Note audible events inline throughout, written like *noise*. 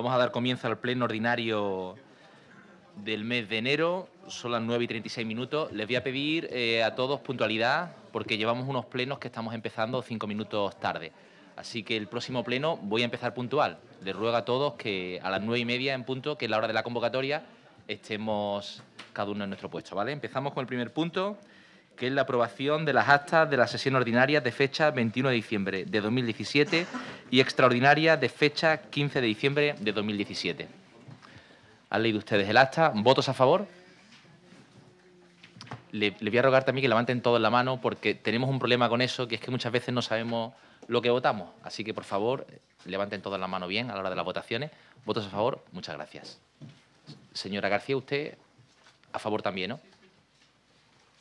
Vamos a dar comienzo al pleno ordinario del mes de enero. Son las 9 y 36 minutos. Les voy a pedir eh, a todos puntualidad porque llevamos unos plenos que estamos empezando cinco minutos tarde. Así que el próximo pleno voy a empezar puntual. Les ruego a todos que a las nueve y media en punto, que es la hora de la convocatoria, estemos cada uno en nuestro puesto. ¿vale? Empezamos con el primer punto que es la aprobación de las actas de la sesión ordinaria de fecha 21 de diciembre de 2017 y extraordinaria de fecha 15 de diciembre de 2017. ¿Han leído ustedes el acta? ¿Votos a favor? Le, voy a rogar también que levanten todos la mano porque tenemos un problema con eso, que es que muchas veces no sabemos lo que votamos. Así que, por favor, levanten todos la mano bien a la hora de las votaciones. ¿Votos a favor? Muchas gracias. Señora García, usted a favor también, ¿no?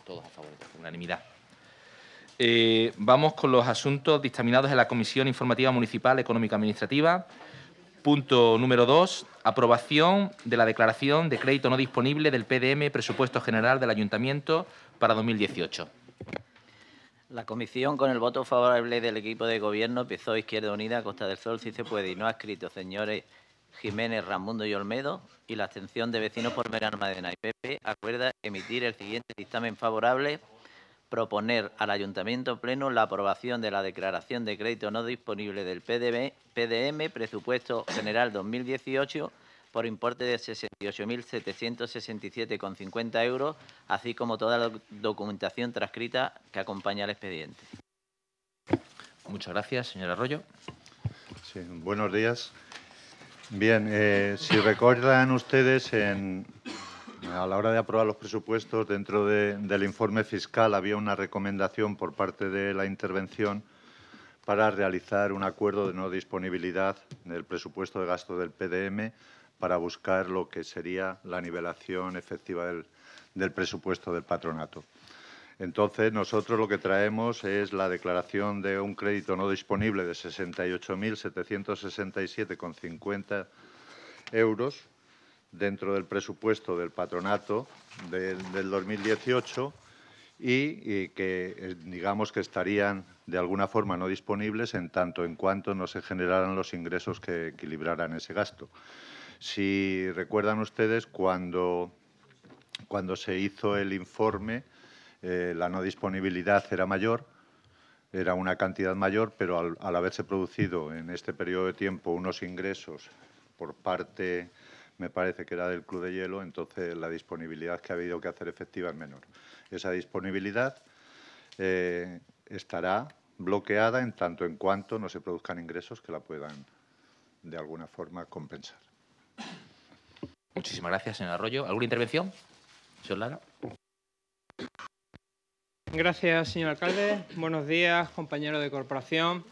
todos a favor, unanimidad. Eh, vamos con los asuntos dictaminados en la Comisión Informativa Municipal Económica Administrativa. Punto número 2. Aprobación de la declaración de crédito no disponible del PDM Presupuesto General del Ayuntamiento para 2018. La comisión, con el voto favorable del equipo de gobierno, empezó Izquierda Unida, Costa del Sol, si se puede, y no ha escrito, señores Jiménez Ramundo y Olmedo y la abstención de vecinos por Meral, Madena Y Pepe, acuerda emitir el siguiente dictamen favorable, proponer al Ayuntamiento Pleno la aprobación de la declaración de crédito no disponible del PDM, Presupuesto General 2018, por importe de 68.767,50 euros, así como toda la documentación transcrita que acompaña al expediente. Muchas gracias, señor Arroyo. buenos días. Bien, eh, si recuerdan ustedes, a la hora de aprobar los presupuestos, dentro del informe fiscal había una recomendación por parte de la intervención para realizar un acuerdo de no disponibilidad del presupuesto de gasto del PDM para buscar lo que sería la nivelación efectiva del presupuesto del patronato. Entonces, nosotros lo que traemos es la declaración de un crédito no disponible de 68.767,50 euros dentro del presupuesto del patronato del 2018 y, que eh, digamos que estarían de alguna forma no disponibles en tanto en cuanto no se generaran los ingresos que equilibraran ese gasto. Si recuerdan ustedes, cuando se hizo el informe, eh, la no disponibilidad era mayor, era una cantidad mayor, pero al, haberse producido en este periodo de tiempo unos ingresos por parte, me parece que era del Club de Hielo, entonces la disponibilidad que ha habido que hacer efectiva es menor. Esa disponibilidad eh, estará bloqueada en tanto en cuanto no se produzcan ingresos que la puedan de alguna forma compensar. Muchísimas gracias, señor Arroyo. ¿Alguna intervención, señor Lara? Gracias, señor alcalde. Buenos días, compañeros de corporación,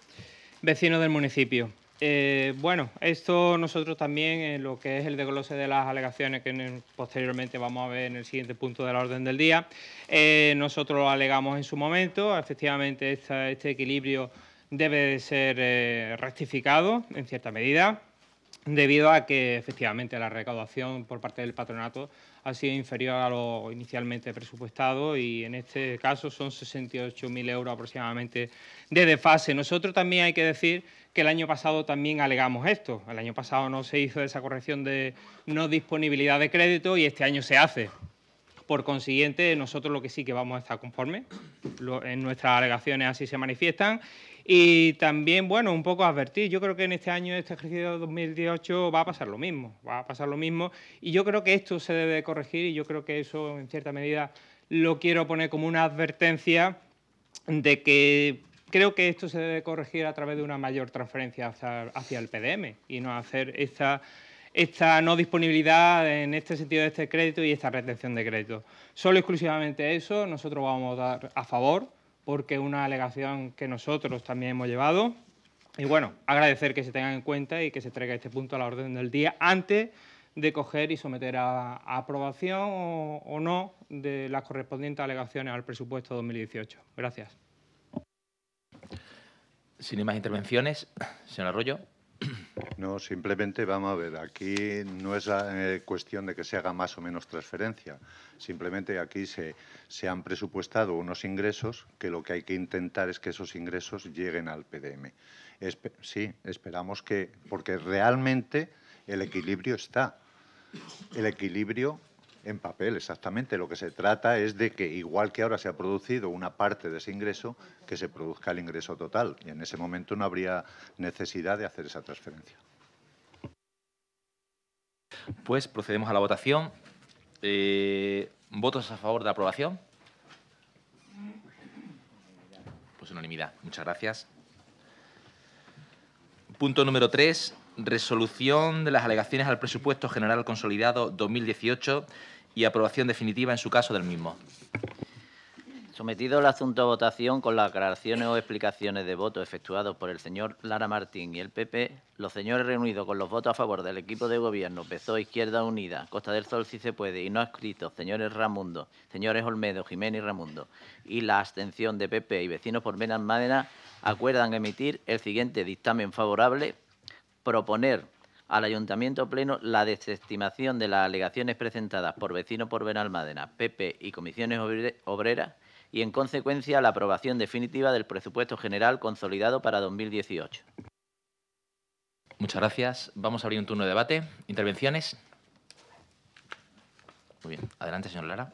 vecinos del municipio. Eh, bueno, esto nosotros también, en lo que es el desglose de las alegaciones que posteriormente vamos a ver en el siguiente punto de la orden del día, eh, nosotros lo alegamos en su momento. Efectivamente, este equilibrio debe ser eh, rectificado en cierta medida, debido a que efectivamente la recaudación por parte del patronato ha sido inferior a lo inicialmente presupuestado y en este caso son 68.000 euros aproximadamente de desfase. Nosotros también hay que decir que el año pasado también alegamos esto. El año pasado no se hizo esa corrección de no disponibilidad de crédito y este año se hace. Por consiguiente, nosotros lo que sí que vamos a estar conformes, en nuestras alegaciones así se manifiestan y también, bueno, un poco advertir, yo creo que en este año, este ejercicio 2018, va a pasar lo mismo, va a pasar lo mismo. Y yo creo que esto se debe corregir y yo creo que eso, en cierta medida, lo quiero poner como una advertencia de que creo que esto se debe corregir a través de una mayor transferencia hacia, el PDM y no hacer esta esta no disponibilidad en este sentido de este crédito y esta retención de crédito. Solo exclusivamente eso, nosotros vamos a dar a favor porque es una alegación que nosotros también hemos llevado. Y bueno, agradecer que se tengan en cuenta y que se traiga este punto a la orden del día antes de coger y someter a, aprobación o, o, no de las correspondientes alegaciones al presupuesto 2018. Gracias. Sin más intervenciones, señor Arroyo. No, simplemente vamos a ver, aquí no es eh, cuestión de que se haga más o menos transferencia, simplemente aquí se, se han presupuestado unos ingresos que lo que hay que intentar es que esos ingresos lleguen al PDM. sí, esperamos que, porque realmente el equilibrio está. El equilibrio en papel, exactamente. Lo que se trata es de que, igual que ahora se ha producido una parte de ese ingreso, que se produzca el ingreso total. Y en ese momento no habría necesidad de hacer esa transferencia. Pues procedemos a la votación. Eh, ¿Votos a favor de la aprobación? Pues unanimidad. Muchas gracias. Punto número 3. Resolución de las alegaciones al presupuesto general consolidado 2018 y aprobación definitiva en su caso del mismo. Sometido el asunto a votación con las aclaraciones o explicaciones de voto efectuados por el señor Lara Martín y el PP, los señores reunidos con los votos a favor del equipo de gobierno PSOE Izquierda Unida, Costa del Sol si se puede y no escrito, señores Ramundo, señores Olmedo, Jiménez y Ramundo, y la abstención de PP y Vecinos por Menas Mádena, acuerdan emitir el siguiente dictamen favorable, proponer al Ayuntamiento Pleno la desestimación de las alegaciones presentadas por vecino por Benalmádena, PP y Comisiones Obreras y, en consecuencia, la aprobación definitiva del presupuesto general consolidado para 2018. Muchas gracias. Vamos a abrir un turno de debate. ¿Intervenciones? Muy bien. Adelante, señor Lara.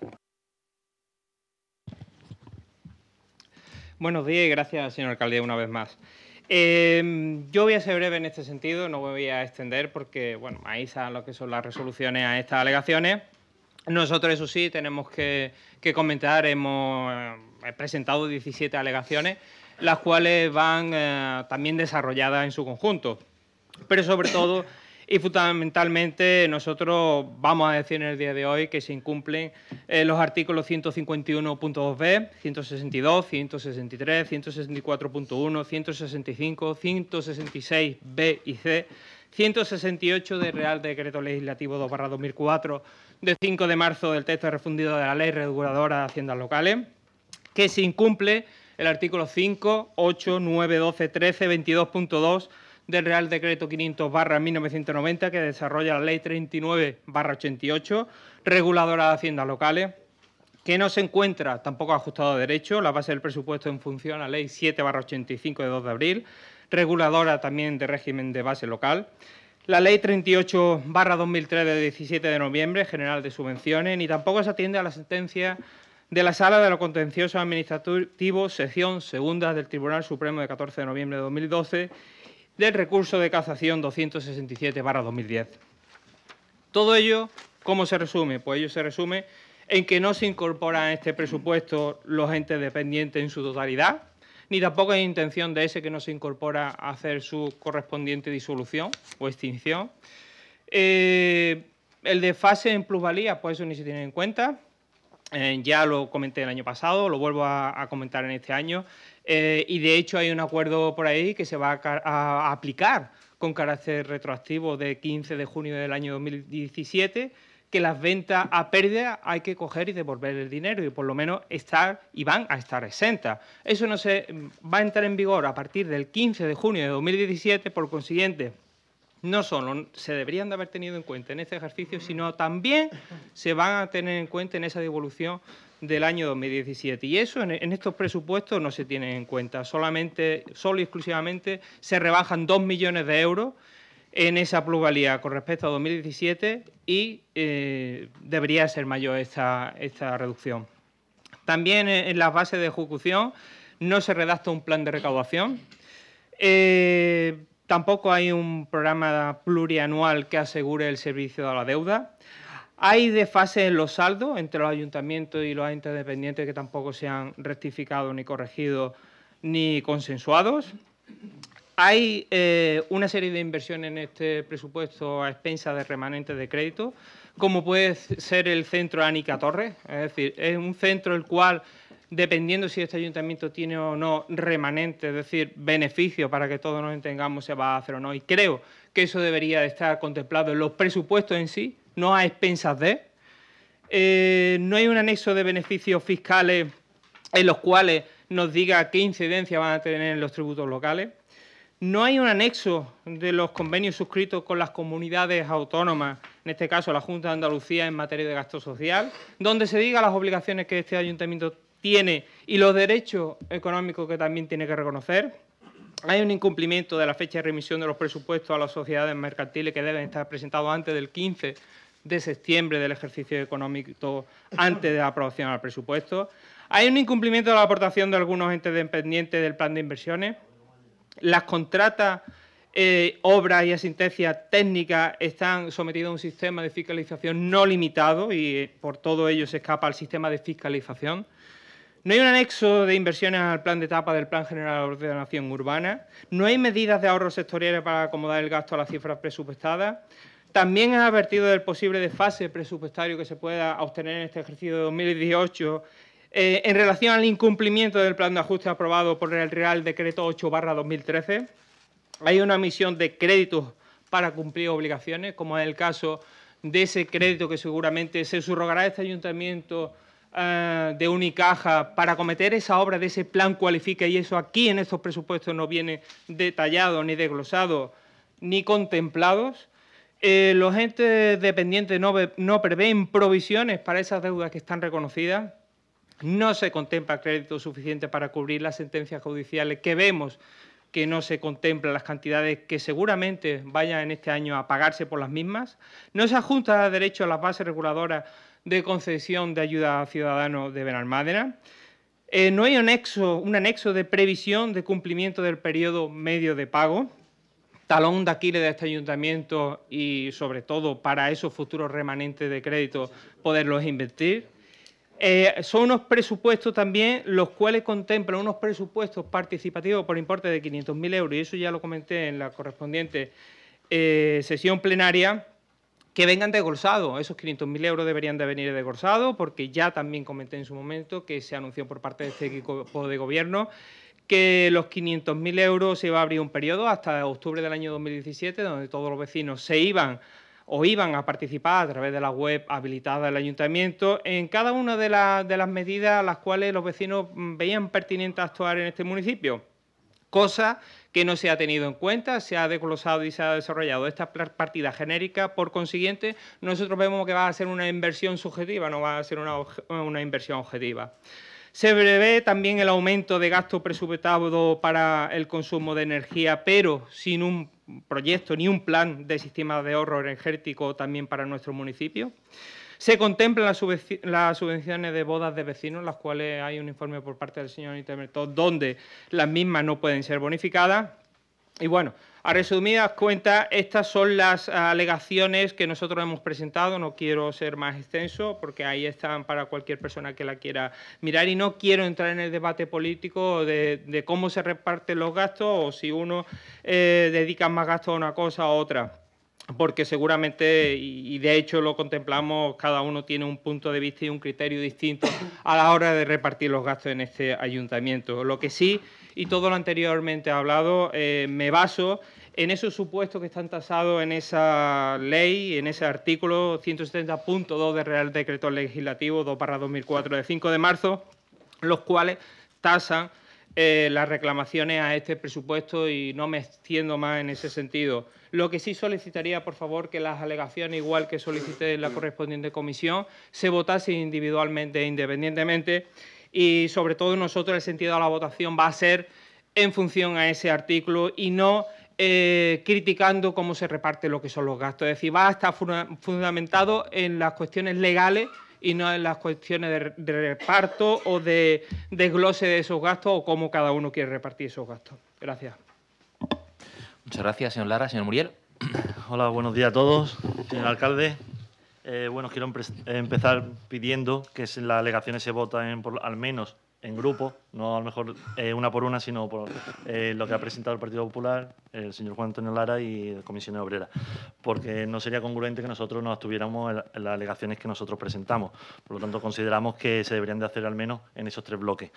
Buenos días y gracias, señor alcalde, una vez más. Em, yo voy a ser breve en este sentido, no voy a extender porque, bueno, ahí están lo que son las resoluciones a estas alegaciones. Nosotros, eso sí, tenemos que, comentar, hemos eh, presentado 17 alegaciones, las cuales van eh, también desarrolladas en su conjunto. Pero sobre todo y fundamentalmente nosotros vamos a decir en el día de hoy que se incumplen eh, los artículos 151.2b, 162, 163, 164.1, 165, 166b y c, 168 del Real Decreto Legislativo 2-2004 de 5 de marzo del texto refundido de la Ley Reguladora de Haciendas Locales, que se incumple el artículo 5, 8, 9, 12, 13, 22.2 del Real Decreto 500-1990 que desarrolla la Ley 39-88, reguladora de haciendas locales, que no se encuentra tampoco ajustado a derecho, la base del presupuesto en función a la Ley 7-85 de 2 de abril, reguladora también de régimen de base local. La ley 38-2003 de 17 de noviembre, general de subvenciones, ni tampoco se atiende a la sentencia de la Sala de lo Contencioso Administrativo, sección segunda del Tribunal Supremo de 14 de noviembre de 2012, del recurso de casación 267-2010. Todo ello, ¿cómo se resume? Pues ello se resume en que no se incorpora a este presupuesto los entes dependientes en su totalidad, ni tampoco hay intención de ese que no se incorpora a hacer su correspondiente disolución o extinción. Eh, el el fase en plusvalía, pues eso ni se tiene en cuenta. Eh, ya lo comenté el año pasado, lo vuelvo a, comentar en este año. Eh, y de hecho hay un acuerdo por ahí que se va a, aplicar con carácter retroactivo de 15 de junio del año 2017, que las ventas a pérdida hay que coger y devolver el dinero y por lo menos estar y van a estar exentas. Eso no se va a entrar en vigor a partir del 15 de junio de 2017, por consiguiente no solo se deberían de haber tenido en cuenta en este ejercicio, sino también se van a tener en cuenta en esa devolución del año 2017. Y eso en, estos presupuestos no se tiene en cuenta. Solamente, solo y exclusivamente se rebajan 2 millones de euros en esa pluralidad con respecto a 2017 y eh, debería ser mayor esta, reducción. También en, las bases de ejecución no se redacta un plan de recaudación. Eh, Tampoco hay un programa plurianual que asegure el servicio a la deuda. Hay desfases en los saldos entre los ayuntamientos y los entes dependientes que tampoco se han rectificado ni corregido ni consensuados. Hay eh, una serie de inversiones en este presupuesto a expensas de remanentes de crédito, como puede ser el centro Anica Torres. Es decir, es un centro el cual dependiendo si este ayuntamiento tiene o no remanentes, es decir, beneficios para que todos nos entendamos se va a hacer o no. Y creo que eso debería estar contemplado en los presupuestos en sí, no a expensas de. Eh, no hay un anexo de beneficios fiscales en los cuales nos diga qué incidencia van a tener en los tributos locales. No hay un anexo de los convenios suscritos con las comunidades autónomas, en este caso la Junta de Andalucía en materia de gasto social, donde se diga las obligaciones que este ayuntamiento tiene y los derechos económicos que también tiene que reconocer. Hay un incumplimiento de la fecha de remisión de los presupuestos a las sociedades mercantiles que deben estar presentados antes del 15 de septiembre del ejercicio económico, antes de la aprobación al presupuesto. Hay un incumplimiento de la aportación de algunos entes dependientes del plan de inversiones. Las contratas, eh, obras y asistencia técnicas están sometidas a un sistema de fiscalización no limitado y eh, por todo ello se escapa al sistema de fiscalización. No hay un anexo de inversiones al plan de etapa del Plan General de Ordenación Urbana. No hay medidas de ahorro sectoriales para acomodar el gasto a las cifras presupuestadas. También ha advertido del posible desfase presupuestario que se pueda obtener en este ejercicio de 2018 eh, en relación al incumplimiento del plan de ajuste aprobado por el Real Decreto 8-2013. Hay una misión de créditos para cumplir obligaciones, como es el caso de ese crédito que seguramente se subrogará a este ayuntamiento eh, de Unicaja para cometer esa obra de ese plan cualifica y eso aquí en estos presupuestos no viene detallado ni desglosado ni contemplados. Eh, los entes dependientes no, no prevén provisiones para esas deudas que están reconocidas. No se contempla crédito suficiente para cubrir las sentencias judiciales que vemos que no se contemplan las cantidades que seguramente vayan en este año a pagarse por las mismas. No se adjunta derecho a las bases reguladoras de concesión de ayuda a ciudadanos de Benalmádena. Eh, no hay un anexo, un anexo de previsión de cumplimiento del periodo medio de pago, talón de Aquiles de este ayuntamiento y sobre todo para esos futuros remanentes de crédito poderlos invertir. Eh, son unos presupuestos también los cuales contemplan unos presupuestos participativos por importe de 500.000 euros y eso ya lo comenté en la correspondiente eh, sesión plenaria que vengan de gorzado Esos 500.000 euros deberían de venir Gorsado, porque ya también comenté en su momento que se anunció por parte de este equipo de gobierno que los 500.000 euros se iba a abrir un periodo hasta octubre del año 2017 donde todos los vecinos se iban o iban a participar a través de la web habilitada del ayuntamiento en cada una de, las medidas a las cuales los vecinos mm, veían pertinente actuar en este municipio. Cosa que no se ha tenido en cuenta, se ha desglosado y se ha desarrollado esta partida genérica, por consiguiente, nosotros vemos que va a ser una inversión subjetiva, no va a ser una, inversión objetiva. Se prevé también el aumento de gasto presupuestado para el consumo de energía, pero sin un proyecto ni un plan de sistema de ahorro energético también para nuestro municipio. Se contemplan las, subvenciones de bodas de vecinos, las cuales hay un informe por parte del señor Interventor donde las mismas no pueden ser bonificadas. Y bueno, a resumidas cuentas, estas son las alegaciones que nosotros hemos presentado. No quiero ser más extenso porque ahí están para cualquier persona que la quiera mirar y no quiero entrar en el debate político de, cómo se reparten los gastos o si uno eh, dedica más gastos a una cosa o a otra porque seguramente, y de hecho lo contemplamos, cada uno tiene un punto de vista y un criterio distinto a la hora de repartir los gastos en este ayuntamiento. Lo que sí, y todo lo anteriormente hablado, eh, me baso en esos supuestos que están tasados en esa ley, en ese artículo 170.2 del Real Decreto Legislativo 2 2004 de 5 de marzo, los cuales tasan eh, las reclamaciones a este presupuesto y no me extiendo más en ese sentido. Lo que sí solicitaría, por favor, que las alegaciones, igual que solicité en la correspondiente comisión, se votasen individualmente e independientemente y, sobre todo, nosotros el sentido de la votación va a ser en función a ese artículo y no eh, criticando cómo se reparte lo que son los gastos. Es decir, va a estar fundamentado en las cuestiones legales y no en las cuestiones de, reparto o de desglose de esos gastos o cómo cada uno quiere repartir esos gastos. Gracias. Muchas gracias, señor Lara. Señor Muriel. *clears throat* Hola, buenos días a todos. Señor alcalde, eh, bueno, quiero empezar pidiendo que las alegaciones se voten por, al menos en grupo, no a lo mejor eh, una por una, sino por eh, lo que ha presentado el Partido Popular, el señor Juan Antonio Lara y la Comisión Obrera, porque no sería congruente que nosotros no estuviéramos en las alegaciones que nosotros presentamos. Por lo tanto, consideramos que se deberían de hacer al menos en esos tres bloques.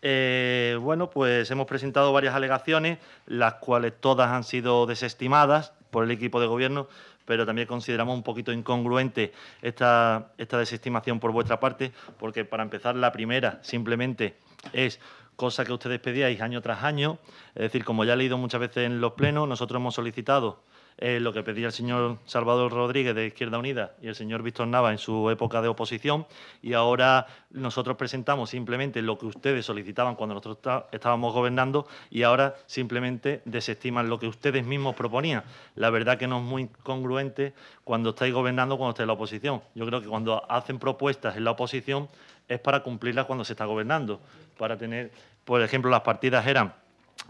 Eh, bueno, pues hemos presentado varias alegaciones, las cuales todas han sido desestimadas por el equipo de gobierno pero también consideramos un poquito incongruente esta, desestimación por vuestra parte, porque para empezar, la primera simplemente es cosa que ustedes pedíais año tras año, es decir, como ya he leído muchas veces en los plenos, nosotros hemos solicitado lo que pedía el señor Salvador Rodríguez de Izquierda Unida y el señor Víctor Nava en su época de oposición. Y ahora nosotros presentamos simplemente lo que ustedes solicitaban cuando nosotros estábamos gobernando y ahora simplemente desestiman lo que ustedes mismos proponían. La verdad que no es muy congruente cuando estáis gobernando, cuando estáis en la oposición. Yo creo que cuando hacen propuestas en la oposición es para cumplirlas cuando se está gobernando. Para tener, por ejemplo, las partidas eran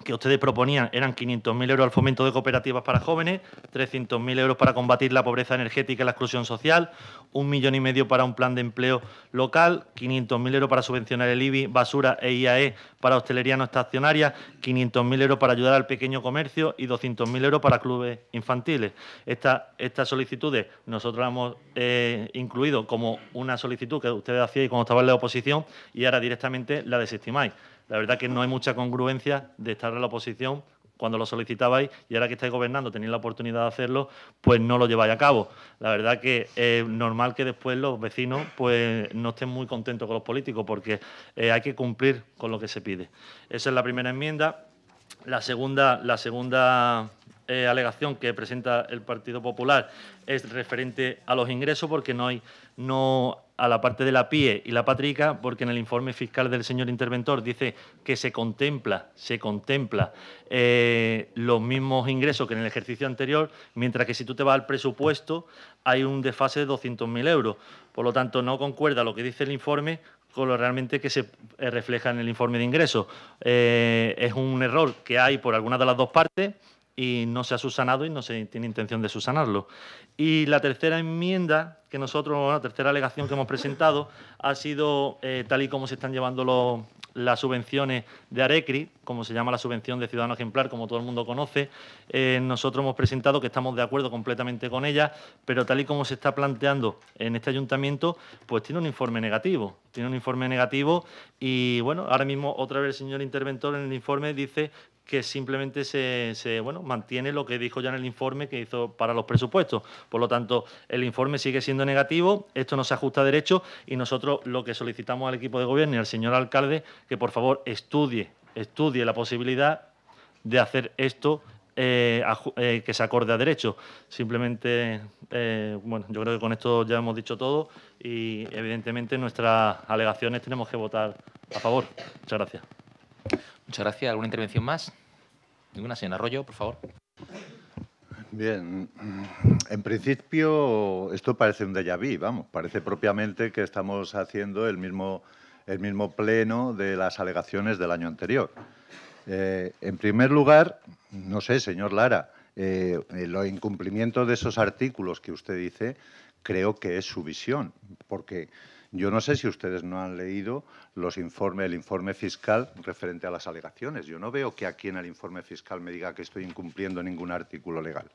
que ustedes proponían eran 500.000 euros al fomento de cooperativas para jóvenes, 300.000 euros para combatir la pobreza energética y la exclusión social, un millón y medio para un plan de empleo local, 500.000 euros para subvencionar el IBI, basura e IAE para hostelería no estacionaria, 500.000 euros para ayudar al pequeño comercio y 200.000 euros para clubes infantiles. estas solicitudes nosotros las hemos eh, incluido como una solicitud que ustedes hacían cuando estaba en la oposición y ahora directamente la desestimáis la verdad que no hay mucha congruencia de estar en la oposición cuando lo solicitabais y ahora que estáis gobernando tenéis la oportunidad de hacerlo, pues no lo lleváis a cabo. La verdad que es normal que después los vecinos pues no estén muy contentos con los políticos porque eh, hay que cumplir con lo que se pide. Esa es la primera enmienda. La segunda, la segunda eh, alegación que presenta el Partido Popular es referente a los ingresos, porque no hay no a la parte de la PIE y la patrica, porque en el informe fiscal del señor interventor dice que se contempla, se contempla eh, los mismos ingresos que en el ejercicio anterior, mientras que si tú te vas al presupuesto hay un desfase de 200.000 euros. Por lo tanto, no concuerda lo que dice el informe con lo realmente que se eh, refleja en el informe de ingresos. es un error que hay por alguna de las dos partes y no se ha susanado y no se tiene intención de susanarlo Y la tercera enmienda que nosotros, la tercera alegación que hemos presentado ha sido eh, tal y como se están llevando las subvenciones de Arecri, como se llama la subvención de Ciudadano Ejemplar, como todo el mundo conoce, eh, nosotros hemos presentado que estamos de acuerdo completamente con ella, pero tal y como se está planteando en este ayuntamiento, pues tiene un informe negativo. Tiene un informe negativo y, bueno, ahora mismo otra vez el señor interventor en el informe dice que simplemente se, bueno, mantiene lo que dijo ya en el informe que hizo para los presupuestos. Por lo tanto, el informe sigue siendo negativo, esto no se ajusta a derecho y nosotros lo que solicitamos al equipo de gobierno y al señor alcalde que por favor estudie, estudie la posibilidad de hacer esto eh, eh, que se acorde a derecho. Simplemente, eh, bueno, yo creo que con esto ya hemos dicho todo y evidentemente nuestras alegaciones tenemos que votar a favor. Muchas gracias. Muchas gracias. ¿Alguna intervención más? Ninguna, señora Arroyo, por favor. Bien, en principio esto parece un déjà vu, vamos, parece propiamente que estamos haciendo el mismo, el mismo pleno de las alegaciones del año anterior. Eh, en primer lugar, no sé, señor Lara, eh, el incumplimiento de esos artículos que usted dice creo que es su visión, porque yo no sé si ustedes no han leído los informes, el informe fiscal referente a las alegaciones. Yo no veo que aquí en el informe fiscal me diga que estoy incumpliendo ningún artículo legal.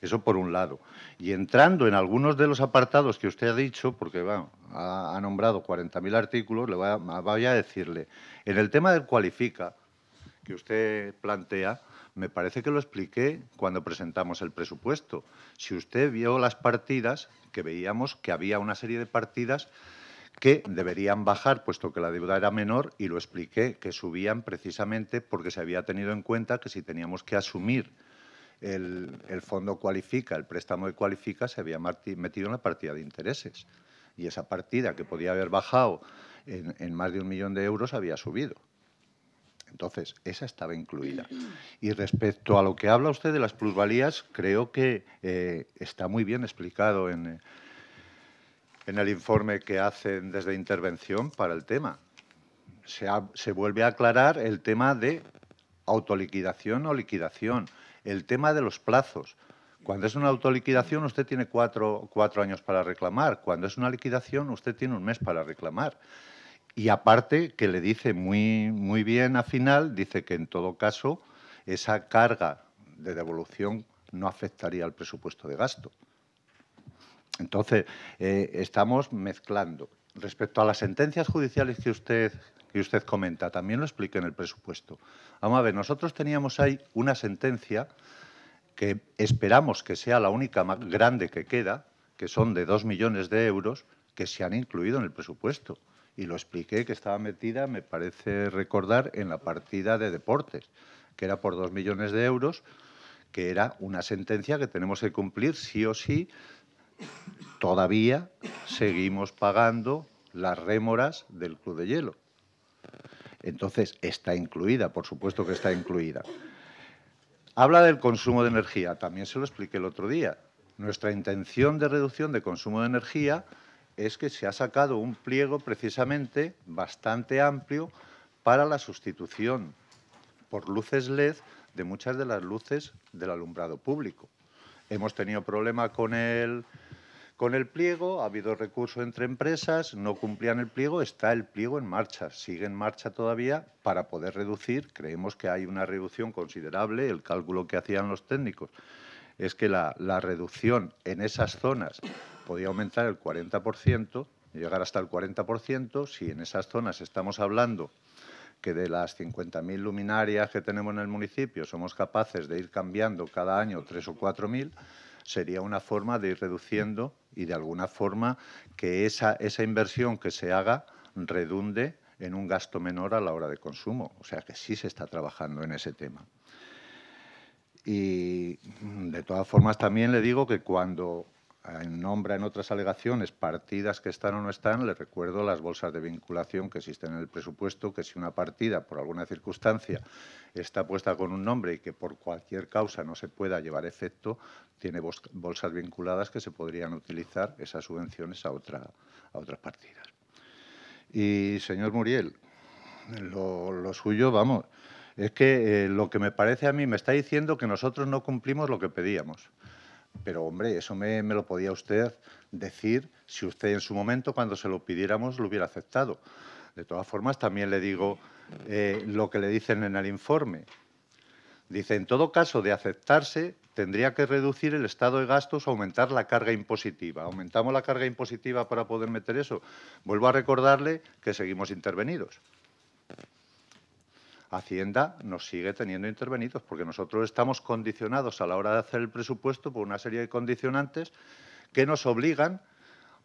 Eso por un lado. Y entrando en algunos de los apartados que usted ha dicho, porque ha, nombrado 40.000 artículos, le voy a decirle, en el tema del cualifica que usted plantea, me parece que lo expliqué cuando presentamos el presupuesto. Si usted vio las partidas, que veíamos que había una serie de partidas que deberían bajar, puesto que la deuda era menor, y lo expliqué, que subían precisamente porque se había tenido en cuenta que si teníamos que asumir el, fondo cualifica, el préstamo de cualifica, se había metido en la partida de intereses. Y esa partida, que podía haber bajado en más de un millón de euros, había subido. Entonces, esa estaba incluida. Y respecto a lo que habla usted de las plusvalías, creo que eh, está muy bien explicado en, el informe que hacen desde intervención para el tema. Se, vuelve a aclarar el tema de autoliquidación o liquidación, el tema de los plazos. Cuando es una autoliquidación usted tiene cuatro años para reclamar, cuando es una liquidación usted tiene un mes para reclamar. Y aparte que le dice muy, muy bien al final, dice que en todo caso esa carga de devolución no afectaría al presupuesto de gasto. Entonces, eh, estamos mezclando. Respecto a las sentencias judiciales que usted, que usted comenta, también lo expliqué en el presupuesto. Vamos a ver, nosotros teníamos ahí una sentencia que esperamos que sea la única más grande que queda, que son de dos millones de euros, que se han incluido en el presupuesto y lo expliqué que estaba metida, me parece recordar, en la partida de deportes, que era por dos millones de euros, que era una sentencia que tenemos que cumplir sí o sí. Todavía seguimos pagando las rémoras del Club de Hielo. Entonces, está incluida, por supuesto que está incluida. Habla del consumo de energía, también se lo expliqué el otro día. Nuestra intención de reducción de consumo de energía es que se ha sacado un pliego precisamente bastante amplio para la sustitución por luces LED de muchas de las luces del alumbrado público. Hemos tenido problema con el, con el pliego, ha habido recurso entre empresas, no cumplían el pliego, está el pliego en marcha, sigue en marcha todavía para poder reducir, creemos que hay una reducción considerable, el cálculo que hacían los técnicos es que la, la reducción en esas zonas podía aumentar el 40%, llegar hasta el 40%, si en esas zonas estamos hablando que de las 50.000 luminarias que tenemos en el municipio somos capaces de ir cambiando cada año 3 o 4.000, sería una forma de ir reduciendo y de alguna forma que esa, esa inversión que se haga redunde en un gasto menor a la hora de consumo. O sea que sí se está trabajando en ese tema. Y de todas formas también le digo que cuando nombre en otras alegaciones partidas que están o no están, le recuerdo las bolsas de vinculación que existen en el presupuesto, que si una partida por alguna circunstancia está puesta con un nombre y que por cualquier causa no se pueda llevar efecto, tiene bolsas vinculadas que se podrían utilizar esas subvenciones a, otras partidas. Y, señor Muriel, lo, suyo, vamos, es que eh, lo que me parece a mí me está diciendo que nosotros no cumplimos lo que pedíamos. Pero hombre, eso me, lo podía usted decir si usted en su momento, cuando se lo pidiéramos, lo hubiera aceptado. De todas formas, también le digo eh, lo que le dicen en el informe. Dice, en todo caso de aceptarse, tendría que reducir el estado de gastos o aumentar la carga impositiva. ¿Aumentamos la carga impositiva para poder meter eso? Vuelvo a recordarle que seguimos intervenidos. Hacienda nos sigue teniendo intervenidos, porque nosotros estamos condicionados a la hora de hacer el presupuesto por una serie de condicionantes que nos obligan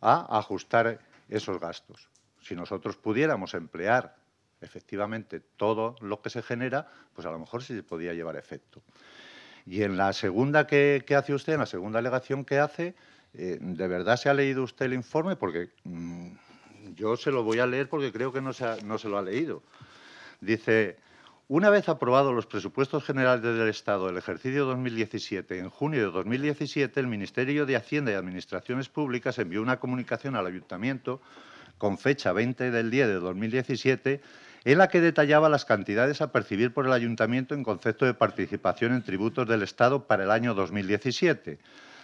a ajustar esos gastos. Si nosotros pudiéramos emplear efectivamente todo lo que se genera, pues a lo mejor sí se podía llevar efecto. Y en la segunda que, hace usted, en la segunda alegación que hace, eh, ¿de verdad se ha leído usted el informe? Porque mm, yo se lo voy a leer porque creo que no se, no se lo ha leído. Dice, una vez aprobados los presupuestos generales del Estado del ejercicio 2017, en junio de 2017, el Ministerio de Hacienda y Administraciones Públicas envió una comunicación al Ayuntamiento con fecha 20 del 10 de 2017 en la que detallaba las cantidades a percibir por el Ayuntamiento en concepto de participación en tributos del Estado para el año 2017.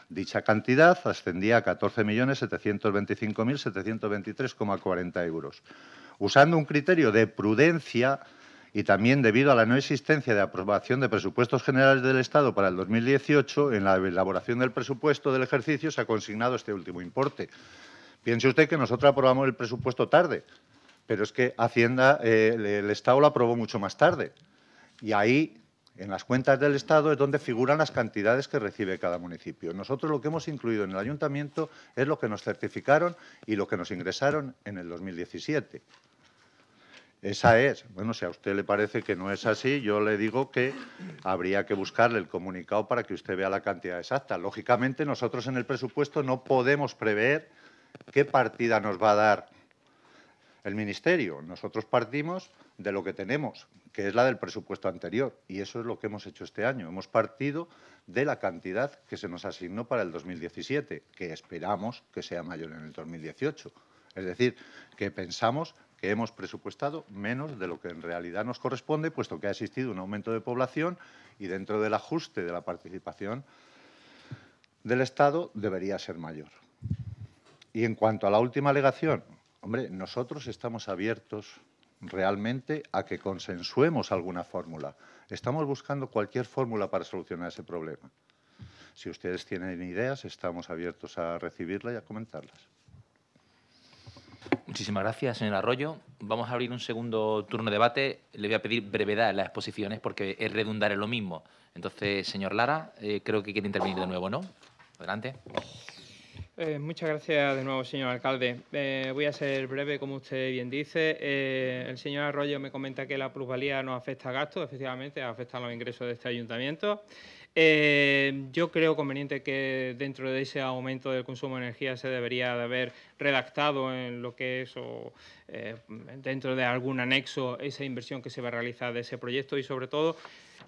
Dicha cantidad ascendía a 14.725.723,40 euros. Usando un criterio de prudencia, y también debido a la no existencia de aprobación de presupuestos generales del Estado para el 2018, en la elaboración del presupuesto del ejercicio se ha consignado este último importe. Piense usted que nosotros aprobamos el presupuesto tarde, pero es que Hacienda, eh, el Estado lo aprobó mucho más tarde. Y ahí, en las cuentas del Estado, es donde figuran las cantidades que recibe cada municipio. Nosotros lo que hemos incluido en el ayuntamiento es lo que nos certificaron y lo que nos ingresaron en el 2017. Esa es. Bueno, si a usted le parece que no es así, yo le digo que habría que buscarle el comunicado para que usted vea la cantidad exacta. Lógicamente, nosotros en el presupuesto no podemos prever qué partida nos va a dar el Ministerio. Nosotros partimos de lo que tenemos, que es la del presupuesto anterior, y eso es lo que hemos hecho este año. Hemos partido de la cantidad que se nos asignó para el 2017, que esperamos que sea mayor en el 2018. Es decir, que pensamos que hemos presupuestado menos de lo que en realidad nos corresponde, puesto que ha existido un aumento de población y dentro del ajuste de la participación del Estado debería ser mayor. Y en cuanto a la última alegación, hombre, nosotros estamos abiertos realmente a que consensuemos alguna fórmula. Estamos buscando cualquier fórmula para solucionar ese problema. Si ustedes tienen ideas, estamos abiertos a recibirla y a comentarlas. Muchísimas gracias, señor Arroyo. Vamos a abrir un segundo turno de debate. Le voy a pedir brevedad en las exposiciones porque es redundar en lo mismo. Entonces, señor Lara, eh, creo que quiere intervenir de nuevo, ¿no? Adelante. Eh, muchas gracias de nuevo, señor alcalde. Eh, voy a ser breve, como usted bien dice. el señor Arroyo me comenta que la plusvalía no afecta a gastos, efectivamente, afecta a los ingresos de este ayuntamiento. Eh, yo creo conveniente que dentro de ese aumento del consumo de energía se debería de haber redactado en lo que es o eh, dentro de algún anexo esa inversión que se va a realizar de ese proyecto y sobre todo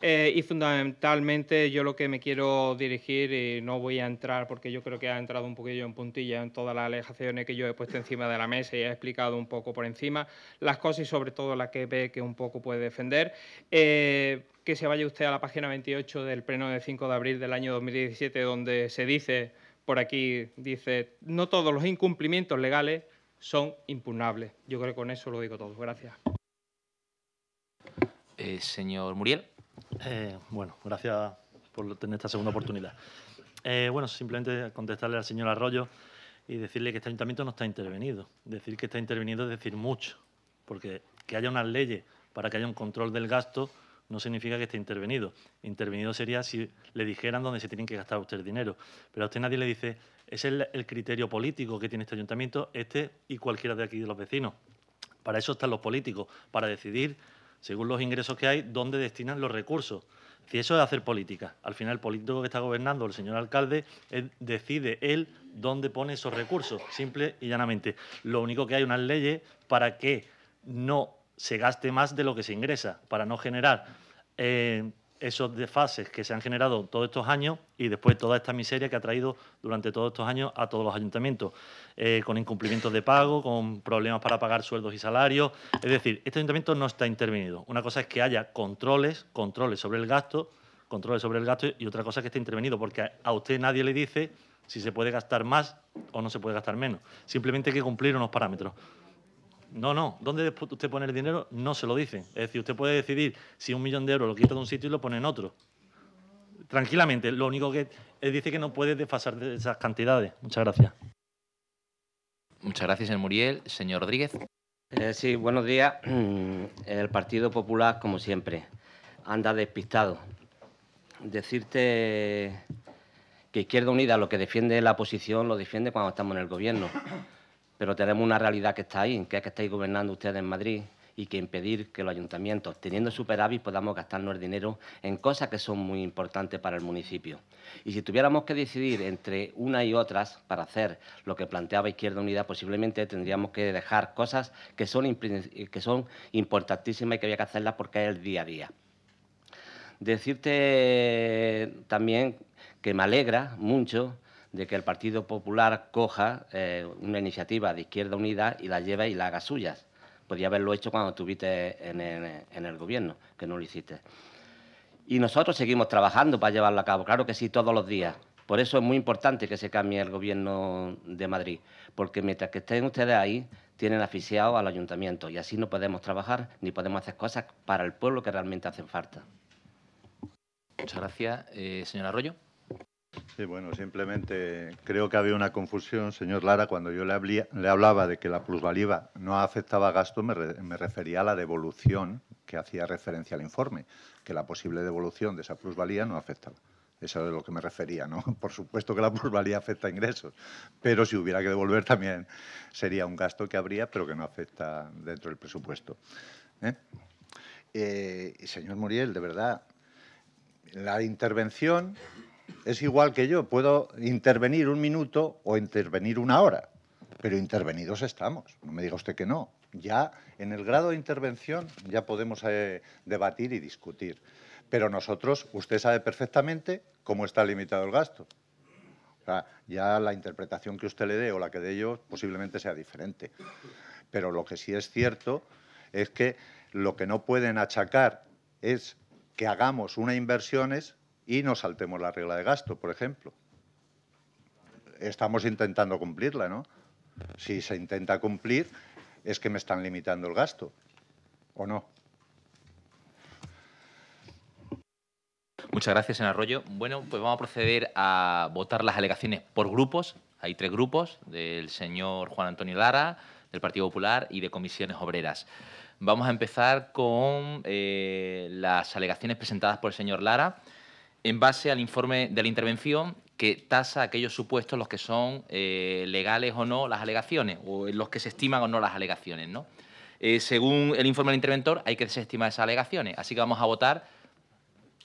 eh, y fundamentalmente yo lo que me quiero dirigir, y no voy a entrar porque yo creo que ha entrado un poquillo en puntilla en todas las alejaciones que yo he puesto encima de la mesa y ha explicado un poco por encima las cosas y sobre todo la que ve que un poco puede defender. Eh, que se vaya usted a la página 28 del pleno de 5 de abril del año 2017, donde se dice, por aquí dice, no todos los incumplimientos legales son impugnables. Yo creo que con eso lo digo todo. Gracias. Eh, señor Muriel. Eh, bueno, gracias por tener esta segunda oportunidad. Eh, bueno, simplemente contestarle al señor Arroyo y decirle que este ayuntamiento no está intervenido. Decir que está intervenido es decir mucho, porque que haya unas leyes para que haya un control del gasto no significa que esté intervenido. Intervenido sería si le dijeran dónde se tienen que gastar usted dinero. Pero a usted nadie le dice, ese es el, el criterio político que tiene este ayuntamiento, este y cualquiera de aquí de los vecinos. Para eso están los políticos, para decidir según los ingresos que hay, dónde destinan los recursos. Si eso es hacer política. Al final, el político que está gobernando, el señor alcalde, decide él dónde pone esos recursos, simple y llanamente. Lo único que hay unas leyes para que no se gaste más de lo que se ingresa, para no generar eh, esos desfases que se han generado todos estos años y después toda esta miseria que ha traído durante todos estos años a todos los ayuntamientos, eh, con incumplimientos de pago, con problemas para pagar sueldos y salarios. Es decir, este ayuntamiento no está intervenido. Una cosa es que haya controles, controles sobre el gasto, controles sobre el gasto y otra cosa es que esté intervenido, porque a usted nadie le dice si se puede gastar más o no se puede gastar menos. Simplemente hay que cumplir unos parámetros. No, no. ¿Dónde usted pone el dinero? No se lo dice. Es decir, usted puede decidir si un millón de euros lo quita de un sitio y lo pone en otro. Tranquilamente. Lo único que él dice que no puede desfasar de esas cantidades. Muchas gracias. Muchas gracias, señor Muriel. Señor Rodríguez. Eh, sí, buenos días. *clears throat* El Partido Popular, como siempre, anda despistado. Decirte que Izquierda Unida lo que defiende la oposición lo defiende cuando estamos en el gobierno pero tenemos una realidad que está ahí, que es que estáis gobernando ustedes en Madrid y que impedir que los ayuntamientos, teniendo superávit, podamos gastarnos el dinero en cosas que son muy importantes para el municipio. Y si tuviéramos que decidir entre una y otras para hacer lo que planteaba Izquierda Unida, posiblemente tendríamos que dejar cosas que son, que son importantísimas y que había que hacerlas porque es el día a día. Decirte también que me alegra mucho de que el Partido Popular coja eh, una iniciativa de Izquierda Unida y la lleve y la haga suyas. Podría haberlo hecho cuando estuviste en el, gobierno, que no lo hiciste. Y nosotros seguimos trabajando para llevarlo a cabo, claro que sí, todos los días. Por eso es muy importante que se cambie el gobierno de Madrid, porque mientras que estén ustedes ahí, tienen asfixiado al ayuntamiento y así no podemos trabajar ni podemos hacer cosas para el pueblo que realmente hacen falta. Muchas gracias, eh, señor Arroyo. Sí, bueno, simplemente creo que había una confusión, señor Lara, cuando yo le, hablaba de que la plusvalía no afectaba gasto, me, refería a la devolución que hacía referencia al informe, que la posible devolución de esa plusvalía no afectaba. Eso es lo que me refería, ¿no? *laughs* Por supuesto que la plusvalía afecta ingresos, pero si hubiera que devolver también sería un gasto que habría, pero que no afecta dentro del presupuesto. ¿eh? Eh, señor Muriel, de verdad, la intervención es igual que yo, puedo intervenir un minuto o intervenir una hora, pero intervenidos estamos, no me diga usted que no. Ya en el grado de intervención ya podemos eh, debatir y discutir, pero nosotros, usted sabe perfectamente cómo está limitado el gasto. ya la interpretación que usted le dé o la que dé yo posiblemente sea diferente. Pero lo que sí es cierto es que lo que no pueden achacar es que hagamos unas inversiones y no saltemos la regla de gasto, por ejemplo. Estamos intentando cumplirla, ¿no? Si se intenta cumplir, es que me están limitando el gasto, ¿o no? Muchas gracias, en Arroyo. Bueno, pues vamos a proceder a votar las alegaciones por grupos. Hay tres grupos, del señor Juan Antonio Lara, del Partido Popular y de Comisiones Obreras. Vamos a empezar con eh, las alegaciones presentadas por el señor Lara en base al informe de la intervención que tasa aquellos supuestos los que son eh, legales o no las alegaciones, o los que se estiman o no las alegaciones. ¿no? Eh, según el informe del interventor, hay que desestimar esas alegaciones. Así que vamos a votar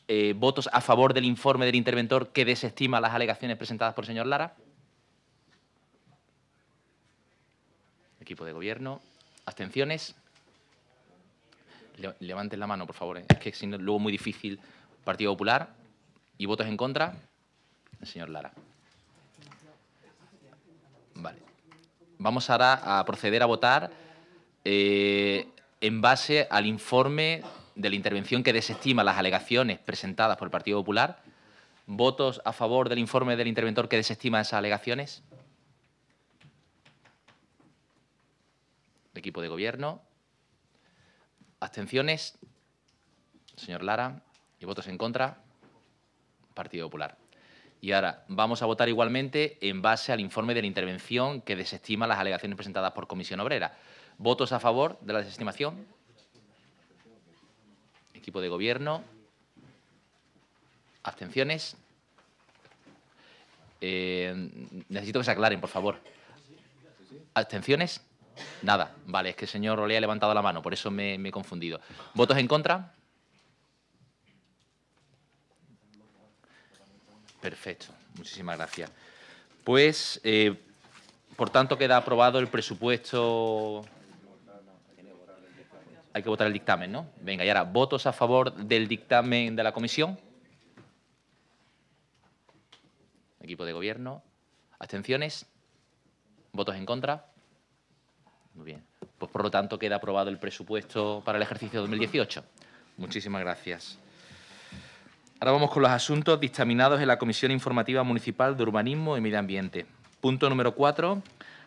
eh, votos a favor del informe del interventor que desestima las alegaciones presentadas por el señor Lara. Equipo de gobierno. ¿Abstenciones? levanten la mano, por favor. Es que es luego muy difícil. Partido Popular. ¿Y votos en contra? El señor Lara. Vale. Vamos ahora a proceder a votar eh, en base al informe de la intervención que desestima las alegaciones presentadas por el Partido Popular. ¿Votos a favor del informe del interventor que desestima esas alegaciones? El equipo de gobierno. ¿Abstenciones? Señor Lara. ¿Y votos en contra? Partido Popular. Y ahora vamos a votar igualmente en base al informe de la intervención que desestima las alegaciones presentadas por Comisión Obrera. ¿Votos a favor de la desestimación? Equipo de Gobierno. ¿Abstenciones? Eh, necesito que se aclaren, por favor. ¿Abstenciones? Nada. Vale, es que el señor Olea ha levantado la mano, por eso me, me he confundido. ¿Votos en contra? Perfecto, muchísimas gracias. Pues, eh, por tanto, queda aprobado el presupuesto. Hay que votar el dictamen, ¿no? Venga, y ahora, ¿votos a favor del dictamen de la comisión? Equipo de gobierno. ¿Abstenciones? ¿Votos en contra? Muy bien. Pues por lo tanto queda aprobado el presupuesto para el ejercicio 2018. Muchísimas gracias. Ahora vamos con los asuntos dictaminados en la Comisión Informativa Municipal de Urbanismo y Medio Ambiente. Punto número 4.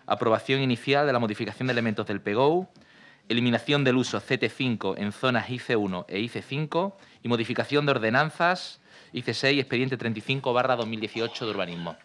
Aprobación inicial de la modificación de elementos del PEGOU. Eliminación del uso CT5 en zonas IC1 e IC5 y modificación de ordenanzas IC6, expediente 35 2018 de urbanismo.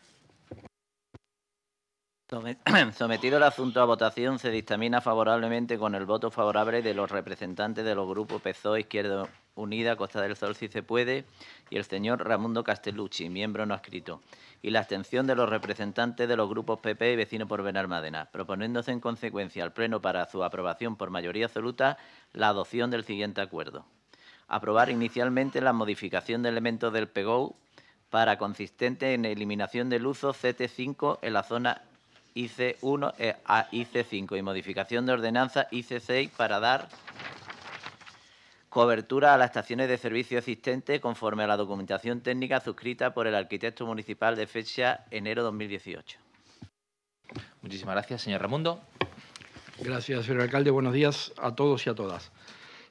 *clears throat* Sometido el asunto a votación, se dictamina favorablemente con el voto favorable de los representantes de los grupos PSOE, izquierdo… Unida Costa del Sol si se puede, y el señor Ramundo Castellucci, miembro no escrito, y la abstención de los representantes de los grupos PP y Vecino por Benalmádena, proponiéndose en consecuencia al Pleno para su aprobación por mayoría absoluta la adopción del siguiente acuerdo. Aprobar inicialmente la modificación de elementos del PEGOU para consistente en eliminación del uso CT5 en la zona IC1 eh, a IC5 y modificación de ordenanza IC6 para dar cobertura a las estaciones de servicio existente, conforme a la documentación técnica suscrita por el arquitecto municipal de fecha enero 2018. Muchísimas gracias, señor Ramundo. Gracias, señor alcalde. Buenos días a todos y a todas.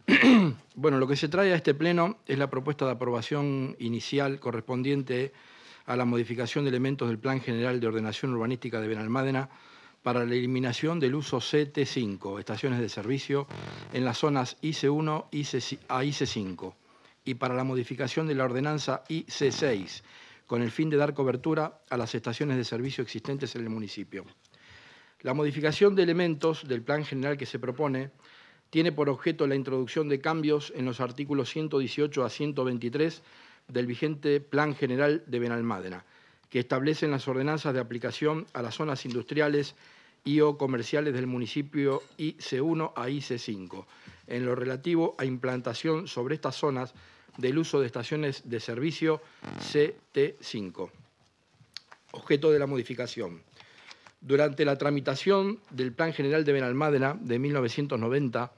*clears throat* bueno, lo que se trae a este pleno es la propuesta de aprobación inicial correspondiente a la modificación de elementos del Plan General de Ordenación Urbanística de Benalmádena para la eliminación del uso CT5, estaciones de servicio, en las zonas IC1 a IC5, y para la modificación de la ordenanza IC6, con el fin de dar cobertura a las estaciones de servicio existentes en el municipio. La modificación de elementos del plan general que se propone tiene por objeto la introducción de cambios en los artículos 118 a 123 del vigente Plan General de Benalmádena, que establecen las ordenanzas de aplicación a las zonas industriales y o comerciales del municipio IC1 a IC5, en lo relativo a implantación sobre estas zonas del uso de estaciones de servicio CT5. Objeto de la modificación. Durante la tramitación del Plan General de Benalmádena de 1990,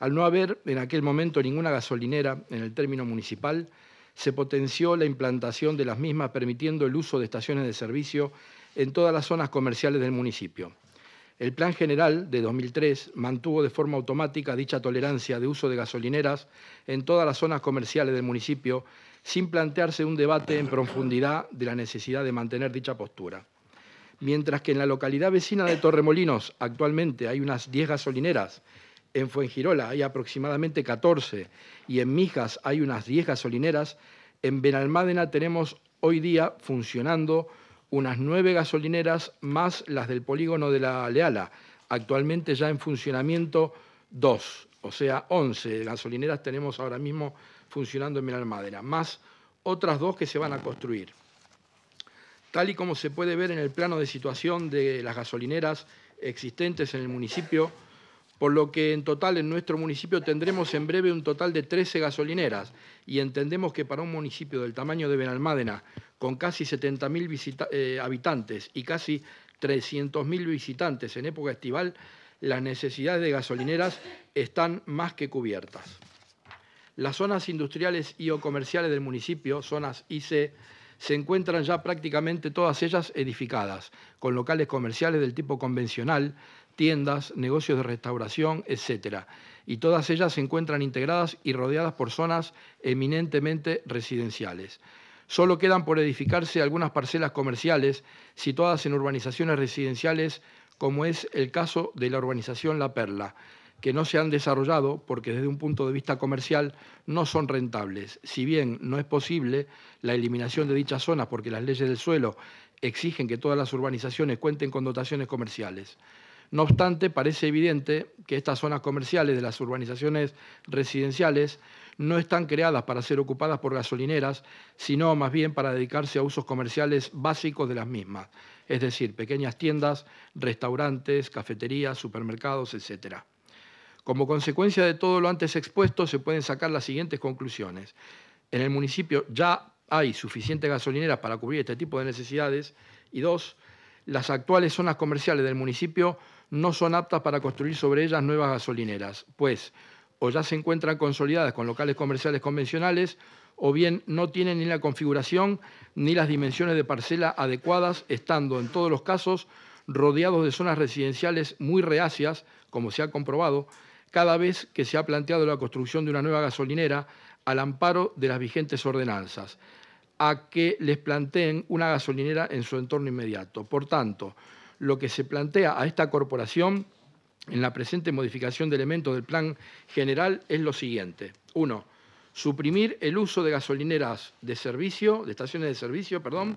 al no haber en aquel momento ninguna gasolinera en el término municipal, se potenció la implantación de las mismas permitiendo el uso de estaciones de servicio en todas las zonas comerciales del municipio. El Plan General de 2003 mantuvo de forma automática dicha tolerancia de uso de gasolineras en todas las zonas comerciales del municipio sin plantearse un debate en profundidad de la necesidad de mantener dicha postura. Mientras que en la localidad vecina de Torremolinos actualmente hay unas 10 gasolineras en Fuengirola hay aproximadamente 14 y en Mijas hay unas 10 gasolineras. En Benalmádena tenemos hoy día funcionando unas 9 gasolineras más las del polígono de la Leala. Actualmente ya en funcionamiento 2, o sea, 11 gasolineras tenemos ahora mismo funcionando en Benalmádena, más otras dos que se van a construir. Tal y como se puede ver en el plano de situación de las gasolineras existentes en el municipio, por lo que en total en nuestro municipio tendremos en breve un total de 13 gasolineras y entendemos que para un municipio del tamaño de Benalmádena, con casi 70.000 eh, habitantes y casi 300.000 visitantes en época estival, las necesidades de gasolineras están más que cubiertas. Las zonas industriales y o comerciales del municipio, zonas IC, se encuentran ya prácticamente todas ellas edificadas, con locales comerciales del tipo convencional, tiendas, negocios de restauración, etc. Y todas ellas se encuentran integradas y rodeadas por zonas eminentemente residenciales. Solo quedan por edificarse algunas parcelas comerciales situadas en urbanizaciones residenciales, como es el caso de la urbanización La Perla, que no se han desarrollado porque desde un punto de vista comercial no son rentables. Si bien no es posible la eliminación de dichas zonas porque las leyes del suelo exigen que todas las urbanizaciones cuenten con dotaciones comerciales. No obstante, parece evidente que estas zonas comerciales de las urbanizaciones residenciales no están creadas para ser ocupadas por gasolineras, sino más bien para dedicarse a usos comerciales básicos de las mismas, es decir, pequeñas tiendas, restaurantes, cafeterías, supermercados, etc. Como consecuencia de todo lo antes expuesto, se pueden sacar las siguientes conclusiones. En el municipio ya hay suficientes gasolineras para cubrir este tipo de necesidades y dos, las actuales zonas comerciales del municipio no son aptas para construir sobre ellas nuevas gasolineras, pues o ya se encuentran consolidadas con locales comerciales convencionales, o bien no tienen ni la configuración ni las dimensiones de parcela adecuadas, estando en todos los casos rodeados de zonas residenciales muy reacias, como se ha comprobado, cada vez que se ha planteado la construcción de una nueva gasolinera al amparo de las vigentes ordenanzas, a que les planteen una gasolinera en su entorno inmediato. Por tanto, lo que se plantea a esta corporación en la presente modificación de elementos del plan general es lo siguiente. Uno, suprimir el uso de gasolineras de servicio, de estaciones de servicio, perdón,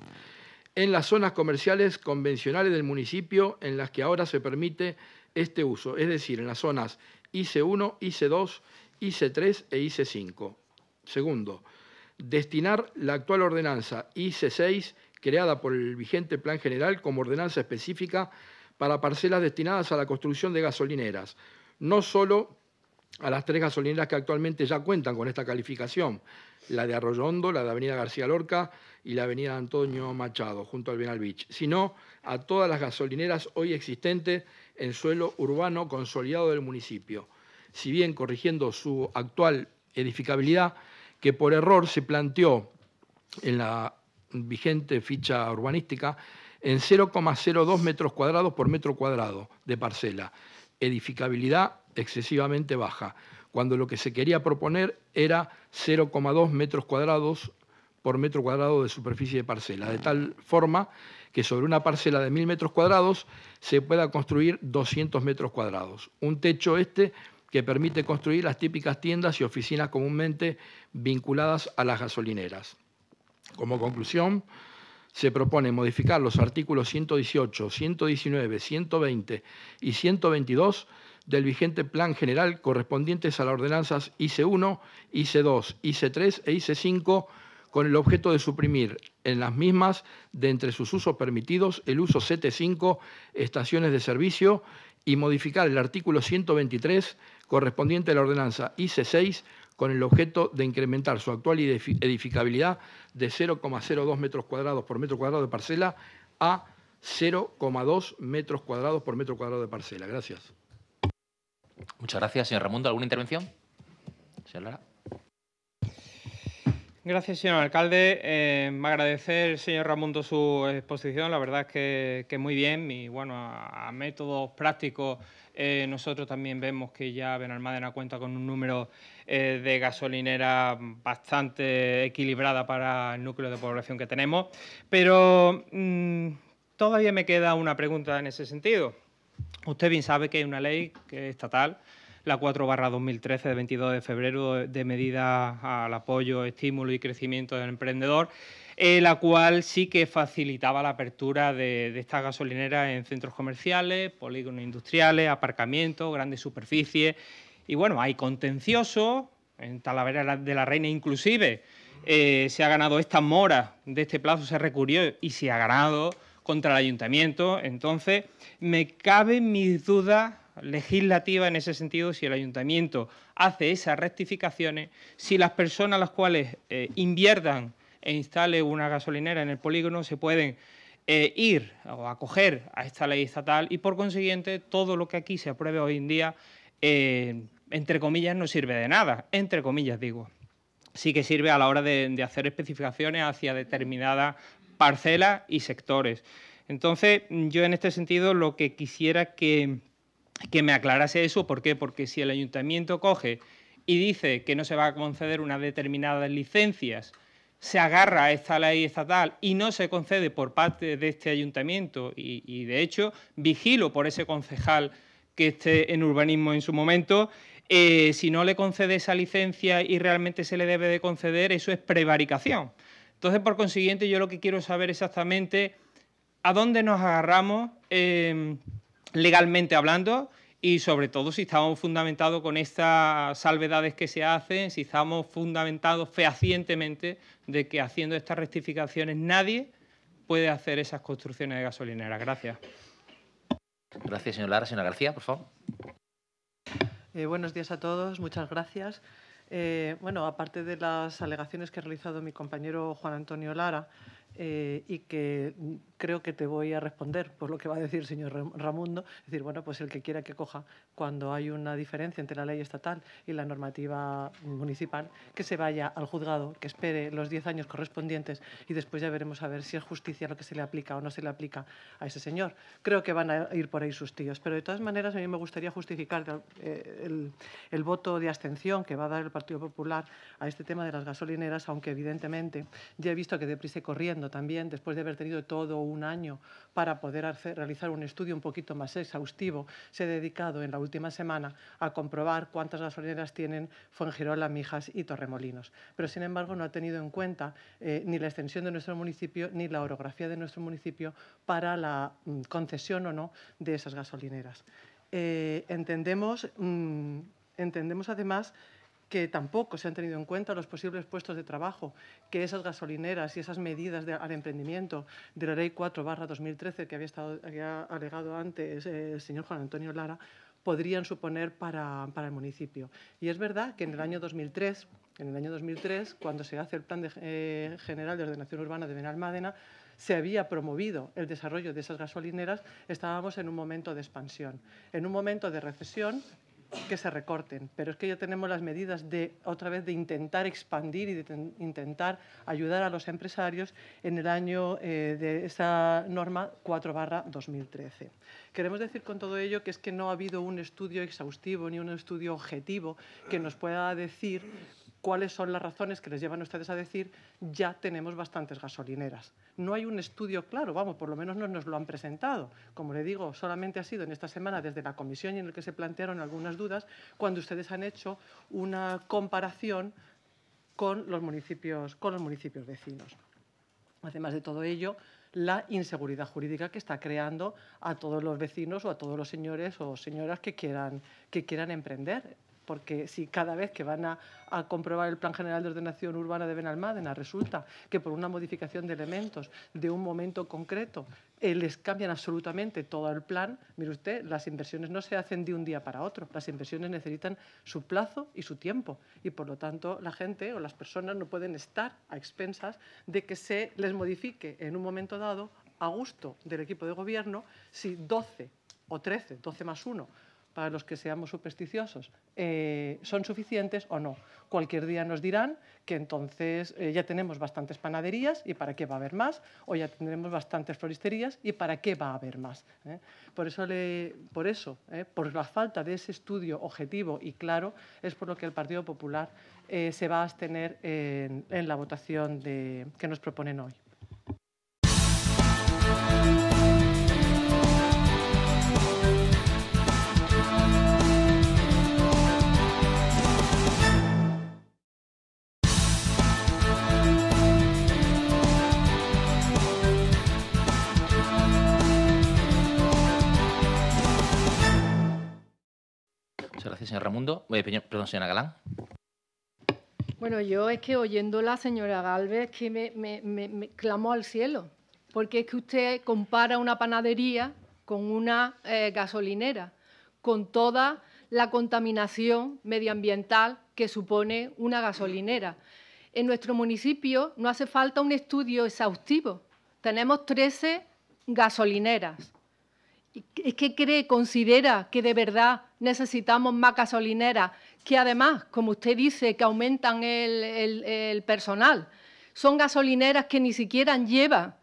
en las zonas comerciales convencionales del municipio en las que ahora se permite este uso, es decir, en las zonas IC1, IC2, IC3 e IC5. Segundo, destinar la actual ordenanza IC6 creada por el vigente Plan General como ordenanza específica para parcelas destinadas a la construcción de gasolineras, no solo a las tres gasolineras que actualmente ya cuentan con esta calificación, la de Arroyondo, la de Avenida García Lorca y la Avenida Antonio Machado, junto al Bienal Beach, sino a todas las gasolineras hoy existentes en suelo urbano consolidado del municipio, si bien corrigiendo su actual edificabilidad, que por error se planteó en la vigente ficha urbanística, en 0,02 metros cuadrados por metro cuadrado de parcela. Edificabilidad excesivamente baja, cuando lo que se quería proponer era 0,2 metros cuadrados por metro cuadrado de superficie de parcela, de tal forma que sobre una parcela de 1.000 metros cuadrados se pueda construir 200 metros cuadrados. Un techo este que permite construir las típicas tiendas y oficinas comúnmente vinculadas a las gasolineras. Como conclusión, se propone modificar los artículos 118, 119, 120 y 122 del vigente Plan General correspondientes a las ordenanzas IC1, IC2, IC3 e IC5 con el objeto de suprimir en las mismas, de entre sus usos permitidos, el uso CT5, estaciones de servicio, y modificar el artículo 123 correspondiente a la ordenanza IC6 con el objeto de incrementar su actual edificabilidad de 0,02 metros cuadrados por metro cuadrado de parcela a 0,2 metros cuadrados por metro cuadrado de parcela. Gracias. Muchas gracias, señor Ramundo. ¿Alguna intervención? Señor Gracias, señor alcalde. Eh, me agradecer, señor Ramundo, su exposición. La verdad es que, muy bien. Y bueno, a, métodos prácticos, eh, nosotros también vemos que ya Benalmádena cuenta con un número eh, de gasolinera bastante equilibrada para el núcleo de población que tenemos. Pero mm, todavía me queda una pregunta en ese sentido. Usted bien sabe que hay una ley que estatal la 4 2013 de 22 de febrero de medida al apoyo, estímulo y crecimiento del emprendedor, eh, la cual sí que facilitaba la apertura de, de estas gasolineras en centros comerciales, polígonos industriales, aparcamientos, grandes superficies y bueno, hay contencioso, en Talavera de la Reina inclusive eh, se ha ganado esta mora de este plazo, se recurrió y se ha ganado contra el ayuntamiento. Entonces, me cabe mi duda legislativa en ese sentido si el ayuntamiento hace esas rectificaciones, si las personas a las cuales eh, inviertan e instale una gasolinera en el polígono se pueden eh, ir o acoger a esta ley estatal y por consiguiente todo lo que aquí se apruebe hoy en día entre comillas, no sirve de nada, entre comillas digo. Sí que sirve a la hora de, hacer especificaciones hacia determinadas parcelas y sectores. Entonces, yo en este sentido lo que quisiera que, que me aclarase eso, ¿por qué? Porque si el ayuntamiento coge y dice que no se va a conceder unas determinadas licencias, se agarra a esta ley estatal y no se concede por parte de este ayuntamiento y de hecho vigilo por ese concejal que esté en urbanismo en su momento, eh, si no le concede esa licencia y realmente se le debe de conceder, eso es prevaricación. Entonces, por consiguiente, yo lo que quiero saber exactamente a dónde nos agarramos em, legalmente hablando y sobre todo si estamos fundamentados con estas salvedades que se hacen, si estamos fundamentados fehacientemente de que haciendo estas rectificaciones nadie puede hacer esas construcciones de gasolineras. Gracias. Gracias, señor Lara. Señora García, por favor. Eh, buenos días a todos, muchas gracias. Eh, bueno, aparte de las alegaciones que ha realizado mi compañero Juan Antonio Lara eh, y que creo que te voy a responder por lo que va a decir el señor Ramundo. Es decir, bueno, pues el que quiera que coja cuando hay una diferencia entre la ley estatal y la normativa municipal, que se vaya al juzgado, que espere los 10 años correspondientes y después ya veremos a ver si es justicia lo que se le aplica o no se le aplica a ese señor. Creo que van a ir por ahí sus tíos. Pero de todas maneras, a mí me gustaría justificar el, eh, el voto de abstención que va a dar el Partido Popular a este tema de las gasolineras, aunque evidentemente ya he visto que deprisa corriendo también, después de haber tenido todo un un año para poder realizar un estudio un poquito más exhaustivo, se ha dedicado en la última semana a comprobar cuántas gasolineras tienen Fuengirola, Mijas y Torremolinos. Pero, sin embargo, no ha tenido en cuenta eh, ni la extensión de nuestro municipio ni la orografía de nuestro municipio para la mm, concesión o no de esas gasolineras. Eh, entendemos, mm, entendemos, además, que tampoco se han tenido en cuenta los posibles puestos de trabajo que esas gasolineras y esas medidas de, al emprendimiento de la Ley 4-2013 que había, estado, alegado antes eh, el señor Juan Antonio Lara podrían suponer para, el municipio. Y es verdad que en el año 2003, en el año 2003 cuando se hace el Plan eh, General de Ordenación Urbana de Benalmádena, se había promovido el desarrollo de esas gasolineras, estábamos en un momento de expansión. En un momento de recesión, que se recorten, pero es que ya tenemos las medidas de, otra vez, de intentar expandir y de intentar ayudar a los empresarios en el año eh, de esa norma 4 2013. Queremos decir con todo ello que es que no ha habido un estudio exhaustivo ni un estudio objetivo que nos pueda decir cuáles son las razones que les llevan a ustedes a decir ya tenemos bastantes gasolineras. No hay un estudio claro, vamos, por lo menos no nos lo han presentado. Como le digo, solamente ha sido en esta semana desde la comisión y en el que se plantearon algunas dudas cuando ustedes han hecho una comparación con los municipios, con los municipios vecinos. Además de todo ello, la inseguridad jurídica que está creando a todos los vecinos o a todos los señores o señoras que quieran, que quieran emprender porque si cada vez que van a, comprobar el Plan General de Ordenación Urbana de Benalmádena resulta que por una modificación de elementos de un momento concreto eh, les cambian absolutamente todo el plan, mire usted, las inversiones no se hacen de un día para otro, las inversiones necesitan su plazo y su tiempo y por lo tanto la gente o las personas no pueden estar a expensas de que se les modifique en un momento dado a gusto del equipo de gobierno si 12 o 13, 12 más 1, para los que seamos supersticiosos eh, son suficientes o no. Cualquier día nos dirán que entonces eh, ya tenemos bastantes panaderías y para qué va a haber más, o ya tendremos bastantes floristerías y para qué va a haber más. ¿eh? Por eso, por, eso por la falta de ese estudio objetivo y claro, es por lo que el Partido Popular se va a abstener en, la votación que nos proponen hoy. señor Ramundo, eh, perdón, señora Galán. Bueno, yo es que oyendo la señora Galvez que me, clamó al cielo, porque es que usted compara una panadería con una eh, gasolinera, con toda la contaminación medioambiental que supone una gasolinera. En nuestro municipio no hace falta un estudio exhaustivo. Tenemos 13 gasolineras es que cree, considera que de verdad necesitamos más gasolineras, que además, como usted dice, que aumentan el, personal. Son gasolineras que ni siquiera llevan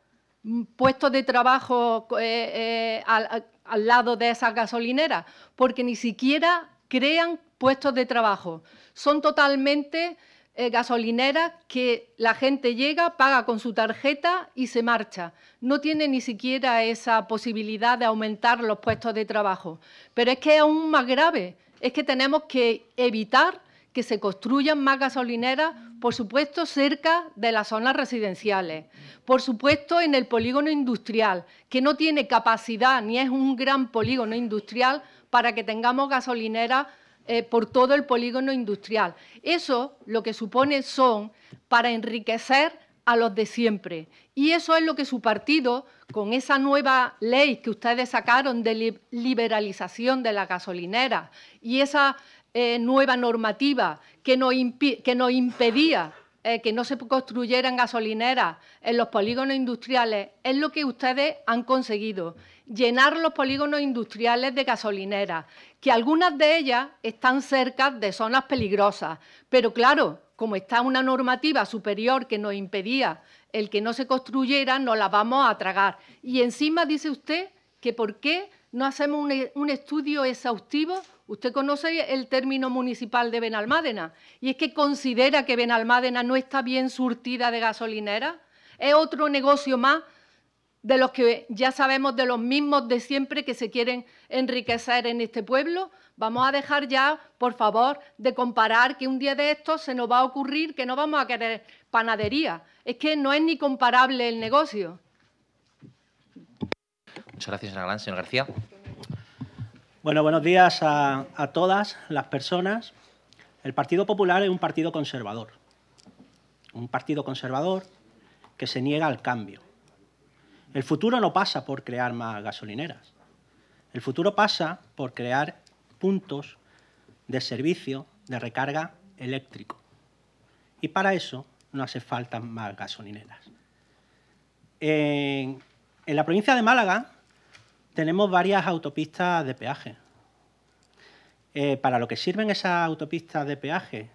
puestos de trabajo eh, eh, al lado de esas gasolineras, porque ni siquiera crean puestos de trabajo. Son totalmente eh, gasolineras que la gente llega, paga con su tarjeta y se marcha. No tiene ni siquiera esa posibilidad de aumentar los puestos de trabajo. Pero es que es aún más grave, es que tenemos que evitar que se construyan más gasolineras, por supuesto, cerca de las zonas residenciales, por supuesto, en el polígono industrial, que no tiene capacidad ni es un gran polígono industrial para que tengamos gasolineras eh, por todo el polígono industrial. Eso lo que supone son para enriquecer a los de siempre. Y eso es lo que su partido, con esa nueva ley que ustedes sacaron de liberalización de la gasolinera y esa eh, nueva normativa que nos, impedía eh, que no se construyeran gasolineras en los polígonos industriales, es lo que ustedes han conseguido llenar los polígonos industriales de gasolineras, que algunas de ellas están cerca de zonas peligrosas. Pero claro, como está una normativa superior que nos impedía el que no se construyera, nos la vamos a tragar. Y encima dice usted que por qué no hacemos un, estudio exhaustivo Usted conoce el término municipal de Benalmádena y es que considera que Benalmádena no está bien surtida de gasolinera. Es otro negocio más de los que ya sabemos de los mismos de siempre que se quieren enriquecer en este pueblo. Vamos a dejar ya, por favor, de comparar que un día de estos se nos va a ocurrir que no vamos a querer panadería. Es que no es ni comparable el negocio. Muchas gracias, señora Señor García. Bueno, buenos días a todas las personas. El Partido Popular es un partido conservador. Un partido conservador que se niega al cambio el futuro no pasa por crear más gasolineras. El futuro pasa por crear puntos de servicio de recarga eléctrico. Y para eso no hace falta más gasolineras. En, la provincia de Málaga tenemos varias autopistas de peaje. Eh, para lo que sirven esas autopistas de peaje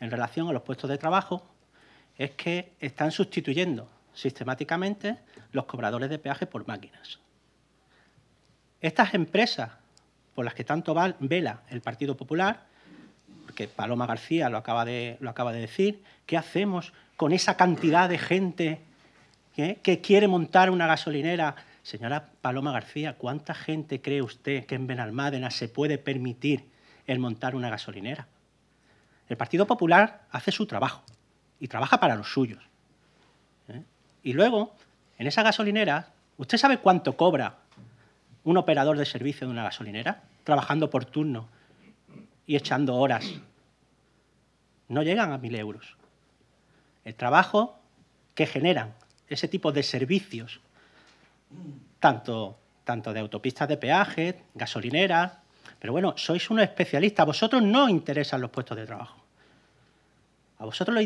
en relación a los puestos de trabajo es que están sustituyendo sistemáticamente los cobradores de peaje por máquinas. Estas empresas por las que tanto vela el Partido Popular, porque Paloma García lo acaba de, lo acaba de decir, ¿qué hacemos con esa cantidad de gente que quiere montar una gasolinera? Señora Paloma García, ¿cuánta gente cree usted que en Benalmádena se puede permitir el montar una gasolinera? El Partido Popular hace su trabajo y trabaja para los suyos. Y luego, en esa gasolinera, ¿usted sabe cuánto cobra un operador de servicio de una gasolinera? Trabajando por turno y echando horas. No llegan a mil euros. El trabajo que generan ese tipo de servicios, tanto, tanto de autopistas de peaje, gasolineras, pero bueno, sois unos especialistas, a vosotros no os interesan los puestos de trabajo. A vosotros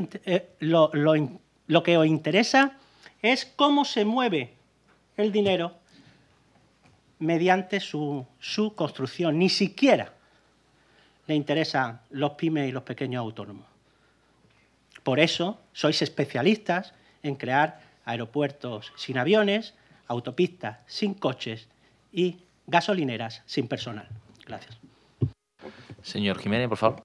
lo eh, que os interesa es cómo se mueve el dinero mediante su, construcción. Ni siquiera le interesan los pymes y los pequeños autónomos. Por eso sois especialistas en crear aeropuertos sin aviones, autopistas sin coches y gasolineras sin personal. Gracias. Señor Jiménez, por favor.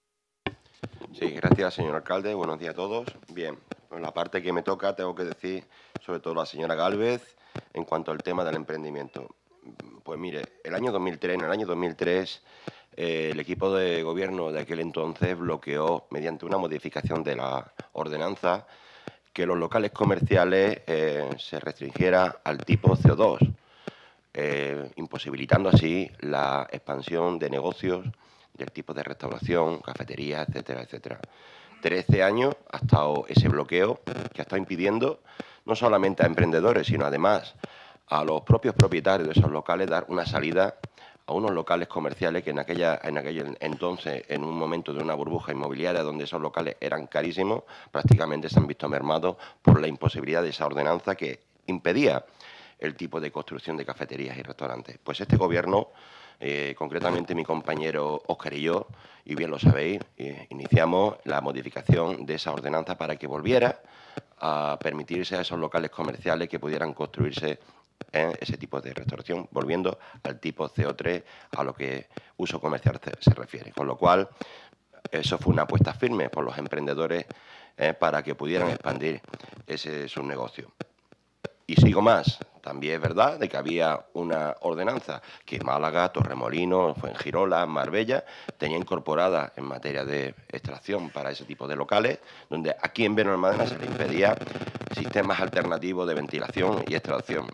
Sí, gracias, señor alcalde. Buenos días a todos. Bien, en pues la parte que me toca tengo que decir sobre todo la señora Galvez, en cuanto al tema del emprendimiento. Pues mire, el año 2003, en el año 2003, eh, el equipo de gobierno de aquel entonces bloqueó, mediante una modificación de la ordenanza, que los locales comerciales eh, se restringiera al tipo CO2, eh, imposibilitando así la expansión de negocios del tipo de restauración, cafetería, etcétera, etcétera. 13 años ha estado ese bloqueo que ha estado impidiendo no solamente a emprendedores, sino además a los propios propietarios de esos locales dar una salida a unos locales comerciales que en aquella en aquel entonces, en un momento de una burbuja inmobiliaria donde esos locales eran carísimos, prácticamente se han visto mermados por la imposibilidad de esa ordenanza que impedía el tipo de construcción de cafeterías y restaurantes. Pues este gobierno eh, concretamente mi compañero Óscar y yo, y bien lo sabéis, eh, iniciamos la modificación de esa ordenanza para que volviera a permitirse a esos locales comerciales que pudieran construirse en ese tipo de restauración, volviendo al tipo CO3 a lo que uso comercial se refiere. Con lo cual, eso fue una apuesta firme por los emprendedores eh, para que pudieran expandir ese su negocio. Y sigo más. También es verdad de que había una ordenanza que Málaga, Torremolino, Fuengirola, Marbella tenía incorporada en materia de extracción para ese tipo de locales, donde aquí en Benalmádena se le impedía sistemas alternativos de ventilación y extracción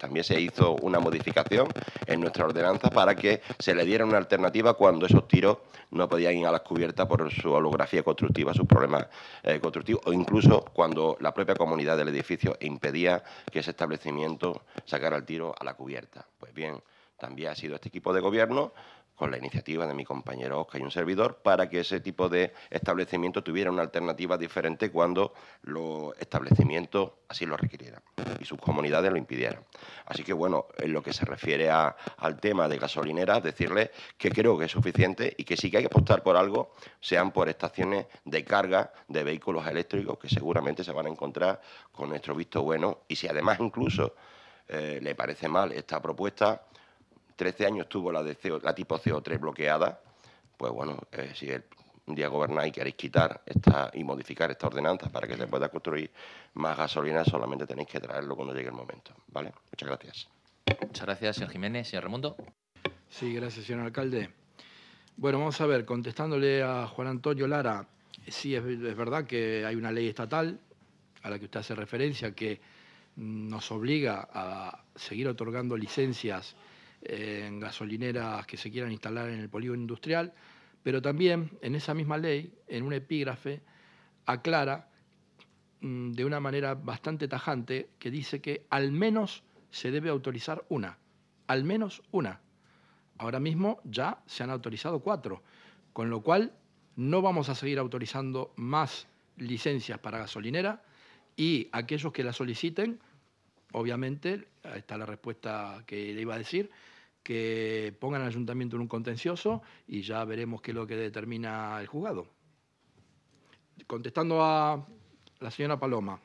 también se hizo una modificación en nuestra ordenanza para que se le diera una alternativa cuando esos tiros no podían ir a las cubiertas por su holografía constructiva, sus problemas eh, constructivos, o incluso cuando la propia comunidad del edificio impedía que ese establecimiento sacara el tiro a la cubierta. Pues bien, también ha sido este equipo de gobierno con la iniciativa de mi compañero Oscar y un servidor, para que ese tipo de establecimiento tuviera una alternativa diferente cuando los establecimientos así lo requirieran y sus comunidades lo impidieran. Así que, bueno, en lo que se refiere al tema de gasolineras, decirles que creo que es suficiente y que sí que hay que apostar por algo, sean por estaciones de carga de vehículos eléctricos, que seguramente se van a encontrar con nuestro visto bueno, y si además incluso eh, le parece mal esta propuesta, 13 años tuvo la, la tipo CO3 bloqueada, pues bueno, eh, si el, un día gobernáis y queréis quitar esta, y modificar esta ordenanza para que se pueda construir más gasolina, solamente tenéis que traerlo cuando llegue el momento. ¿Vale? Muchas gracias. Muchas gracias, señor Jiménez. Señor Remundo. Sí, gracias, señor alcalde. Bueno, vamos a ver, contestándole a Juan Antonio Lara, sí, es, es verdad que hay una ley estatal a la que usted hace referencia que nos obliga a seguir otorgando licencias en gasolineras que se quieran instalar en el polígono industrial, pero también en esa misma ley, en un epígrafe, aclara mm, de una manera bastante tajante que dice que al menos se debe autorizar una, al menos una. Ahora mismo ya se han autorizado cuatro, con lo cual no vamos a seguir autorizando más licencias para gasolinera y aquellos que la soliciten, obviamente, está la respuesta que le iba a decir, que pongan al ayuntamiento en un contencioso y ya veremos qué es lo que determina el juzgado. Contestando a la señora Paloma.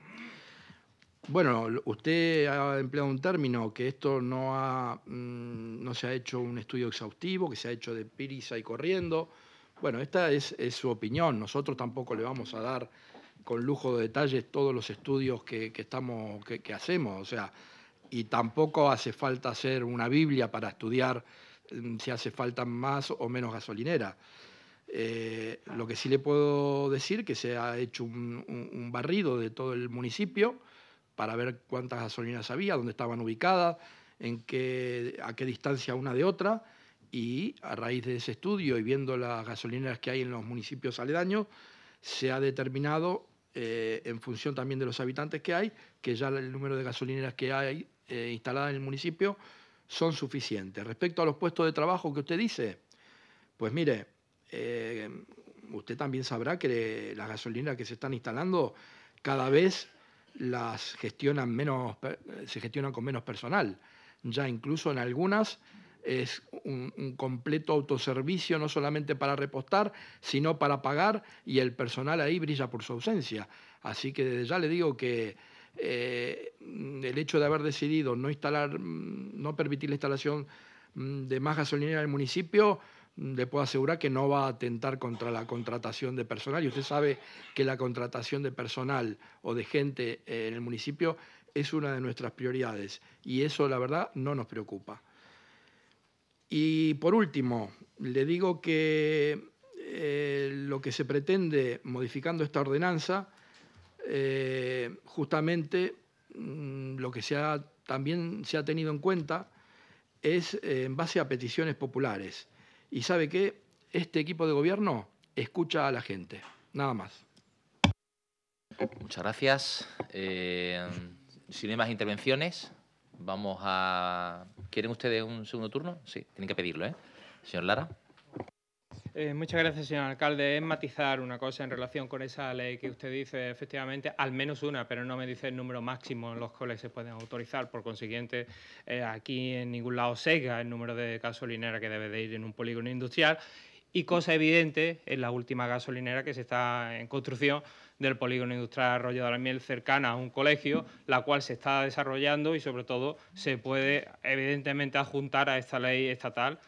Bueno, usted ha empleado un término que esto no, ha, mm, no se ha hecho un estudio exhaustivo, que se ha hecho de pirisa y corriendo. Bueno, esta es, su opinión. Nosotros tampoco le vamos a dar con lujo de detalles todos los estudios que, estamos, que hacemos. O sea, y tampoco hace falta hacer una Biblia para estudiar mm, si hace falta más o menos gasolinera. Eh, lo que sí le puedo decir que se ha hecho un, barrido de todo el municipio para ver cuántas gasolineras había, dónde estaban ubicadas, en qué, a qué distancia una de otra, y a raíz de ese estudio y viendo las gasolineras que hay en los municipios aledaños, se ha determinado, eh, en función también de los habitantes que hay, que ya el número de gasolineras que hay eh, instaladas en el municipio son suficientes. Respecto a los puestos de trabajo que usted dice, pues mire, eh, usted también sabrá que las gasolineras que se están instalando cada vez las gestionan menos, se gestionan con menos personal. Ya incluso en algunas es un, un, completo autoservicio, no solamente para repostar, sino para pagar, y el personal ahí brilla por su ausencia. Así que desde ya le digo que eh, el hecho de haber decidido no, instalar, mm, no permitir la instalación mm, de más gasolinera en el municipio, mm, le puedo asegurar que no va a atentar contra la contratación de personal. Y usted sabe que la contratación de personal o de gente eh, en el municipio es una de nuestras prioridades. Y eso, la verdad, no nos preocupa. Y por último, le digo que eh, lo que se pretende modificando esta ordenanza eh, justamente mm, lo que se ha, también se ha tenido en cuenta es eh, en base a peticiones populares. Y sabe que este equipo de gobierno escucha a la gente, nada más. Muchas gracias. Eh, sin más intervenciones, vamos a... ¿Quieren ustedes un segundo turno? Sí, tienen que pedirlo, ¿eh? Señor Lara. Eh, muchas gracias, señor alcalde. Es matizar una cosa en relación con esa ley que usted dice, efectivamente, al menos una, pero no me dice el número máximo en los cuales se pueden autorizar. Por consiguiente, eh, aquí en ningún lado sega el número de gasolinera que debe de ir en un polígono industrial. Y cosa evidente, es la última gasolinera que se está en construcción del polígono industrial Arroyo de la Miel cercana a un colegio, la cual se está desarrollando y sobre todo se puede evidentemente adjuntar a esta ley estatal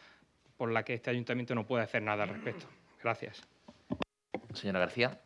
por la que este ayuntamiento no puede hacer nada al respecto. Gracias. Señora García.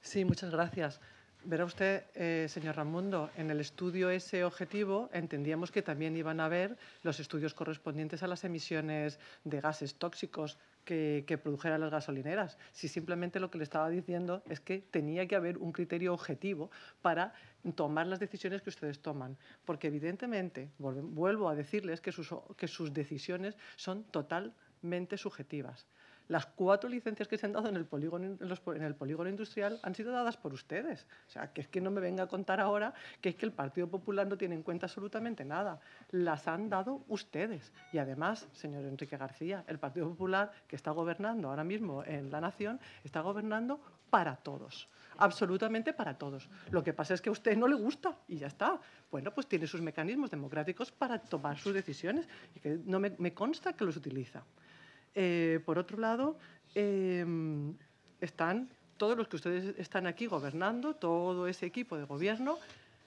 Sí, muchas gracias. Verá usted, eh, señor Ramundo, en el estudio ese objetivo entendíamos que también iban a haber los estudios correspondientes a las emisiones de gases tóxicos que, produjeran las gasolineras, si simplemente lo que le estaba diciendo es que tenía que haber un criterio objetivo para tomar las decisiones que ustedes toman, porque evidentemente, vuelvo a decirles que sus decisiones son totalmente subjetivas las cuatro licencias que se han dado en el polígono, industrial han sido dadas por ustedes. O sea, que es que no me venga a contar ahora que es que el Partido Popular no tiene en cuenta absolutamente nada. Las han dado ustedes. Y además, señor Enrique García, el Partido Popular que está gobernando ahora mismo en la nación, está gobernando para todos absolutamente para todos. Lo que pasa es que a usted no le gusta y ya está. Bueno, pues tiene sus mecanismos democráticos para tomar sus decisiones y que no me, me consta que los utiliza. Eh, por otro lado, em, están todos los que ustedes están aquí gobernando, todo ese equipo de gobierno,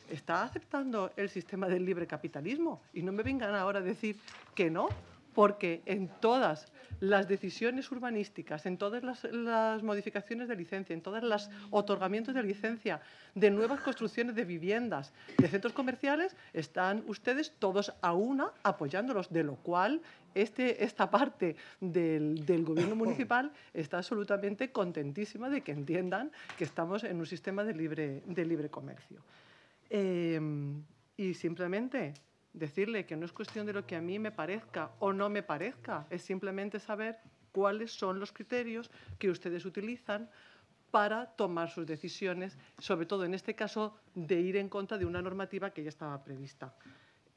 está aceptando el sistema del libre capitalismo. Y no me vengan ahora a decir que no, porque en todas las decisiones urbanísticas, en todas las, las, modificaciones de licencia, en todos los otorgamientos de licencia, de nuevas construcciones de viviendas, de centros comerciales, están ustedes todos a una apoyándolos, de lo cual este, esta parte del, gobierno *coughs* municipal está absolutamente contentísima de que entiendan que estamos en un sistema de libre, de libre comercio. Em, y simplemente decirle que no es cuestión de lo que a mí me parezca o no me parezca, es simplemente saber cuáles son los criterios que ustedes utilizan para tomar sus decisiones, sobre todo en este caso de ir en contra de una normativa que ya estaba prevista.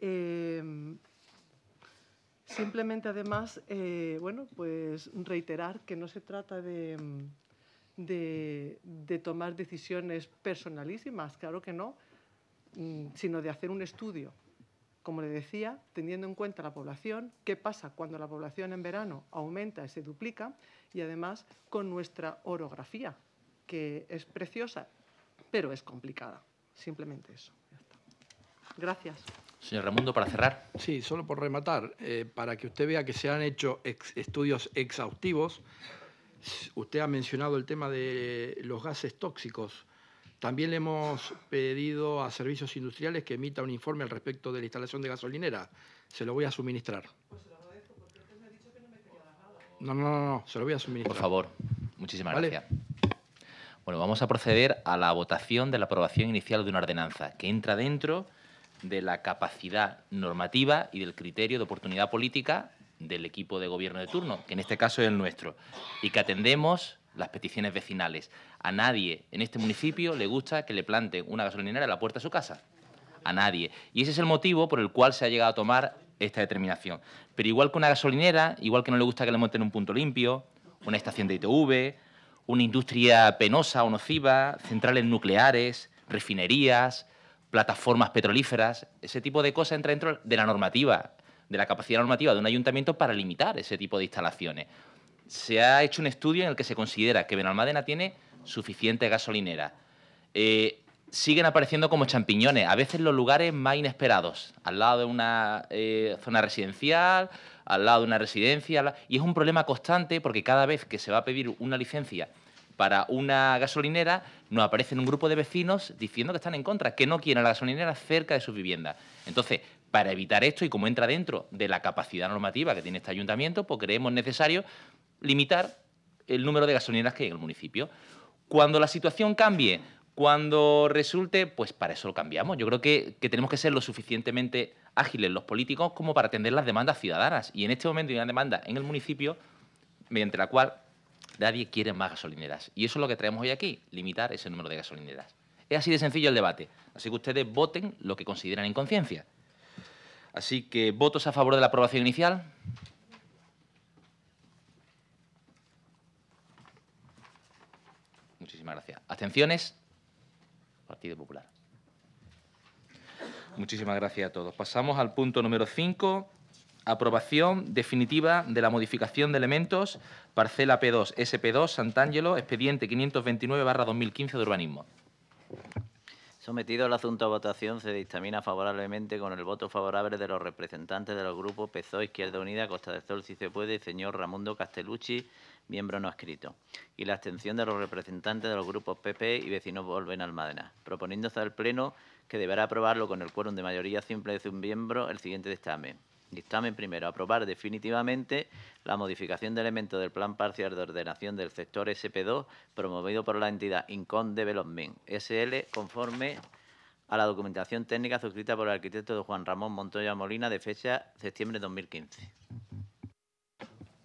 Eh, Simplemente, además, eh, bueno, pues reiterar que no se trata de, mm, tomar decisiones personalísimas, claro que no, mm, sino de hacer un estudio. Como le decía, teniendo en cuenta la población, qué pasa cuando la población en verano aumenta y se duplica, y además con nuestra orografía, que es preciosa, pero es complicada. Simplemente eso. Gracias. Señor Ramundo, para cerrar. Sí, solo por rematar, eh, para que usted vea que se han hecho estudios exhaustivos, usted ha mencionado el tema de los gases tóxicos. También le hemos pedido a servicios industriales que emita un informe al respecto de la instalación de gasolinera. Se lo voy a suministrar. no No, no, no, se lo voy a suministrar. Por favor, muchísimas gracias. Bueno, vamos a proceder a la votación de la aprobación inicial de una ordenanza que entra dentro de la capacidad normativa y del criterio de oportunidad política del equipo de gobierno de turno, que en este caso es el nuestro, y que atendemos las peticiones vecinales. A nadie en este municipio le gusta que le planten una gasolinera a la puerta de su casa. A nadie. Y ese es el motivo por el cual se ha llegado a tomar esta determinación. Pero igual que una gasolinera, igual que no le gusta que le monten un punto limpio, una estación de ITV, una industria penosa o nociva, centrales nucleares, refinerías, plataformas petrolíferas, ese tipo de cosas entra dentro de la normativa, de la capacidad normativa de un ayuntamiento para limitar ese tipo de instalaciones. Se ha hecho un estudio en el que se considera que Benalmádena tiene suficiente gasolinera. Eh, siguen apareciendo como champiñones, a veces los lugares más inesperados, al lado de una eh, zona residencial, al lado de una residencia, y es un problema constante porque cada vez que se va a pedir una licencia para una gasolinera, nos aparecen un grupo de vecinos diciendo que están en contra, que no quieren la gasolinera cerca de sus viviendas. Entonces, para evitar esto y como entra dentro de la capacidad normativa que tiene este ayuntamiento, pues creemos necesario limitar el número de gasolineras que hay en el municipio. Cuando la situación cambie, cuando resulte, pues para eso lo cambiamos. Yo creo que, que, tenemos que ser lo suficientemente ágiles los políticos como para atender las demandas ciudadanas. Y en este momento hay una demanda en el municipio mediante la cual Nadie quiere más gasolineras. Y eso es lo que traemos hoy aquí, limitar ese número de gasolineras. Es así de sencillo el debate. Así que ustedes voten lo que consideran en conciencia. Así que, ¿votos a favor de la aprobación inicial? Muchísimas gracias. ¿Abstenciones? Partido Popular. Muchísimas gracias a todos. Pasamos al punto número 5, Aprobación definitiva de la modificación de elementos, parcela P2, SP2, Sant'Angelo, expediente 529-2015 de urbanismo. Sometido el asunto a votación, se dictamina favorablemente con el voto favorable de los representantes de los grupos PZO, Izquierda Unida, Costa del Sol, si se puede, y señor Ramundo Castellucci, miembro no escrito, y la abstención de los representantes de los grupos PP y Vecinos Volven Almadena, proponiéndose al Pleno que deberá aprobarlo con el quórum de mayoría simple de un miembro el siguiente dictamen. Dictamen primero. Aprobar definitivamente la modificación de elementos del plan parcial de ordenación del sector SP2 promovido por la entidad Incon Development SL conforme a la documentación técnica suscrita por el arquitecto Juan Ramón Montoya Molina de fecha septiembre de 2015.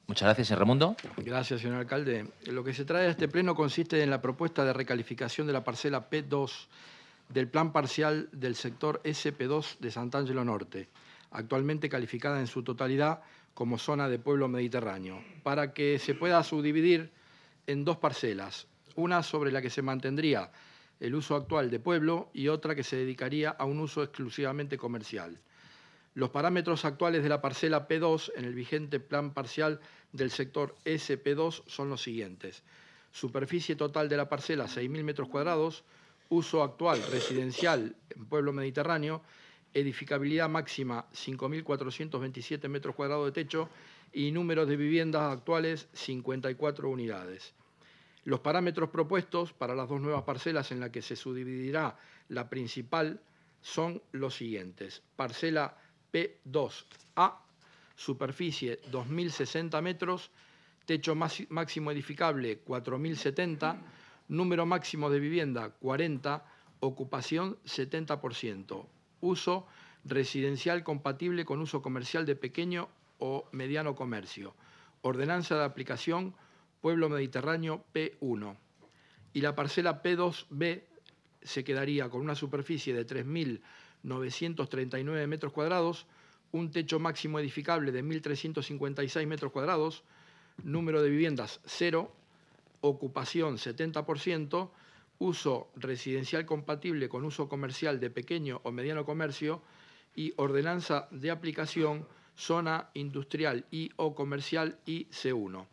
Muchas gracias, señor Ramundo. Gracias, señor alcalde. Lo que se trae a este pleno consiste en la propuesta de recalificación de la parcela P2 del plan parcial del sector SP2 de Sant'Angelo Norte actualmente calificada en su totalidad como zona de pueblo mediterráneo, para que se pueda subdividir en dos parcelas, una sobre la que se mantendría el uso actual de pueblo y otra que se dedicaría a un uso exclusivamente comercial. Los parámetros actuales de la parcela P2 en el vigente plan parcial del sector SP2 son los siguientes. Superficie total de la parcela 6.000 metros cuadrados, uso actual residencial en pueblo mediterráneo edificabilidad máxima 5.427 metros cuadrados de techo y número de viviendas actuales 54 unidades. Los parámetros propuestos para las dos nuevas parcelas en las que se subdividirá la principal son los siguientes. Parcela P2A, superficie 2.060 metros, techo máximo edificable 4.070, número máximo de vivienda 40, ocupación 70%, uso residencial compatible con uso comercial de pequeño o mediano comercio. Ordenanza de aplicación Pueblo Mediterráneo P1. Y la parcela P2B se quedaría con una superficie de 3.939 metros cuadrados, un techo máximo edificable de 1.356 metros cuadrados, número de viviendas 0, ocupación 70%, uso residencial compatible con uso comercial de pequeño o mediano comercio y ordenanza de aplicación zona industrial y o comercial IC1.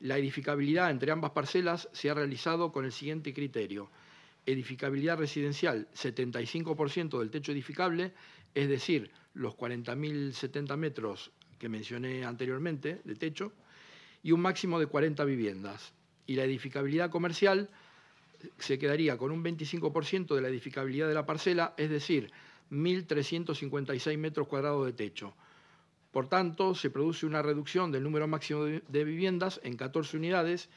La edificabilidad entre ambas parcelas se ha realizado con el siguiente criterio. Edificabilidad residencial 75% del techo edificable, es decir, los 40.070 metros que mencioné anteriormente de techo, y un máximo de 40 viviendas. Y la edificabilidad comercial se quedaría con un 25% de la edificabilidad de la parcela, es decir, 1.356 metros cuadrados de techo. Por tanto, se produce una reducción del número máximo de viviendas en 14 unidades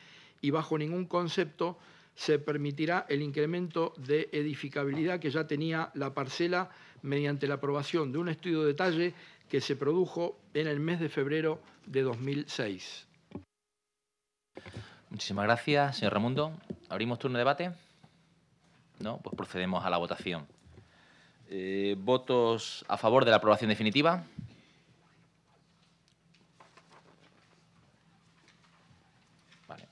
y bajo ningún concepto se permitirá el incremento de edificabilidad que ya tenía la parcela mediante la aprobación de un estudio de detalle que se produjo en el mes de febrero de 2006. Muchísimas gracias, señor Ramundo. ¿Abrimos turno de debate? No, pues procedemos a la votación. Eh, ¿Votos a favor de la aprobación definitiva? Vale.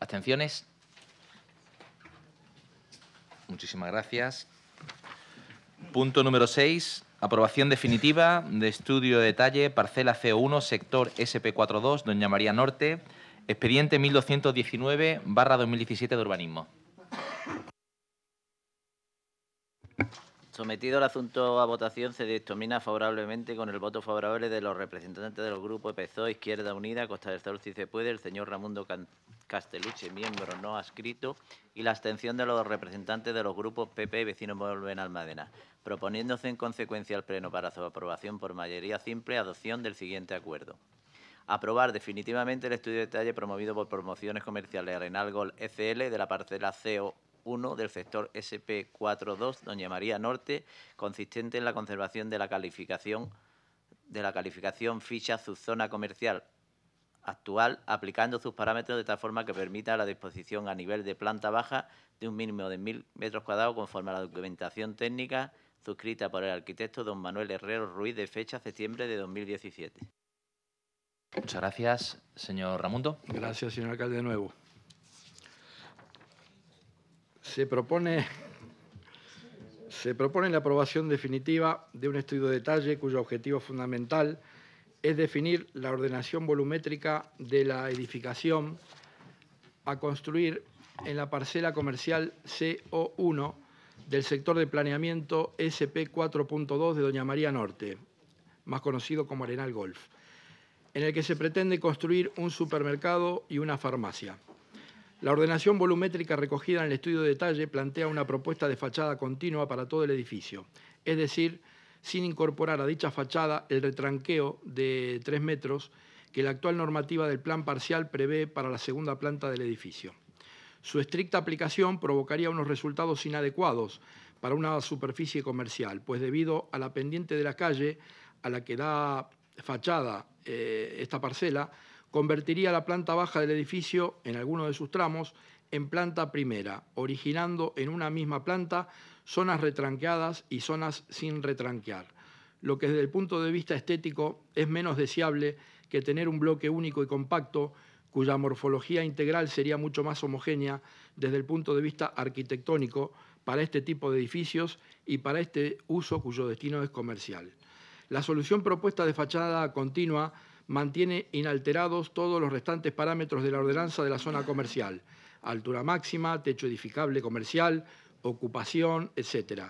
¿Abstenciones? Muchísimas gracias. Punto número 6. Aprobación definitiva de estudio de detalle, parcela CO1, sector SP42, Doña María Norte, Expediente 1219-2017 de urbanismo. Sometido el asunto a votación, se dictamina favorablemente con el voto favorable de los representantes del Grupo grupos Izquierda Unida, Costa del Salud, si se puede, el señor Ramundo Casteluche, miembro no adscrito, y la abstención de los representantes de los grupos PP y Vecinos Volven Almadena, proponiéndose en consecuencia al Pleno para su aprobación por mayoría simple adopción del siguiente acuerdo aprobar definitivamente el estudio de detalle promovido por Promociones Comerciales Arenal Gol ECL de la parcela CO 1 del sector SP42 Doña María Norte, consistente en la conservación de la calificación de la calificación ficha subzona comercial actual, aplicando sus parámetros de tal forma que permita la disposición a nivel de planta baja de un mínimo de 1.000 metros cuadrados conforme a la documentación técnica suscrita por el arquitecto don Manuel Herrero Ruiz de fecha septiembre de 2017. Muchas gracias, señor Ramundo. Gracias, señor alcalde, de nuevo. Se propone, se propone la aprobación definitiva de un estudio de detalle cuyo objetivo fundamental es definir la ordenación volumétrica de la edificación a construir en la parcela comercial CO1 del sector de planeamiento SP 4.2 de Doña María Norte, más conocido como Arenal Golf en el que se pretende construir un supermercado y una farmacia. La ordenación volumétrica recogida en el estudio de detalle plantea una propuesta de fachada continua para todo el edificio, es decir, sin incorporar a dicha fachada el retranqueo de 3 metros que la actual normativa del plan parcial prevé para la segunda planta del edificio. Su estricta aplicación provocaría unos resultados inadecuados para una superficie comercial, pues debido a la pendiente de la calle a la que da fachada eh, esta parcela, convertiría la planta baja del edificio, en alguno de sus tramos, en planta primera, originando en una misma planta zonas retranqueadas y zonas sin retranquear, lo que desde el punto de vista estético es menos deseable que tener un bloque único y compacto cuya morfología integral sería mucho más homogénea desde el punto de vista arquitectónico para este tipo de edificios y para este uso cuyo destino es comercial. La solución propuesta de fachada continua mantiene inalterados todos los restantes parámetros de la ordenanza de la zona comercial, altura máxima, techo edificable comercial, ocupación, etc.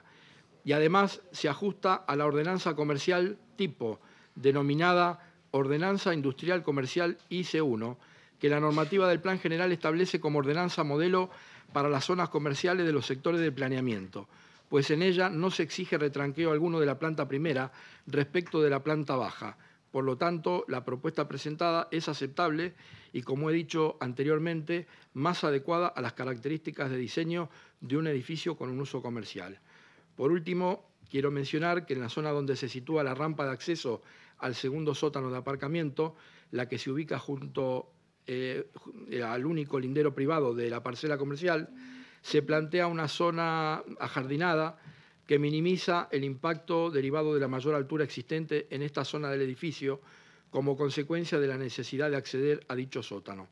Y además se ajusta a la ordenanza comercial tipo, denominada Ordenanza Industrial Comercial IC1, que la normativa del Plan General establece como ordenanza modelo para las zonas comerciales de los sectores de planeamiento pues en ella no se exige retranqueo alguno de la planta primera respecto de la planta baja. Por lo tanto, la propuesta presentada es aceptable y, como he dicho anteriormente, más adecuada a las características de diseño de un edificio con un uso comercial. Por último, quiero mencionar que en la zona donde se sitúa la rampa de acceso al segundo sótano de aparcamiento, la que se ubica junto eh, al único lindero privado de la parcela comercial, se plantea una zona ajardinada que minimiza el impacto derivado de la mayor altura existente en esta zona del edificio como consecuencia de la necesidad de acceder a dicho sótano.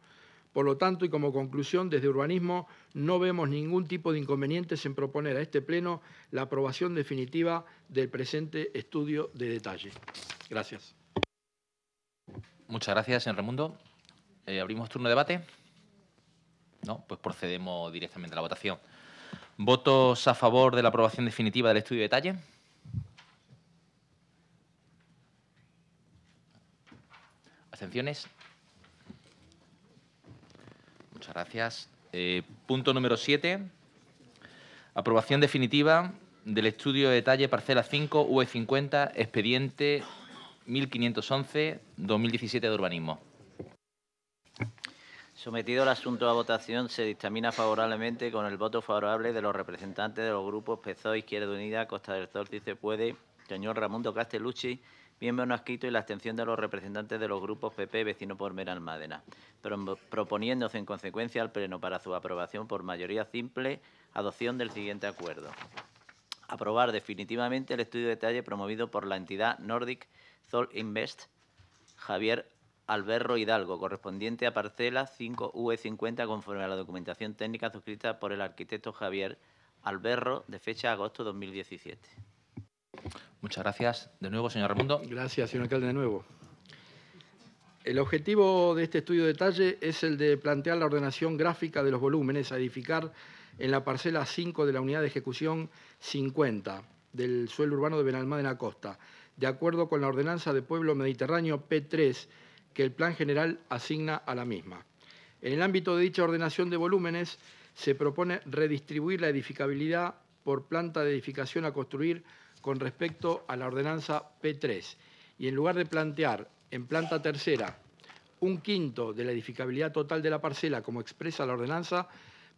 Por lo tanto, y como conclusión, desde urbanismo no vemos ningún tipo de inconvenientes en proponer a este Pleno la aprobación definitiva del presente estudio de detalle. Gracias. Muchas gracias, señor Remundo. Eh, abrimos turno de debate. No, pues procedemos directamente a la votación. ¿Votos a favor de la aprobación definitiva del estudio de detalle? ¿Abstenciones? Muchas gracias. Eh, punto número 7. Aprobación definitiva del estudio de detalle parcela 5 v 50 expediente 1511-2017 de urbanismo. Sometido el asunto a votación, se dictamina favorablemente con el voto favorable de los representantes de los grupos PSOE, Izquierda Unida, Costa del Sol, Dice se puede, señor Ramundo Castellucci, miembro no escrito y la abstención de los representantes de los grupos PP, vecino por Mera Almádena, proponiéndose en consecuencia al Pleno para su aprobación por mayoría simple, adopción del siguiente acuerdo. Aprobar definitivamente el estudio de detalle promovido por la entidad Nordic Sol Invest Javier Alberro Hidalgo, correspondiente a parcela 5V50 conforme a la documentación técnica suscrita por el arquitecto Javier Alberro de fecha de agosto 2017. Muchas gracias de nuevo, señor Raimundo. Gracias, señor alcalde, de nuevo. El objetivo de este estudio de detalle es el de plantear la ordenación gráfica de los volúmenes a edificar en la parcela 5 de la unidad de ejecución 50 del suelo urbano de de la Costa, de acuerdo con la ordenanza de Pueblo Mediterráneo P3 que el Plan General asigna a la misma. En el ámbito de dicha ordenación de volúmenes, se propone redistribuir la edificabilidad por planta de edificación a construir con respecto a la ordenanza P3. Y en lugar de plantear en planta tercera un quinto de la edificabilidad total de la parcela, como expresa la ordenanza,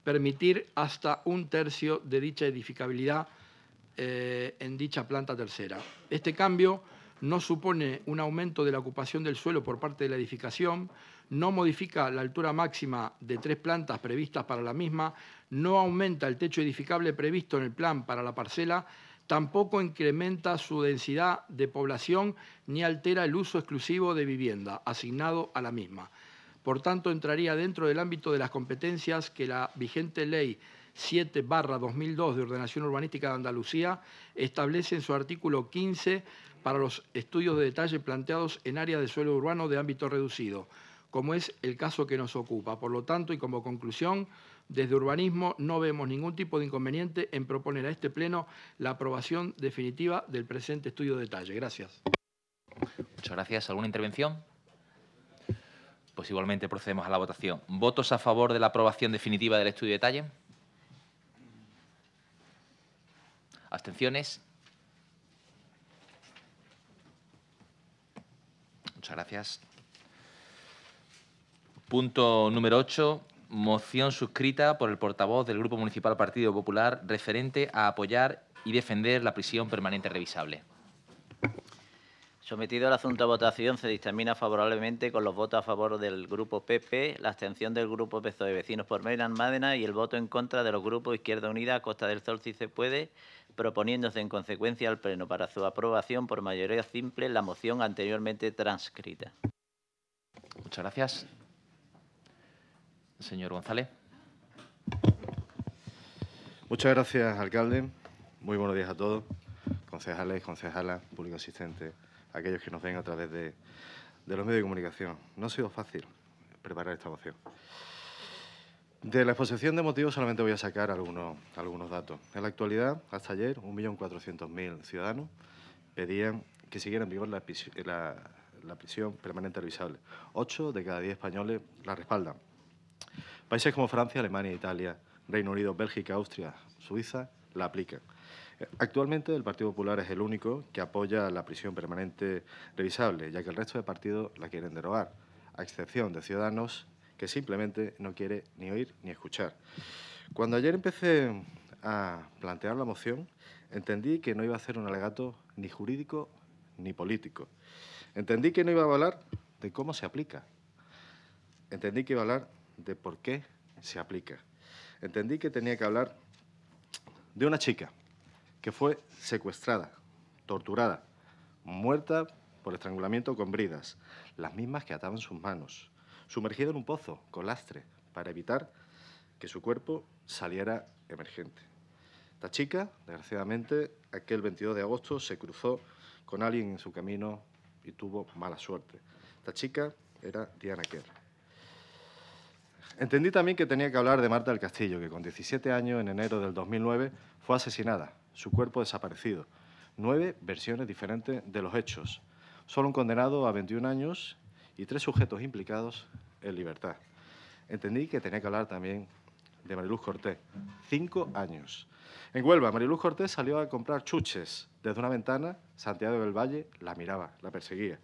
permitir hasta un tercio de dicha edificabilidad eh, en dicha planta tercera. Este cambio no supone un aumento de la ocupación del suelo por parte de la edificación, no modifica la altura máxima de tres plantas previstas para la misma, no aumenta el techo edificable previsto en el plan para la parcela, tampoco incrementa su densidad de población ni altera el uso exclusivo de vivienda asignado a la misma. Por tanto, entraría dentro del ámbito de las competencias que la vigente ley 7 2002 de Ordenación Urbanística de Andalucía establece en su artículo 15 para los estudios de detalle planteados en áreas de suelo urbano de ámbito reducido, como es el caso que nos ocupa. Por lo tanto, y como conclusión, desde urbanismo no vemos ningún tipo de inconveniente en proponer a este Pleno la aprobación definitiva del presente estudio de detalle. Gracias. Muchas gracias. ¿Alguna intervención? Pues igualmente procedemos a la votación. ¿Votos a favor de la aprobación definitiva del estudio de detalle? ¿Abstenciones? Muchas gracias. Punto número 8. Moción suscrita por el portavoz del Grupo Municipal Partido Popular referente a apoyar y defender la prisión permanente revisable. Sometido al asunto a votación, se determina favorablemente con los votos a favor del Grupo PP, la abstención del Grupo de Vecinos por Maryland Mádena y el voto en contra de los grupos Izquierda Unida, Costa del Sol, si se puede, proponiéndose en consecuencia al Pleno para su aprobación por mayoría simple la moción anteriormente transcrita. Muchas gracias. Señor González. Muchas gracias, alcalde. Muy buenos días a todos, concejales, concejalas, público asistente aquellos que nos ven a través de, los medios de comunicación. No ha sido fácil preparar esta moción. De la exposición de motivos solamente voy a sacar algunos, algunos datos. En la actualidad, hasta ayer, 1.400.000 ciudadanos pedían que siguiera en vigor la, la prisión permanente revisable. Ocho de cada diez españoles la respaldan. Países como Francia, Alemania, Italia, Reino Unido, Bélgica, Austria, Suiza la aplican. Actualmente el Partido Popular es el único que apoya la prisión permanente revisable, ya que el resto de partidos la quieren derogar, a excepción de Ciudadanos, que simplemente no quiere ni oír ni escuchar. Cuando ayer empecé a plantear la moción, entendí que no iba a hacer un alegato ni jurídico ni político. Entendí que no iba a hablar de cómo se aplica. Entendí que iba a hablar de por qué se aplica. Entendí que tenía que hablar de una chica que fue secuestrada, torturada, muerta por estrangulamiento con bridas, las mismas que ataban sus manos, sumergida en un pozo con lastre para evitar que su cuerpo saliera emergente. Esta chica, desgraciadamente, aquel 22 de agosto se cruzó con alguien en su camino y tuvo mala suerte. Esta chica era Diana Kerr. Entendí también que tenía que hablar de Marta del Castillo, que con 17 años, en enero del 2009, fue asesinada su cuerpo desaparecido. Nueve versiones diferentes de los hechos. Solo un condenado a 21 años y tres sujetos implicados en libertad. Entendí que tenía que hablar también de Mariluz Cortés. Cinco años. En Huelva, Mariluz Cortés salió a comprar chuches. Desde una ventana, Santiago del Valle la miraba, la perseguía.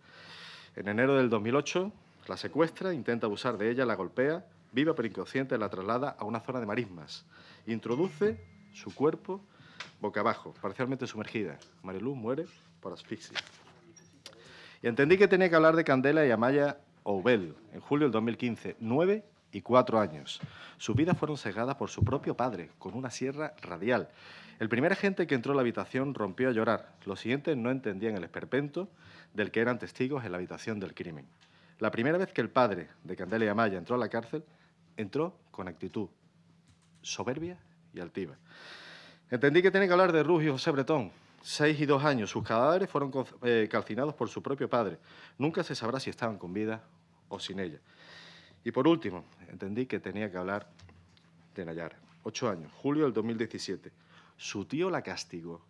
En enero del 2008, la secuestra, intenta abusar de ella, la golpea, viva pero inconsciente, la traslada a una zona de marismas. Introduce su cuerpo boca abajo, parcialmente sumergida. Marilú muere por asfixia. Y entendí que tenía que hablar de Candela y Amaya Oubel en julio del 2015, nueve y cuatro años. Sus vidas fueron cegadas por su propio padre, con una sierra radial. El primer agente que entró a la habitación rompió a llorar. Los siguientes no entendían el esperpento del que eran testigos en la habitación del crimen. La primera vez que el padre de Candela y Amaya entró a la cárcel, entró con actitud soberbia y altiva. Entendí que tenía que hablar de Ruz y José Bretón. Seis y dos años. Sus cadáveres fueron eh, calcinados por su propio padre. Nunca se sabrá si estaban con vida o sin ella. Y por último, entendí que tenía que hablar de Nayar. Ocho años, julio del 2017. Su tío la castigó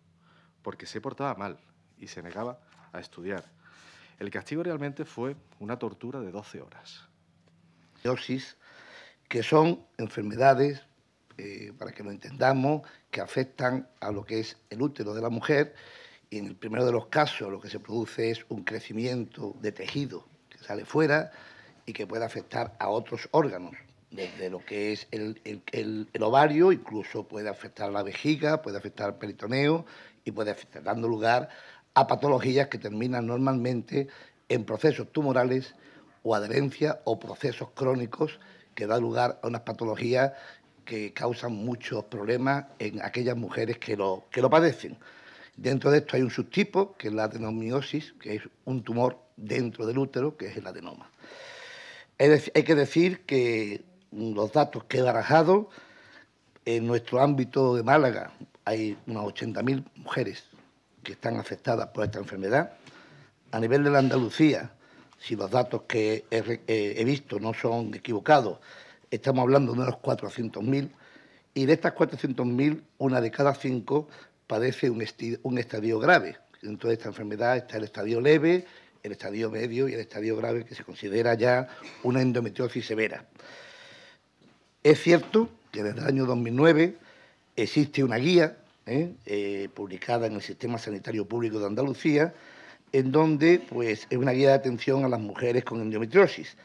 porque se portaba mal y se negaba a estudiar. El castigo realmente fue una tortura de 12 horas. que son enfermedades eh, para que lo entendamos, que afectan a lo que es el útero de la mujer. Y en el primero de los casos lo que se produce es un crecimiento de tejido que sale fuera y que puede afectar a otros órganos, desde lo que es el, ovario, incluso puede afectar a la vejiga, puede afectar al peritoneo y puede afectar, dando lugar a patologías que terminan normalmente en procesos tumorales o adherencia o procesos crónicos que dan lugar a unas patologías que causan muchos problemas en aquellas mujeres que lo, que lo padecen. Dentro de esto hay un subtipo, que es la adenomiosis, que es un tumor dentro del útero, que es el adenoma. Hay que decir que los datos que he barajado, en nuestro ámbito de Málaga hay unas 80.000 mujeres que están afectadas por esta enfermedad. A nivel de la Andalucía, si los datos que he eh, visto no son equivocados, estamos hablando de unos 400.000, y de estas 400.000, una de cada cinco padece un, estadio grave. Dentro de esta enfermedad está el estadio leve, el estadio medio y el estadio grave, que se considera ya una endometriosis severa. Es cierto que desde el año 2009 existe una guía ¿eh? Eh, publicada en el Sistema Sanitario Público de Andalucía, en donde pues, es una guía de atención a las mujeres con endometriosis,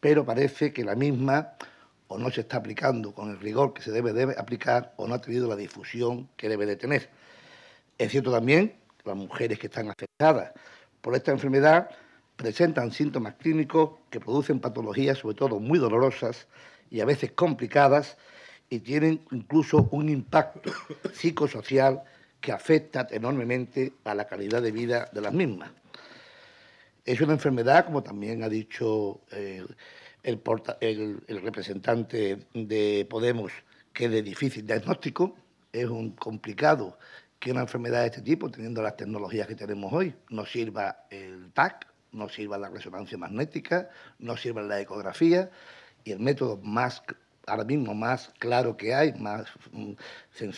pero parece que la misma o no se está aplicando con el rigor que se debe, aplicar o no ha tenido la difusión que debe de tener. Es cierto también que las mujeres que están afectadas por esta enfermedad presentan síntomas clínicos que producen patologías, sobre todo muy dolorosas y a veces complicadas, y tienen incluso un impacto *coughs* psicosocial que afecta enormemente a la calidad de vida de las mismas. Es una enfermedad, como también ha dicho eh, el, el, representante de Podemos, que de difícil diagnóstico, es un complicado que una enfermedad de este tipo, teniendo las tecnologías que tenemos hoy, no sirva el TAC, no sirva la resonancia magnética, no sirva la ecografía, y el método más ahora mismo más claro que hay, más, mm,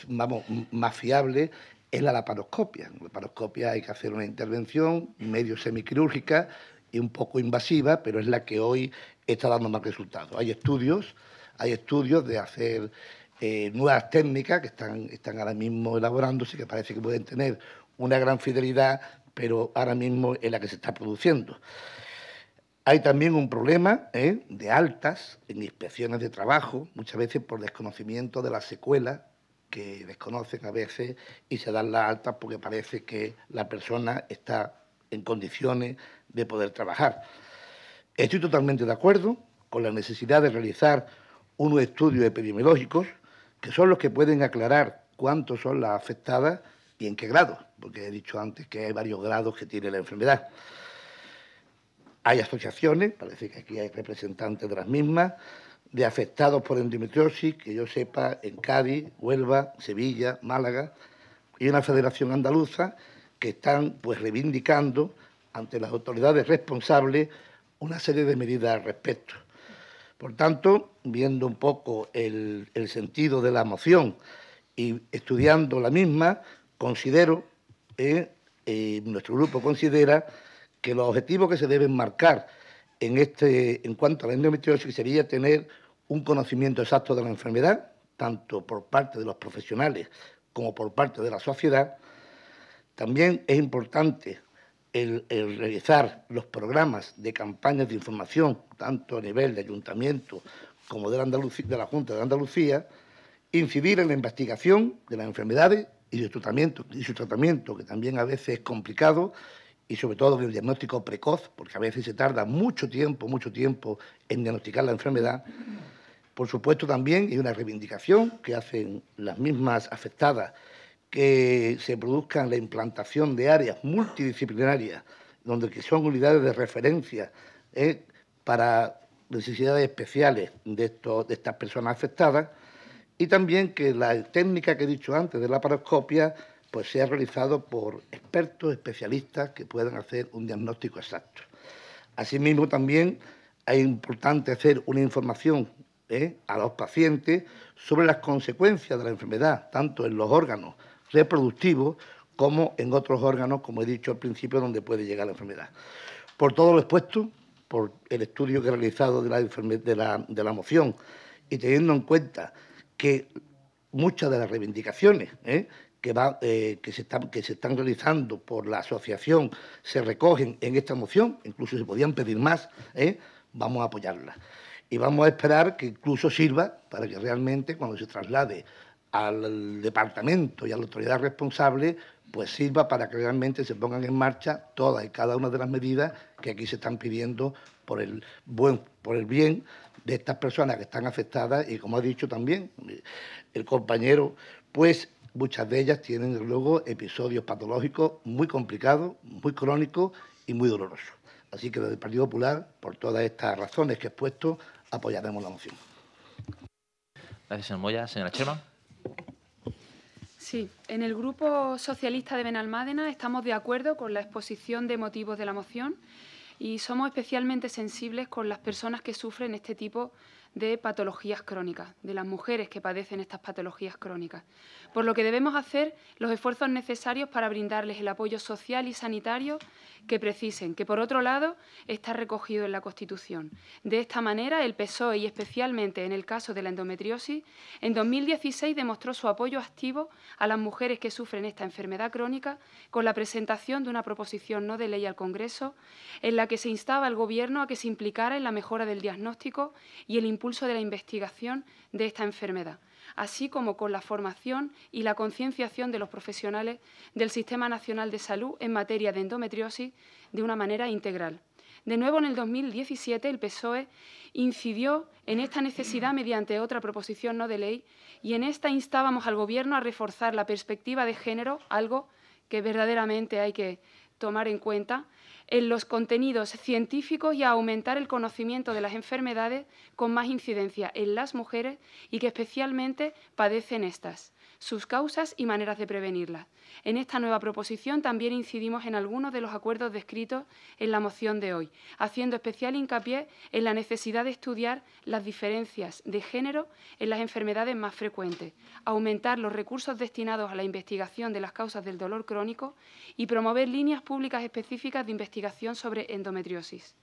vamos, mm, más fiable, es la laparoscopia. En la laparoscopia hay que hacer una intervención medio semiquirúrgica un poco invasiva, pero es la que hoy está dando más resultados. Hay estudios, hay estudios de hacer eh, nuevas técnicas que están, están ahora mismo elaborándose, que parece que pueden tener una gran fidelidad, pero ahora mismo es la que se está produciendo. Hay también un problema ¿eh? de altas en inspecciones de trabajo, muchas veces por desconocimiento de las secuelas que desconocen a veces y se dan las altas porque parece que la persona está en condiciones de poder trabajar. Estoy totalmente de acuerdo con la necesidad de realizar unos estudios epidemiológicos que son los que pueden aclarar cuántos son las afectadas y en qué grado, porque he dicho antes que hay varios grados que tiene la enfermedad. Hay asociaciones, parece que aquí hay representantes de las mismas, de afectados por endometriosis, que yo sepa, en Cádiz, Huelva, Sevilla, Málaga, y una federación andaluza que están pues reivindicando ante las autoridades responsables una serie de medidas al respecto. Por tanto, viendo un poco el, sentido de la moción y estudiando la misma, considero, eh, eh, nuestro grupo considera que los objetivos que se deben marcar en, este, en cuanto a la endometriosis sería tener un conocimiento exacto de la enfermedad, tanto por parte de los profesionales como por parte de la sociedad, también es importante realizar los programas de campañas de información, tanto a nivel de ayuntamiento como de la, Junta de Andalucía, incidir en la investigación de las enfermedades y su, tratamiento, su tratamiento, que también a veces es complicado, y sobre todo en el diagnóstico precoz, porque a veces se tarda mucho tiempo, mucho tiempo en diagnosticar la enfermedad. Por supuesto, también hay una reivindicación que hacen las mismas afectadas que se produzca la implantación de áreas multidisciplinarias, donde que son unidades de referencia ¿eh? para necesidades especiales de, de estas personas afectadas, y también que la técnica que he dicho antes de la paroscopia pues sea realizado por expertos, especialistas que puedan hacer un diagnóstico exacto. Asimismo, también es importante hacer una información ¿eh? a los pacientes sobre las consecuencias de la enfermedad, tanto en los órganos reproductivo como en otros órganos, como he dicho al principio, donde puede llegar la enfermedad. Por todo lo expuesto, por el estudio que he realizado de la, de la, de la moción y teniendo en cuenta que muchas de las reivindicaciones ¿eh? que, eh, que, se están, que se están realizando por la asociación se recogen en esta moción, incluso se podían pedir más, ¿eh? vamos a apoyarla. Y vamos a esperar que incluso sirva para que realmente cuando se traslade al departamento y a la autoridad responsable pues sirva para que realmente se pongan en marcha todas y cada una de las medidas que aquí se están pidiendo por el buen por el bien de estas personas que están afectadas y como ha dicho también el compañero, pues muchas de ellas tienen luego episodios patológicos muy complicados, muy crónicos y muy dolorosos. Así que desde el Partido Popular, por todas estas razones que he expuesto, apoyaremos la moción. Gracias, señor Moya. Señora Chema. Sí, en el Grupo Socialista de Benalmádena estamos de acuerdo con la exposición de motivos de la moción y somos especialmente sensibles con las personas que sufren este tipo de patologías crónicas, de las mujeres que padecen estas patologías crónicas por lo que debemos hacer los esfuerzos necesarios para brindarles el apoyo social y sanitario que precisen, que por otro lado está recogido en la Constitución. De esta manera, el PSOE y especialmente en el caso de la endometriosis, en 2016 demostró su apoyo activo a las mujeres que sufren esta enfermedad crónica con la presentación de una proposición no de ley al Congreso en la que se instaba al Gobierno a que se implicara en la mejora del diagnóstico y el impulso de la investigación de esta enfermedad así como con la formación y la concienciación de los profesionales del Sistema Nacional de Salud en materia de endometriosis de una manera integral. De nuevo, en el 2017, el PSOE incidió en esta necesidad mediante otra proposición no de ley y en esta instábamos al Gobierno a reforzar la perspectiva de género, algo que verdaderamente hay que tomar en cuenta en los contenidos científicos y a aumentar el conocimiento de las enfermedades con más incidencia en las mujeres y que especialmente padecen estas sus causas y maneras de prevenirlas. En esta nueva proposición también incidimos en algunos de los acuerdos descritos en la moción de hoy, haciendo especial hincapié en la necesidad de estudiar las diferencias de género en las enfermedades más frecuentes, aumentar los recursos destinados a la investigación de las causas del dolor crónico y promover líneas públicas específicas de investigación sobre endometriosis.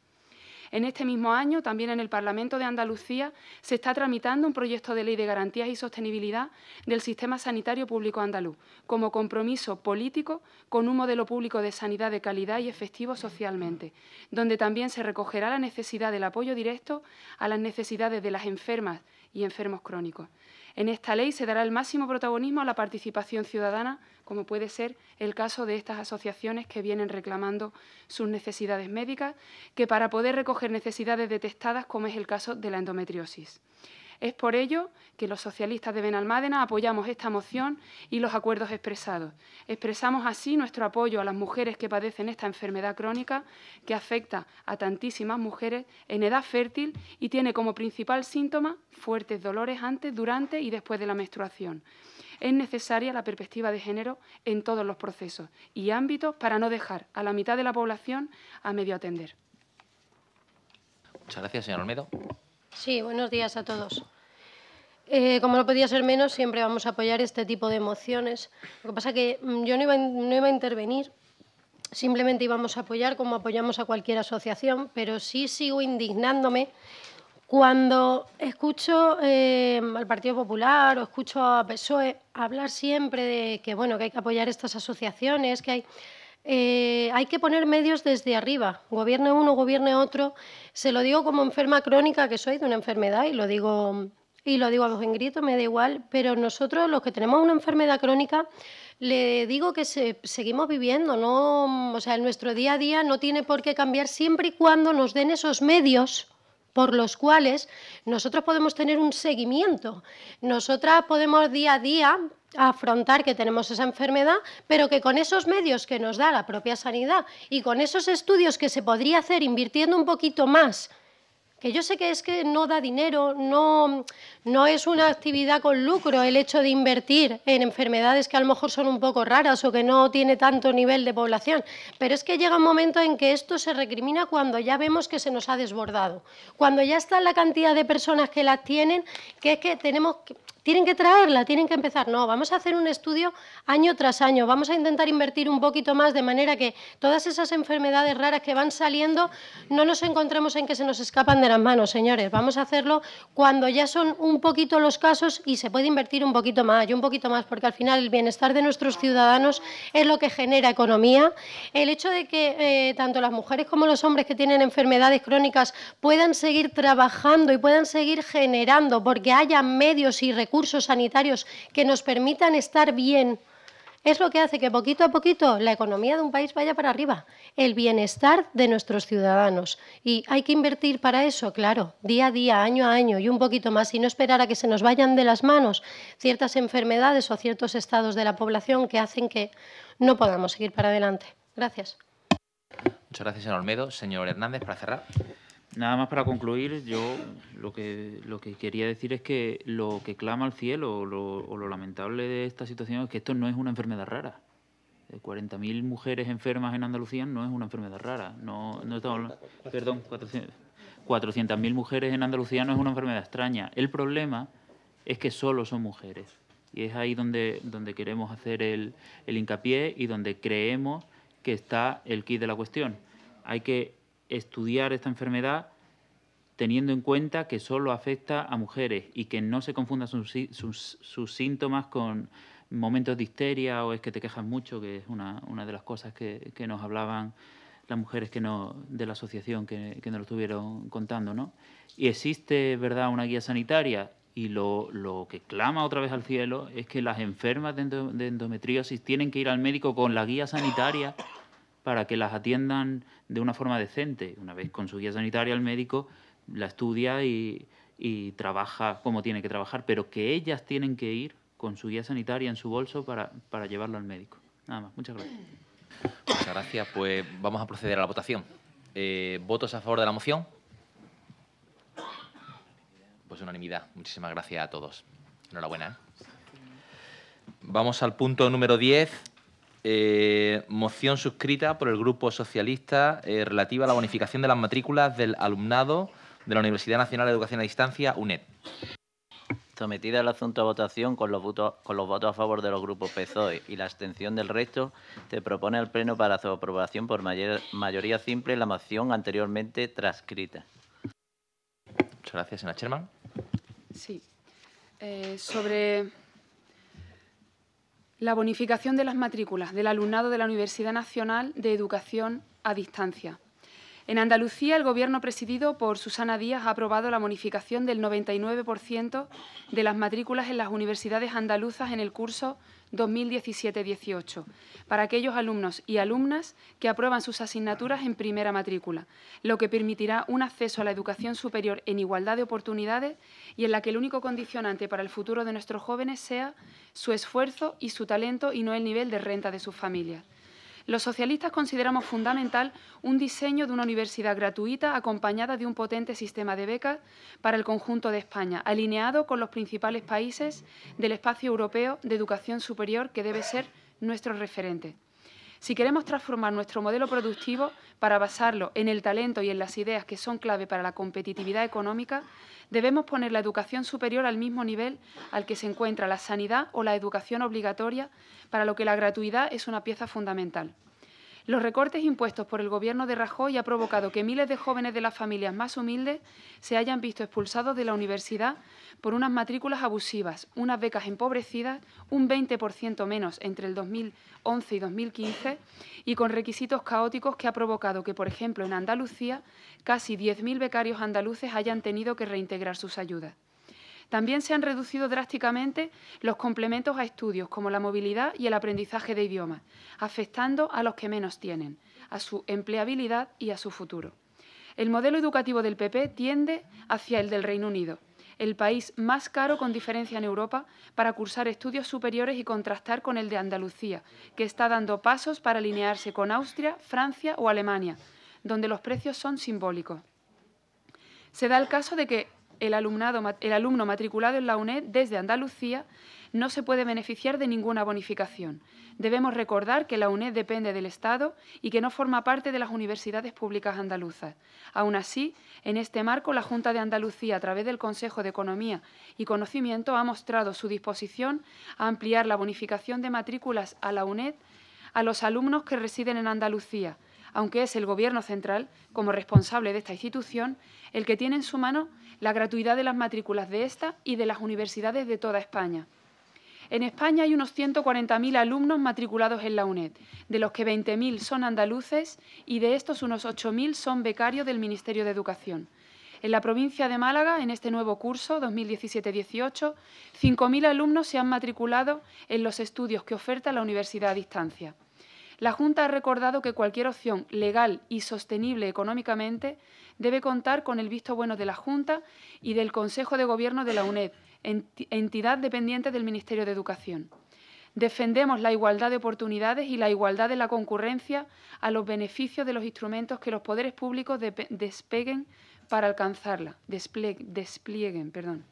En este mismo año, también en el Parlamento de Andalucía, se está tramitando un proyecto de ley de garantías y sostenibilidad del sistema sanitario público andaluz, como compromiso político con un modelo público de sanidad de calidad y efectivo socialmente, donde también se recogerá la necesidad del apoyo directo a las necesidades de las enfermas y enfermos crónicos. En esta ley se dará el máximo protagonismo a la participación ciudadana, como puede ser el caso de estas asociaciones que vienen reclamando sus necesidades médicas, que para poder recoger necesidades detectadas, como es el caso de la endometriosis. Es por ello que los socialistas de Benalmádena apoyamos esta moción y los acuerdos expresados. Expresamos así nuestro apoyo a las mujeres que padecen esta enfermedad crónica que afecta a tantísimas mujeres en edad fértil y tiene como principal síntoma fuertes dolores antes, durante y después de la menstruación. Es necesaria la perspectiva de género en todos los procesos y ámbitos para no dejar a la mitad de la población a medio atender. Muchas gracias, señor Olmedo. Sí, buenos días a todos. Eh, como no podía ser menos, siempre vamos a apoyar este tipo de mociones. Lo que pasa es que mm, yo no iba, a intervenir, simplemente íbamos a apoyar como apoyamos a cualquier asociación, pero sí sigo indignándome cuando escucho eh, al Partido Popular o escucho a PSOE hablar siempre de que, bueno, que hay que apoyar estas asociaciones, que hay... Eh, hay que poner medios desde arriba, gobierne uno, gobierne otro. Se lo digo como enferma crónica que soy de una enfermedad y lo digo y lo digo a en grito, me da igual, pero nosotros los que tenemos una enfermedad crónica, le digo que seguimos viviendo, no, o sea, nuestro día a día no tiene por qué cambiar siempre y cuando nos den esos medios por los cuales nosotros podemos tener un seguimiento. Nosotras podemos día a día afrontar que tenemos esa enfermedad, pero que con esos medios que nos da la propia sanidad y con esos estudios que se podría hacer invirtiendo un poquito más que yo sé que es que no da dinero, no, no es una actividad con lucro el hecho de invertir en enfermedades que a lo mejor son un poco raras o que no tiene tanto nivel de población, pero es que llega un momento en que esto se recrimina cuando ya vemos que se nos ha desbordado, cuando ya está la cantidad de personas que las tienen, que es que tenemos que tienen que traerla, tienen que empezar. No, vamos a hacer un estudio año tras año, vamos a intentar invertir un poquito más de manera que todas esas enfermedades raras que van saliendo no nos encontremos en que se nos escapan de las manos, señores. Vamos a hacerlo cuando ya son un poquito los casos y se puede invertir un poquito más y un poquito más, porque al final el bienestar de nuestros ciudadanos es lo que genera economía. El hecho de que eh, tanto las mujeres como los hombres que tienen enfermedades crónicas puedan seguir trabajando y puedan seguir generando porque haya medios y recursos recursos sanitarios que nos permitan estar bien, es lo que hace que poquito a poquito la economía de un país vaya para arriba, el bienestar de nuestros ciudadanos. Y hay que invertir para eso, claro, día a día, año a año y un poquito más, y no esperar a que se nos vayan de las manos ciertas enfermedades o ciertos estados de la población que hacen que no podamos seguir para adelante. Gracias. Muchas gracias, señor Olmedo. Señor Hernández, para cerrar. Nada más para concluir, yo lo que, lo que quería decir es que lo que clama al cielo o lo lamentable de esta situación es que esto no es una enfermedad rara. 40.000 eh, mujeres enfermas en Andalucía no es una enfermedad rara. No, no estamos, perdón, 400.000 mujeres en Andalucía no es una enfermedad extraña. El problema es que solo son mujeres. Y es ahí donde, donde queremos hacer el, el hincapié y donde creemos que está el kit de la cuestión. Hay que estudiar esta enfermedad teniendo en cuenta que solo afecta a mujeres y que no se confundan sus, síntomas con momentos de histeria o es que te quejas mucho, que es una, de las cosas que, nos hablaban las mujeres que no, de la asociación que, que nos lo estuvieron contando. ¿no? Y existe ¿verdad? una guía sanitaria y lo, que clama otra vez al cielo es que las enfermas de endometriosis tienen que ir al médico con la guía sanitaria para que las atiendan de una forma decente. Una vez con su guía sanitaria, el médico la estudia y, trabaja como tiene que trabajar, pero que ellas tienen que ir con su guía sanitaria en su bolso para, llevarlo al médico. Nada más, muchas gracias. Muchas gracias. Pues vamos a proceder a la votación. Eh, ¿Votos a favor de la moción? Pues unanimidad. Muchísimas gracias a todos. Enhorabuena. ¿eh? Vamos al punto número 10, eh, moción suscrita por el Grupo Socialista eh, relativa a la bonificación de las matrículas del alumnado de la Universidad Nacional de Educación a Distancia, UNED. Sometida el asunto a votación con los, votos, a favor de los grupos PSOE y la abstención del resto, se propone al Pleno para su aprobación por mayoría simple la moción anteriormente transcrita. Muchas gracias, señora Sherman. Sí. Eh, sobre la bonificación de las matrículas del alumnado de la Universidad Nacional de Educación a Distancia. En Andalucía, el Gobierno presidido por Susana Díaz ha aprobado la bonificación del 99% de las matrículas en las universidades andaluzas en el curso 2017-18 para aquellos alumnos y alumnas que aprueban sus asignaturas en primera matrícula, lo que permitirá un acceso a la educación superior en igualdad de oportunidades y en la que el único condicionante para el futuro de nuestros jóvenes sea su esfuerzo y su talento y no el nivel de renta de sus familias. Los socialistas consideramos fundamental un diseño de una universidad gratuita acompañada de un potente sistema de becas para el conjunto de España, alineado con los principales países del espacio europeo de educación superior que debe ser nuestro referente. Si queremos transformar nuestro modelo productivo para basarlo en el talento y en las ideas que son clave para la competitividad económica, debemos poner la educación superior al mismo nivel al que se encuentra la sanidad o la educación obligatoria, para lo que la gratuidad es una pieza fundamental. Los recortes impuestos por el gobierno de Rajoy ha provocado que miles de jóvenes de las familias más humildes se hayan visto expulsados de la universidad por unas matrículas abusivas, unas becas empobrecidas, un 20% menos entre el 2011 y 2015 y con requisitos caóticos que ha provocado que, por ejemplo, en Andalucía, casi 10.000 becarios andaluces hayan tenido que reintegrar sus ayudas. También se han reducido drásticamente los complementos a estudios como la movilidad y el aprendizaje de idiomas, afectando a los que menos tienen, a su empleabilidad y a su futuro. El modelo educativo del PP tiende hacia el del Reino Unido, el país más caro con diferencia en Europa para cursar estudios superiores y contrastar con el de Andalucía, que está dando pasos para alinearse con Austria, Francia o Alemania, donde los precios son simbólicos. Se da el caso de que el, alumno matriculado en la UNED desde Andalucía no se puede beneficiar de ninguna bonificación. Debemos recordar que la UNED depende del Estado y que no forma parte de las universidades públicas andaluzas. Aún así, en este marco, la Junta de Andalucía, a través del Consejo de Economía y Conocimiento, ha mostrado su disposición a ampliar la bonificación de matrículas a la UNED a los alumnos que residen en Andalucía, aunque es el Gobierno central, como responsable de esta institución, el que tiene en su mano la gratuidad de las matrículas de esta y de las universidades de toda España. En España hay unos 140.000 alumnos matriculados en la UNED, de los que 20.000 son andaluces y de estos unos 8.000 son becarios del Ministerio de Educación. En la provincia de Málaga, en este nuevo curso 2017-18, 5.000 alumnos se han matriculado en los estudios que oferta la universidad a distancia. La Junta ha recordado que cualquier opción legal y sostenible económicamente debe contar con el visto bueno de la Junta y del Consejo de Gobierno de la UNED, entidad dependiente del Ministerio de Educación. Defendemos la igualdad de oportunidades y la igualdad de la concurrencia a los beneficios de los instrumentos que los poderes públicos despeguen para alcanzarla, desplieguen, perdón.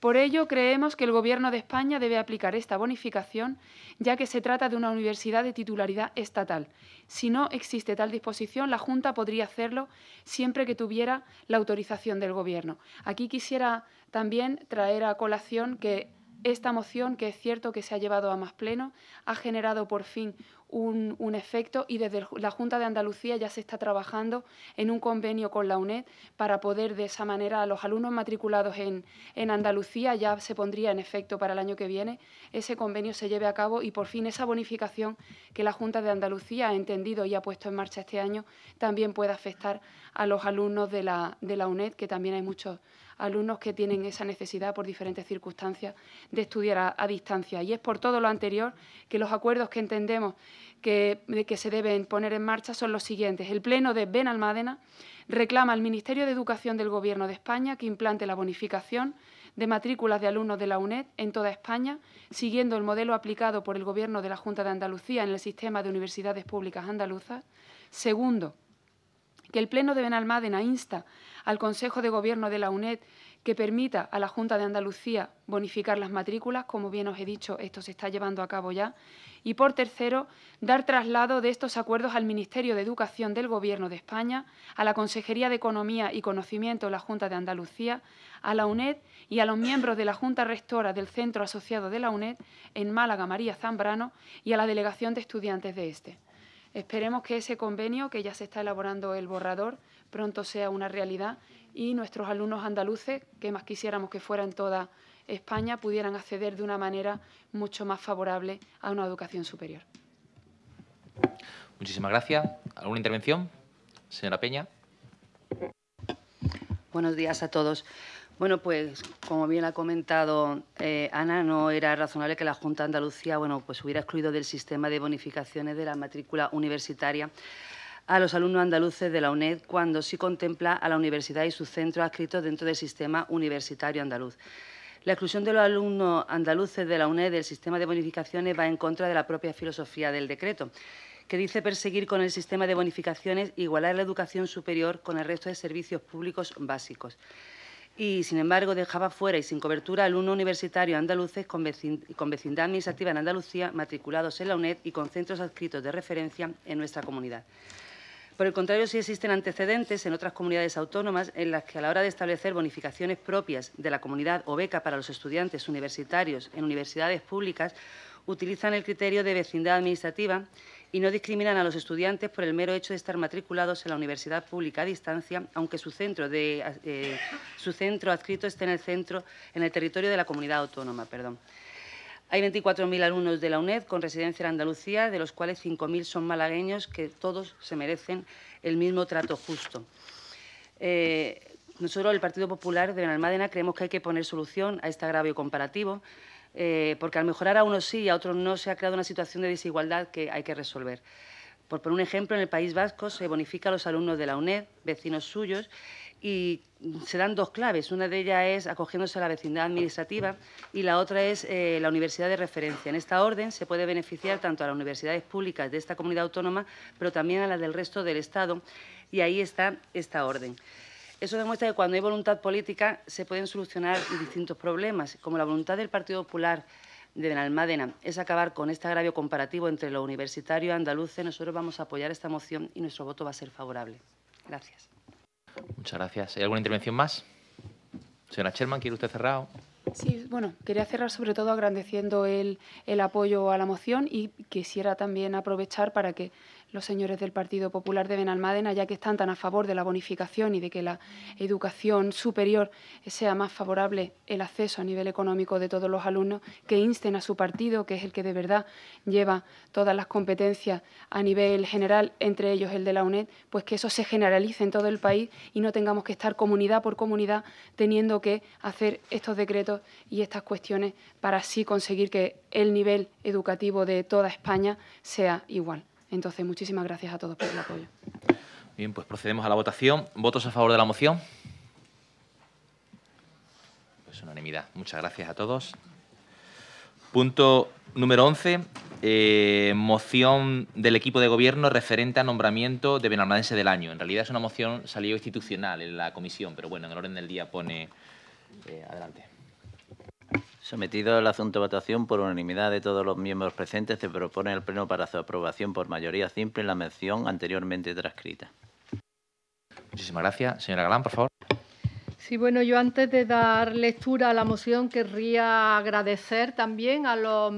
Por ello, creemos que el Gobierno de España debe aplicar esta bonificación, ya que se trata de una universidad de titularidad estatal. Si no existe tal disposición, la Junta podría hacerlo siempre que tuviera la autorización del Gobierno. Aquí quisiera también traer a colación que esta moción, que es cierto que se ha llevado a más pleno, ha generado por fin un, efecto y desde la Junta de Andalucía ya se está trabajando en un convenio con la UNED para poder de esa manera a los alumnos matriculados en, en, Andalucía ya se pondría en efecto para el año que viene, ese convenio se lleve a cabo y por fin esa bonificación que la Junta de Andalucía ha entendido y ha puesto en marcha este año también pueda afectar a los alumnos de la, de la UNED, que también hay muchos alumnos que tienen esa necesidad por diferentes circunstancias de estudiar a, distancia. Y es por todo lo anterior que los acuerdos que entendemos que, se deben poner en marcha son los siguientes. El Pleno de Benalmádena reclama al Ministerio de Educación del Gobierno de España que implante la bonificación de matrículas de alumnos de la UNED en toda España, siguiendo el modelo aplicado por el Gobierno de la Junta de Andalucía en el sistema de universidades públicas andaluzas. Segundo, que el Pleno de Benalmádena insta al Consejo de Gobierno de la UNED que permita a la Junta de Andalucía bonificar las matrículas, como bien os he dicho, esto se está llevando a cabo ya, y por tercero, dar traslado de estos acuerdos al Ministerio de Educación del Gobierno de España, a la Consejería de Economía y Conocimiento de la Junta de Andalucía, a la UNED y a los miembros de la Junta Rectora del Centro Asociado de la UNED en Málaga, María Zambrano, y a la Delegación de Estudiantes de este. Esperemos que ese convenio, que ya se está elaborando el borrador, pronto sea una realidad y nuestros alumnos andaluces, que más quisiéramos que fuera en toda España, pudieran acceder de una manera mucho más favorable a una educación superior. Muchísimas gracias. ¿Alguna intervención? Señora Peña. Buenos días a todos. Bueno, pues como bien ha comentado eh, Ana, no era razonable que la Junta de Andalucía bueno, pues hubiera excluido del sistema de bonificaciones de la matrícula universitaria a los alumnos andaluces de la UNED cuando sí contempla a la universidad y sus centros adscritos dentro del sistema universitario andaluz. La exclusión de los alumnos andaluces de la UNED del sistema de bonificaciones va en contra de la propia filosofía del decreto, que dice perseguir con el sistema de bonificaciones igualar la educación superior con el resto de servicios públicos básicos. Y, sin embargo, dejaba fuera y sin cobertura alumnos universitarios andaluces con, vecindad administrativa en Andalucía, matriculados en la UNED y con centros adscritos de referencia en nuestra comunidad. Por el contrario, sí existen antecedentes en otras comunidades autónomas en las que a la hora de establecer bonificaciones propias de la comunidad o beca para los estudiantes universitarios en universidades públicas, utilizan el criterio de vecindad administrativa y no discriminan a los estudiantes por el mero hecho de estar matriculados en la universidad pública a distancia, aunque su centro, eh, su centro adscrito esté en el, centro, en el territorio de la comunidad autónoma. Perdón. Hay 24.000 alumnos de la UNED con residencia en Andalucía, de los cuales 5.000 son malagueños, que todos se merecen el mismo trato justo. Eh, nosotros, el Partido Popular de Benalmádena, creemos que hay que poner solución a este agravio comparativo, eh, porque al mejorar a unos sí y a otros no, se ha creado una situación de desigualdad que hay que resolver. Por poner un ejemplo, en el País Vasco se bonifica a los alumnos de la UNED, vecinos suyos, y se dan dos claves. Una de ellas es acogiéndose a la vecindad administrativa y la otra es eh, la universidad de referencia. En esta orden se puede beneficiar tanto a las universidades públicas de esta comunidad autónoma, pero también a las del resto del Estado, y ahí está esta orden. Eso demuestra que cuando hay voluntad política se pueden solucionar distintos problemas, como la voluntad del Partido Popular de Benalmádena es acabar con este agravio comparativo entre lo universitario y e andaluce. Nosotros vamos a apoyar esta moción y nuestro voto va a ser favorable. Gracias. Muchas gracias. ¿Hay alguna intervención más? Señora Sherman, ¿quiere usted cerrar? Sí, bueno, quería cerrar sobre todo agradeciendo el, el apoyo a la moción y quisiera también aprovechar para que los señores del Partido Popular de Benalmádena, ya que están tan a favor de la bonificación y de que la educación superior sea más favorable el acceso a nivel económico de todos los alumnos, que insten a su partido, que es el que de verdad lleva todas las competencias a nivel general, entre ellos el de la UNED, pues que eso se generalice en todo el país y no tengamos que estar comunidad por comunidad teniendo que hacer estos decretos y estas cuestiones para así conseguir que el nivel educativo de toda España sea igual. Entonces, muchísimas gracias a todos por el apoyo. Bien, pues procedemos a la votación. ¿Votos a favor de la moción? Pues unanimidad. Muchas gracias a todos. Punto número 11. Eh, moción del equipo de gobierno referente a nombramiento de benalmadense del año. En realidad es una moción salió institucional en la comisión, pero bueno, en el orden del día pone eh, adelante. Sometido el asunto de votación por unanimidad de todos los miembros presentes, se propone al Pleno para su aprobación por mayoría simple la mención anteriormente transcrita. Muchísimas gracias. Señora Galán, por favor. Sí, bueno, yo antes de dar lectura a la moción querría agradecer también a los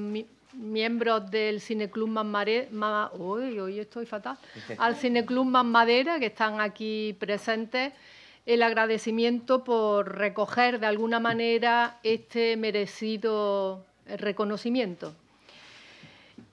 miembros del Cineclub más hoy estoy fatal, al Cineclub Manmadera que están aquí presentes el agradecimiento por recoger de alguna manera este merecido reconocimiento.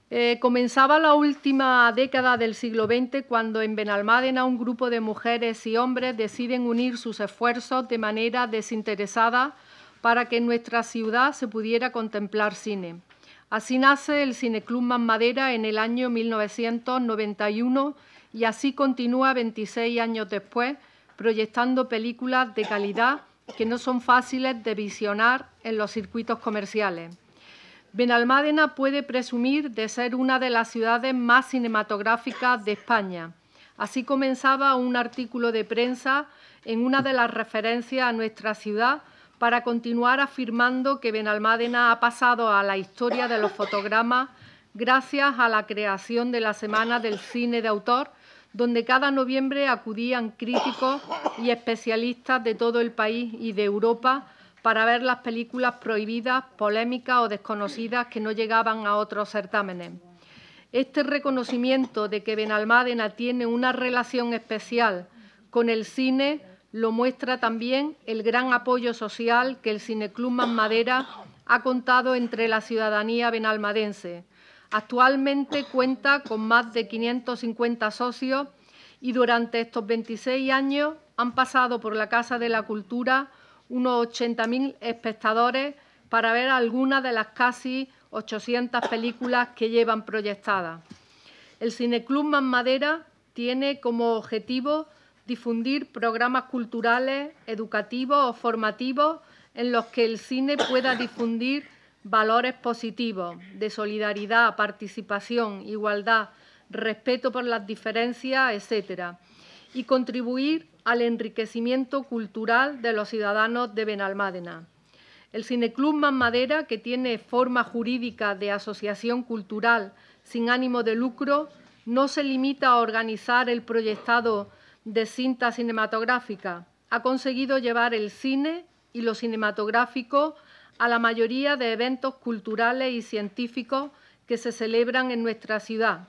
Eh, comenzaba la última década del siglo XX cuando en Benalmádena un grupo de mujeres y hombres deciden unir sus esfuerzos de manera desinteresada para que en nuestra ciudad se pudiera contemplar cine. Así nace el Cineclub Manmadera en el año 1991 y así continúa 26 años después proyectando películas de calidad que no son fáciles de visionar en los circuitos comerciales. Benalmádena puede presumir de ser una de las ciudades más cinematográficas de España. Así comenzaba un artículo de prensa en una de las referencias a nuestra ciudad para continuar afirmando que Benalmádena ha pasado a la historia de los fotogramas gracias a la creación de la Semana del Cine de Autor donde cada noviembre acudían críticos y especialistas de todo el país y de Europa para ver las películas prohibidas, polémicas o desconocidas que no llegaban a otros certámenes. Este reconocimiento de que Benalmádena tiene una relación especial con el cine lo muestra también el gran apoyo social que el Cineclub Manmadera Madera ha contado entre la ciudadanía benalmadense Actualmente cuenta con más de 550 socios y durante estos 26 años han pasado por la Casa de la Cultura unos 80.000 espectadores para ver algunas de las casi 800 películas que llevan proyectadas. El Cineclub Manmadera Madera tiene como objetivo difundir programas culturales, educativos o formativos en los que el cine pueda difundir valores positivos de solidaridad, participación, igualdad, respeto por las diferencias, etcétera, y contribuir al enriquecimiento cultural de los ciudadanos de Benalmádena. El Cineclub Manmadera, que tiene forma jurídica de asociación cultural sin ánimo de lucro, no se limita a organizar el proyectado de cinta cinematográfica. Ha conseguido llevar el cine y lo cinematográfico a la mayoría de eventos culturales y científicos que se celebran en nuestra ciudad.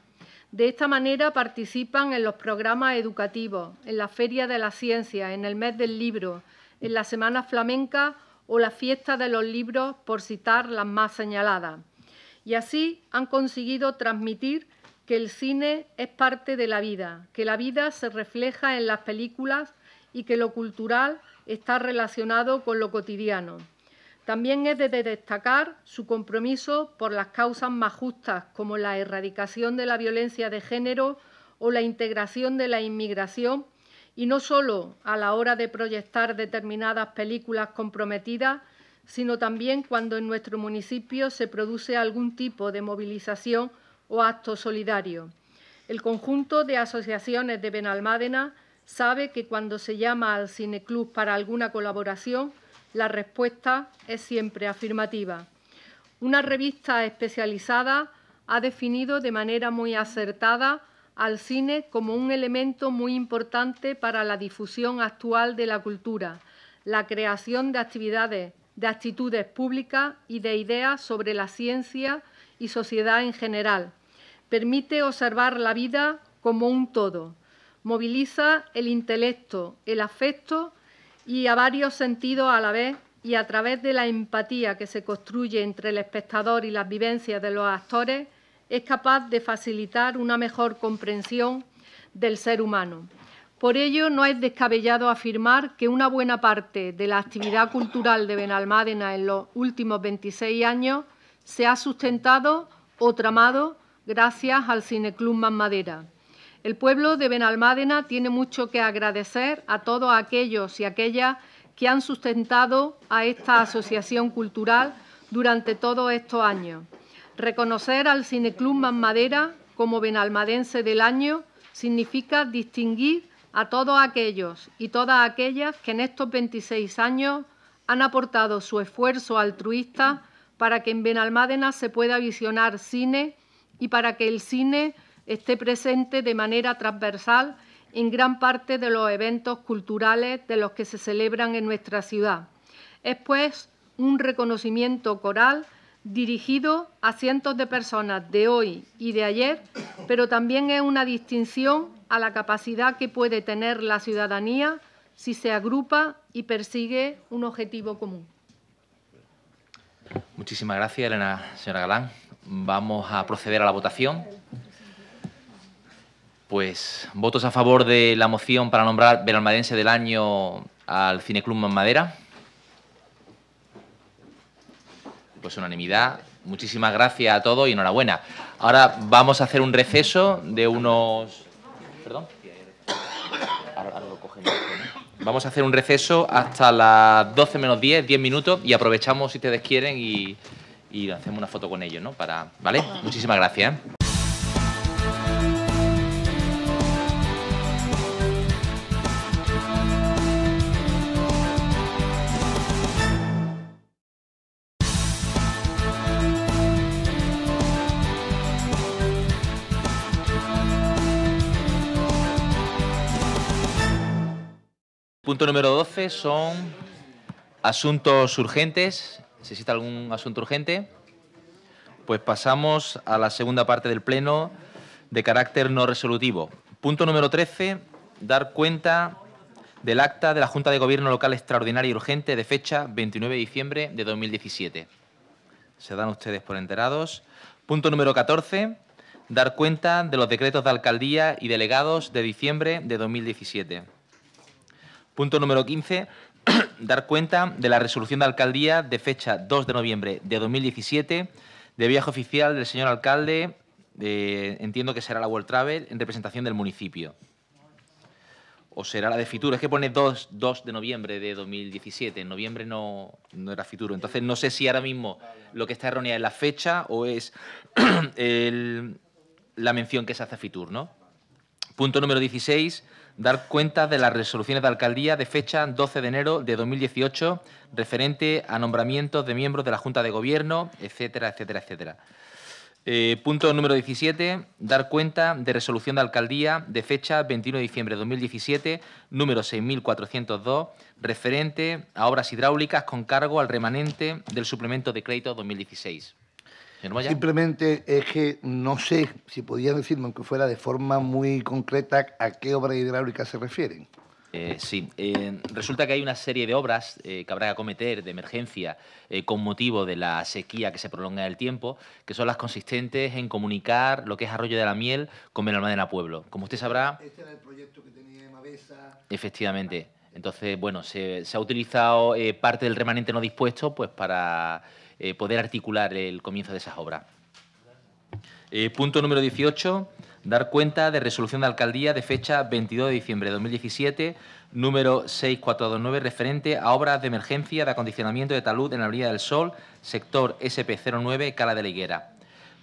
De esta manera participan en los programas educativos, en la Feria de la Ciencia, en el Mes del Libro, en la Semana Flamenca o la Fiesta de los Libros, por citar las más señaladas. Y así han conseguido transmitir que el cine es parte de la vida, que la vida se refleja en las películas y que lo cultural está relacionado con lo cotidiano. También es de destacar su compromiso por las causas más justas, como la erradicación de la violencia de género o la integración de la inmigración, y no solo a la hora de proyectar determinadas películas comprometidas, sino también cuando en nuestro municipio se produce algún tipo de movilización o acto solidario. El conjunto de asociaciones de Benalmádena sabe que cuando se llama al Cineclub para alguna colaboración, la respuesta es siempre afirmativa. Una revista especializada ha definido de manera muy acertada al cine como un elemento muy importante para la difusión actual de la cultura, la creación de actividades, de actitudes públicas y de ideas sobre la ciencia y sociedad en general. Permite observar la vida como un todo. Moviliza el intelecto, el afecto y a varios sentidos a la vez y a través de la empatía que se construye entre el espectador y las vivencias de los actores, es capaz de facilitar una mejor comprensión del ser humano. Por ello, no es descabellado afirmar que una buena parte de la actividad cultural de Benalmádena en los últimos 26 años se ha sustentado o tramado gracias al Cineclub Manmadera. Madera el pueblo de Benalmádena tiene mucho que agradecer a todos aquellos y aquellas que han sustentado a esta asociación cultural durante todos estos años. Reconocer al Cineclub Manmadera como benalmadense del año significa distinguir a todos aquellos y todas aquellas que en estos 26 años han aportado su esfuerzo altruista para que en Benalmádena se pueda visionar cine y para que el cine esté presente de manera transversal en gran parte de los eventos culturales de los que se celebran en nuestra ciudad. Es pues un reconocimiento coral dirigido a cientos de personas de hoy y de ayer, pero también es una distinción a la capacidad que puede tener la ciudadanía si se agrupa y persigue un objetivo común. Muchísimas gracias, Elena, señora Galán. Vamos a proceder a la votación. Pues votos a favor de la moción para nombrar Benalmadense del Año al Cineclub Madera. Pues unanimidad. Muchísimas gracias a todos y enhorabuena. Ahora vamos a hacer un receso de unos... ¿Perdón? ¿eh? Vamos a hacer un receso hasta las 12 menos 10, 10 minutos, y aprovechamos si ustedes quieren y, hacemos una foto con ellos, ¿no? Para, ¿Vale? Muchísimas gracias. ¿eh? Punto número 12 son asuntos urgentes. ¿Se existe algún asunto urgente? Pues pasamos a la segunda parte del Pleno de carácter no resolutivo. Punto número 13, dar cuenta del acta de la Junta de Gobierno Local Extraordinaria y Urgente de fecha 29 de diciembre de 2017. Se dan ustedes por enterados. Punto número 14, dar cuenta de los decretos de alcaldía y delegados de diciembre de 2017. Punto número 15. *clears throat* dar cuenta de la resolución de alcaldía de fecha 2 de noviembre de 2017 de viaje oficial del señor alcalde, entiendo que será la World Travel, en representación del municipio. O será la de Fitur, es que pone 2, de noviembre de 2017, en noviembre no, era Fitur. Entonces no sé si ahora mismo lo que está errónea es la fecha o es *clears throat* la mención que se hace a Fitur, ¿no? Punto número 16 dar cuenta de las resoluciones de alcaldía de fecha 12 de enero de 2018 referente a nombramientos de miembros de la Junta de Gobierno, etcétera, etcétera, etcétera. Eh, punto número 17, dar cuenta de resolución de alcaldía de fecha 21 de diciembre de 2017, número 6.402, referente a obras hidráulicas con cargo al remanente del suplemento de crédito 2016. Simplemente es que no sé si podías decirme, aunque fuera de forma muy concreta, a qué obra hidráulica se refieren. Eh, sí, eh, resulta que hay una serie de obras eh, que habrá que acometer de emergencia con motivo de la sequía que se prolonga en el tiempo, que son las consistentes en comunicar lo que es Arroyo de la Miel con la Pueblo. Como usted sabrá... Este era el proyecto que tenía Mavesa. Efectivamente. Entonces, bueno, se, se ha utilizado parte del remanente no dispuesto pues para... Eh, poder articular el comienzo de esas obras. Eh, punto número 18, dar cuenta de resolución de alcaldía de fecha 22 de diciembre de 2017, número 6429, referente a obras de emergencia de acondicionamiento de talud en la Avenida del Sol, sector SP09, Cala de la Higuera.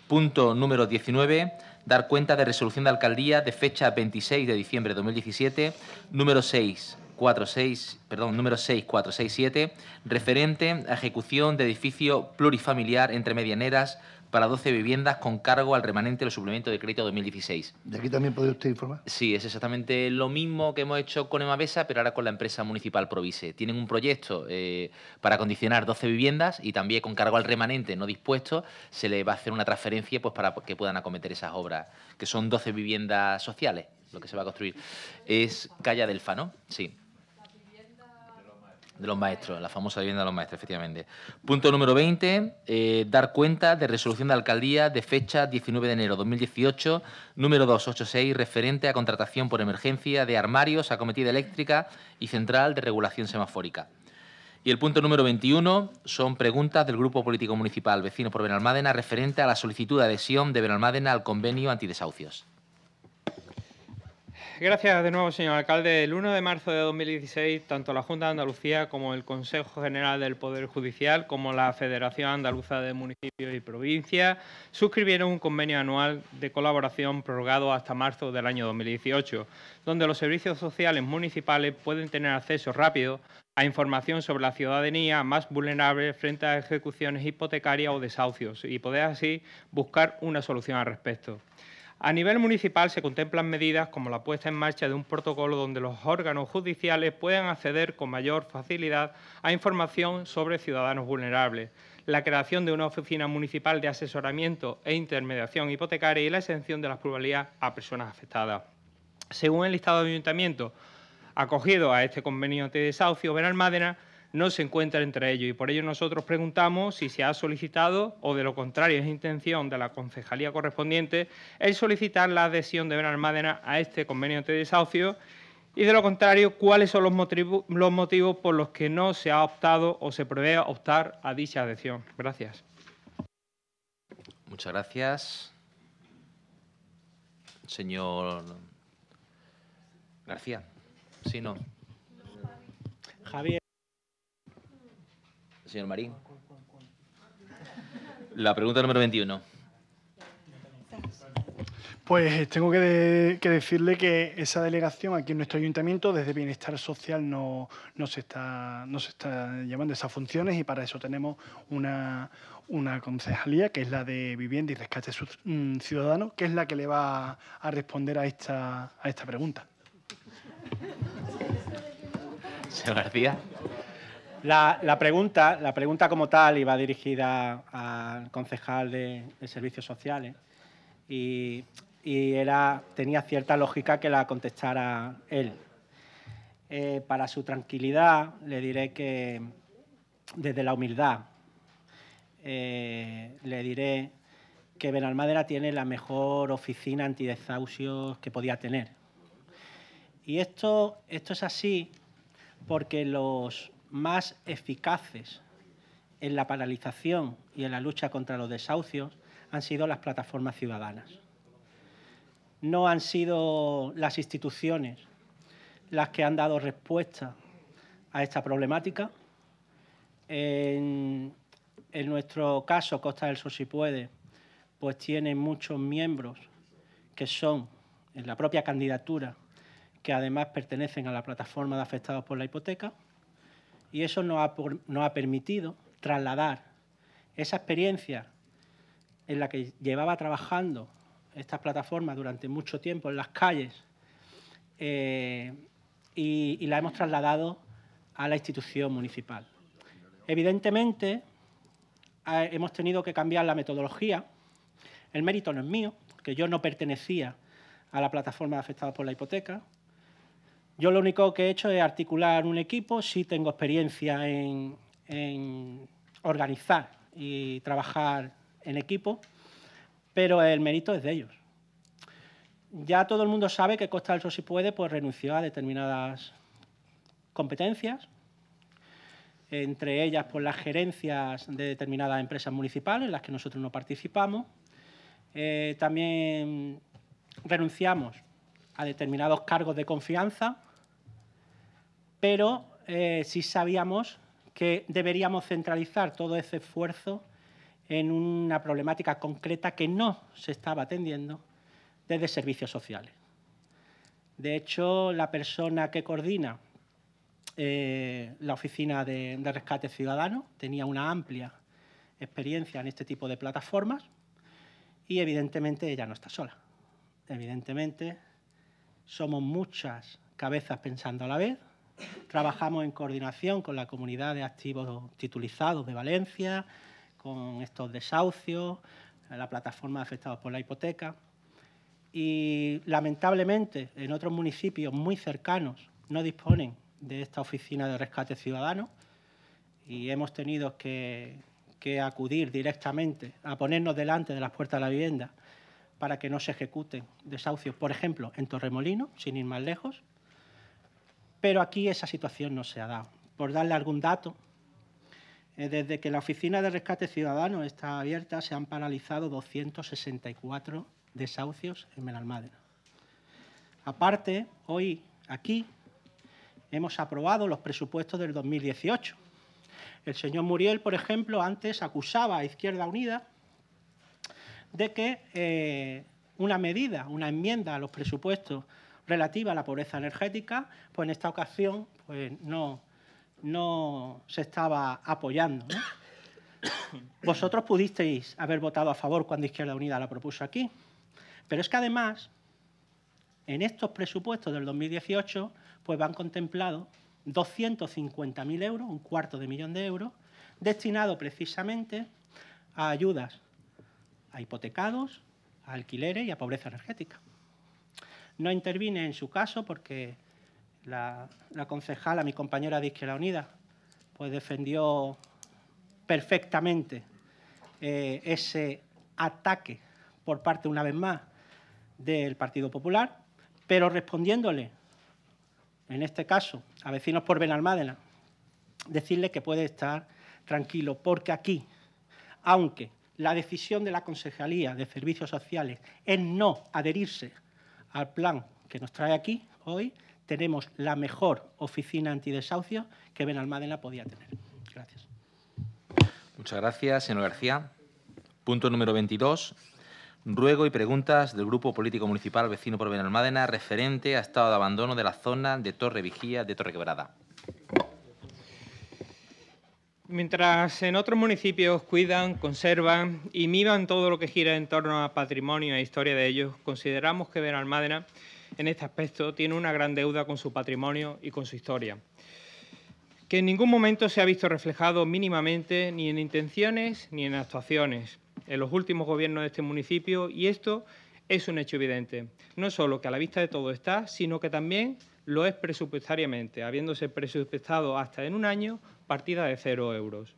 Punto número 19, dar cuenta de resolución de alcaldía de fecha 26 de diciembre de 2017, número 6 46, perdón, número 6467, referente a ejecución de edificio plurifamiliar entre medianeras para 12 viviendas con cargo al remanente del suplemento de crédito 2016. ¿De aquí también puede usted informar? Sí, es exactamente lo mismo que hemos hecho con Emavesa, pero ahora con la empresa municipal Provise. Tienen un proyecto eh, para condicionar 12 viviendas y también con cargo al remanente no dispuesto se le va a hacer una transferencia pues, para que puedan acometer esas obras, que son 12 viviendas sociales, lo que se va a construir. Es Calle Delfano, ¿no? Sí. De los maestros, la famosa vivienda de los maestros, efectivamente. Punto número 20, eh, dar cuenta de resolución de alcaldía de fecha 19 de enero de 2018, número 286, referente a contratación por emergencia de armarios acometida eléctrica y central de regulación semafórica. Y el punto número 21 son preguntas del Grupo Político Municipal Vecino por Benalmádena referente a la solicitud de adhesión de Benalmádena al convenio antidesahucios gracias de nuevo, señor alcalde. El 1 de marzo de 2016, tanto la Junta de Andalucía como el Consejo General del Poder Judicial, como la Federación Andaluza de Municipios y Provincias, suscribieron un convenio anual de colaboración prorrogado hasta marzo del año 2018, donde los servicios sociales municipales pueden tener acceso rápido a información sobre la ciudadanía más vulnerable frente a ejecuciones hipotecarias o desahucios y poder así buscar una solución al respecto. A nivel municipal se contemplan medidas como la puesta en marcha de un protocolo donde los órganos judiciales puedan acceder con mayor facilidad a información sobre ciudadanos vulnerables, la creación de una oficina municipal de asesoramiento e intermediación hipotecaria y la exención de las pluralidades a personas afectadas. Según el listado de ayuntamientos acogido a este convenio de desahucio, Benalmádena no se encuentra entre ellos. Y por ello nosotros preguntamos si se ha solicitado, o de lo contrario es intención de la concejalía correspondiente, el solicitar la adhesión de Benalmádena a este convenio de desahucio y de lo contrario, cuáles son los, motivos, por los que no se ha optado o se prevé optar a dicha adhesión. Gracias. Muchas gracias. Señor García. Sí, no. Javier. Señor Marín. La pregunta número 21. Pues eh, tengo que, decirle que esa delegación aquí en nuestro ayuntamiento desde Bienestar Social no, se está, no está llevando esas funciones y para eso tenemos una, concejalía que es la de Vivienda y Rescate mm, Ciudadano, que es la que le va a responder a esta, a esta pregunta. Señor García. La, pregunta, la pregunta como tal iba dirigida al concejal de, Servicios Sociales y, era, tenía cierta lógica que la contestara él. Eh, para su tranquilidad le diré que desde la humildad eh, le diré que Benalmádena tiene la mejor oficina antidesausios que podía tener. Y esto, esto es así porque los, más eficaces en la paralización y en la lucha contra los desahucios han sido las plataformas ciudadanas. No han sido las instituciones las que han dado respuesta a esta problemática. En, nuestro caso, Costa del Sol Si Puede, pues tiene muchos miembros que son en la propia candidatura, que además pertenecen a la plataforma de afectados por la hipoteca y eso nos ha, permitido trasladar esa experiencia en la que llevaba trabajando estas plataformas durante mucho tiempo en las calles eh, y, la hemos trasladado a la institución municipal. Evidentemente, hemos tenido que cambiar la metodología. El mérito no es mío, que yo no pertenecía a la plataforma afectada por la hipoteca. Yo lo único que he hecho es articular un equipo, sí tengo experiencia en, organizar y trabajar en equipo, pero el mérito es de ellos. Ya todo el mundo sabe que Costa del Sol, si puede, pues renunció a determinadas competencias, entre ellas por pues, las gerencias de determinadas empresas municipales, en las que nosotros no participamos. Eh, también renunciamos a determinados cargos de confianza pero eh, sí sabíamos que deberíamos centralizar todo ese esfuerzo en una problemática concreta que no se estaba atendiendo desde servicios sociales. De hecho, la persona que coordina eh, la Oficina de, Rescate Ciudadano tenía una amplia experiencia en este tipo de plataformas y evidentemente ella no está sola. Evidentemente somos muchas cabezas pensando a la vez, Trabajamos en coordinación con la comunidad de activos titulizados de Valencia, con estos desahucios, la plataforma afectados por la hipoteca. Y lamentablemente en otros municipios muy cercanos no disponen de esta oficina de rescate ciudadano y hemos tenido que, que acudir directamente a ponernos delante de las puertas de la vivienda para que no se ejecuten desahucios, por ejemplo, en Torremolino, sin ir más lejos, pero aquí esa situación no se ha dado. Por darle algún dato, eh, desde que la Oficina de Rescate Ciudadano está abierta, se han paralizado 264 desahucios en Melalmádena. Aparte, hoy aquí hemos aprobado los presupuestos del 2018. El señor Muriel, por ejemplo, antes acusaba a Izquierda Unida de que eh, una medida, una enmienda a los presupuestos relativa a la pobreza energética, pues en esta ocasión pues no, no se estaba apoyando. *coughs* Vosotros pudisteis haber votado a favor cuando Izquierda Unida la propuso aquí, pero es que además en estos presupuestos del 2018 pues van contemplados 250.000 euros, un cuarto de millón de euros, destinado precisamente a ayudas a hipotecados, a alquileres y a pobreza energética no intervine en su caso porque la, concejala, mi compañera de Izquierda Unida, pues defendió perfectamente eh, ese ataque por parte, una vez más, del Partido Popular, pero respondiéndole, en este caso, a vecinos por Benalmádena, decirle que puede estar tranquilo, porque aquí, aunque la decisión de la Concejalía de Servicios Sociales es no adherirse al plan que nos trae aquí hoy, tenemos la mejor oficina antidesahucio que Benalmádena podía tener. Gracias. Muchas gracias, señor García. Punto número 22. Ruego y preguntas del Grupo Político Municipal Vecino por Benalmádena referente a estado de abandono de la zona de Torre Vigía de Torre Quebrada. Mientras en otros municipios cuidan, conservan y miman todo lo que gira en torno a patrimonio e historia de ellos, consideramos que Benalmádena, en este aspecto, tiene una gran deuda con su patrimonio y con su historia, que en ningún momento se ha visto reflejado mínimamente ni en intenciones ni en actuaciones en los últimos gobiernos de este municipio y esto es un hecho evidente. No solo que a la vista de todo está, sino que también lo es presupuestariamente, habiéndose presupuestado hasta en un año partida de cero euros.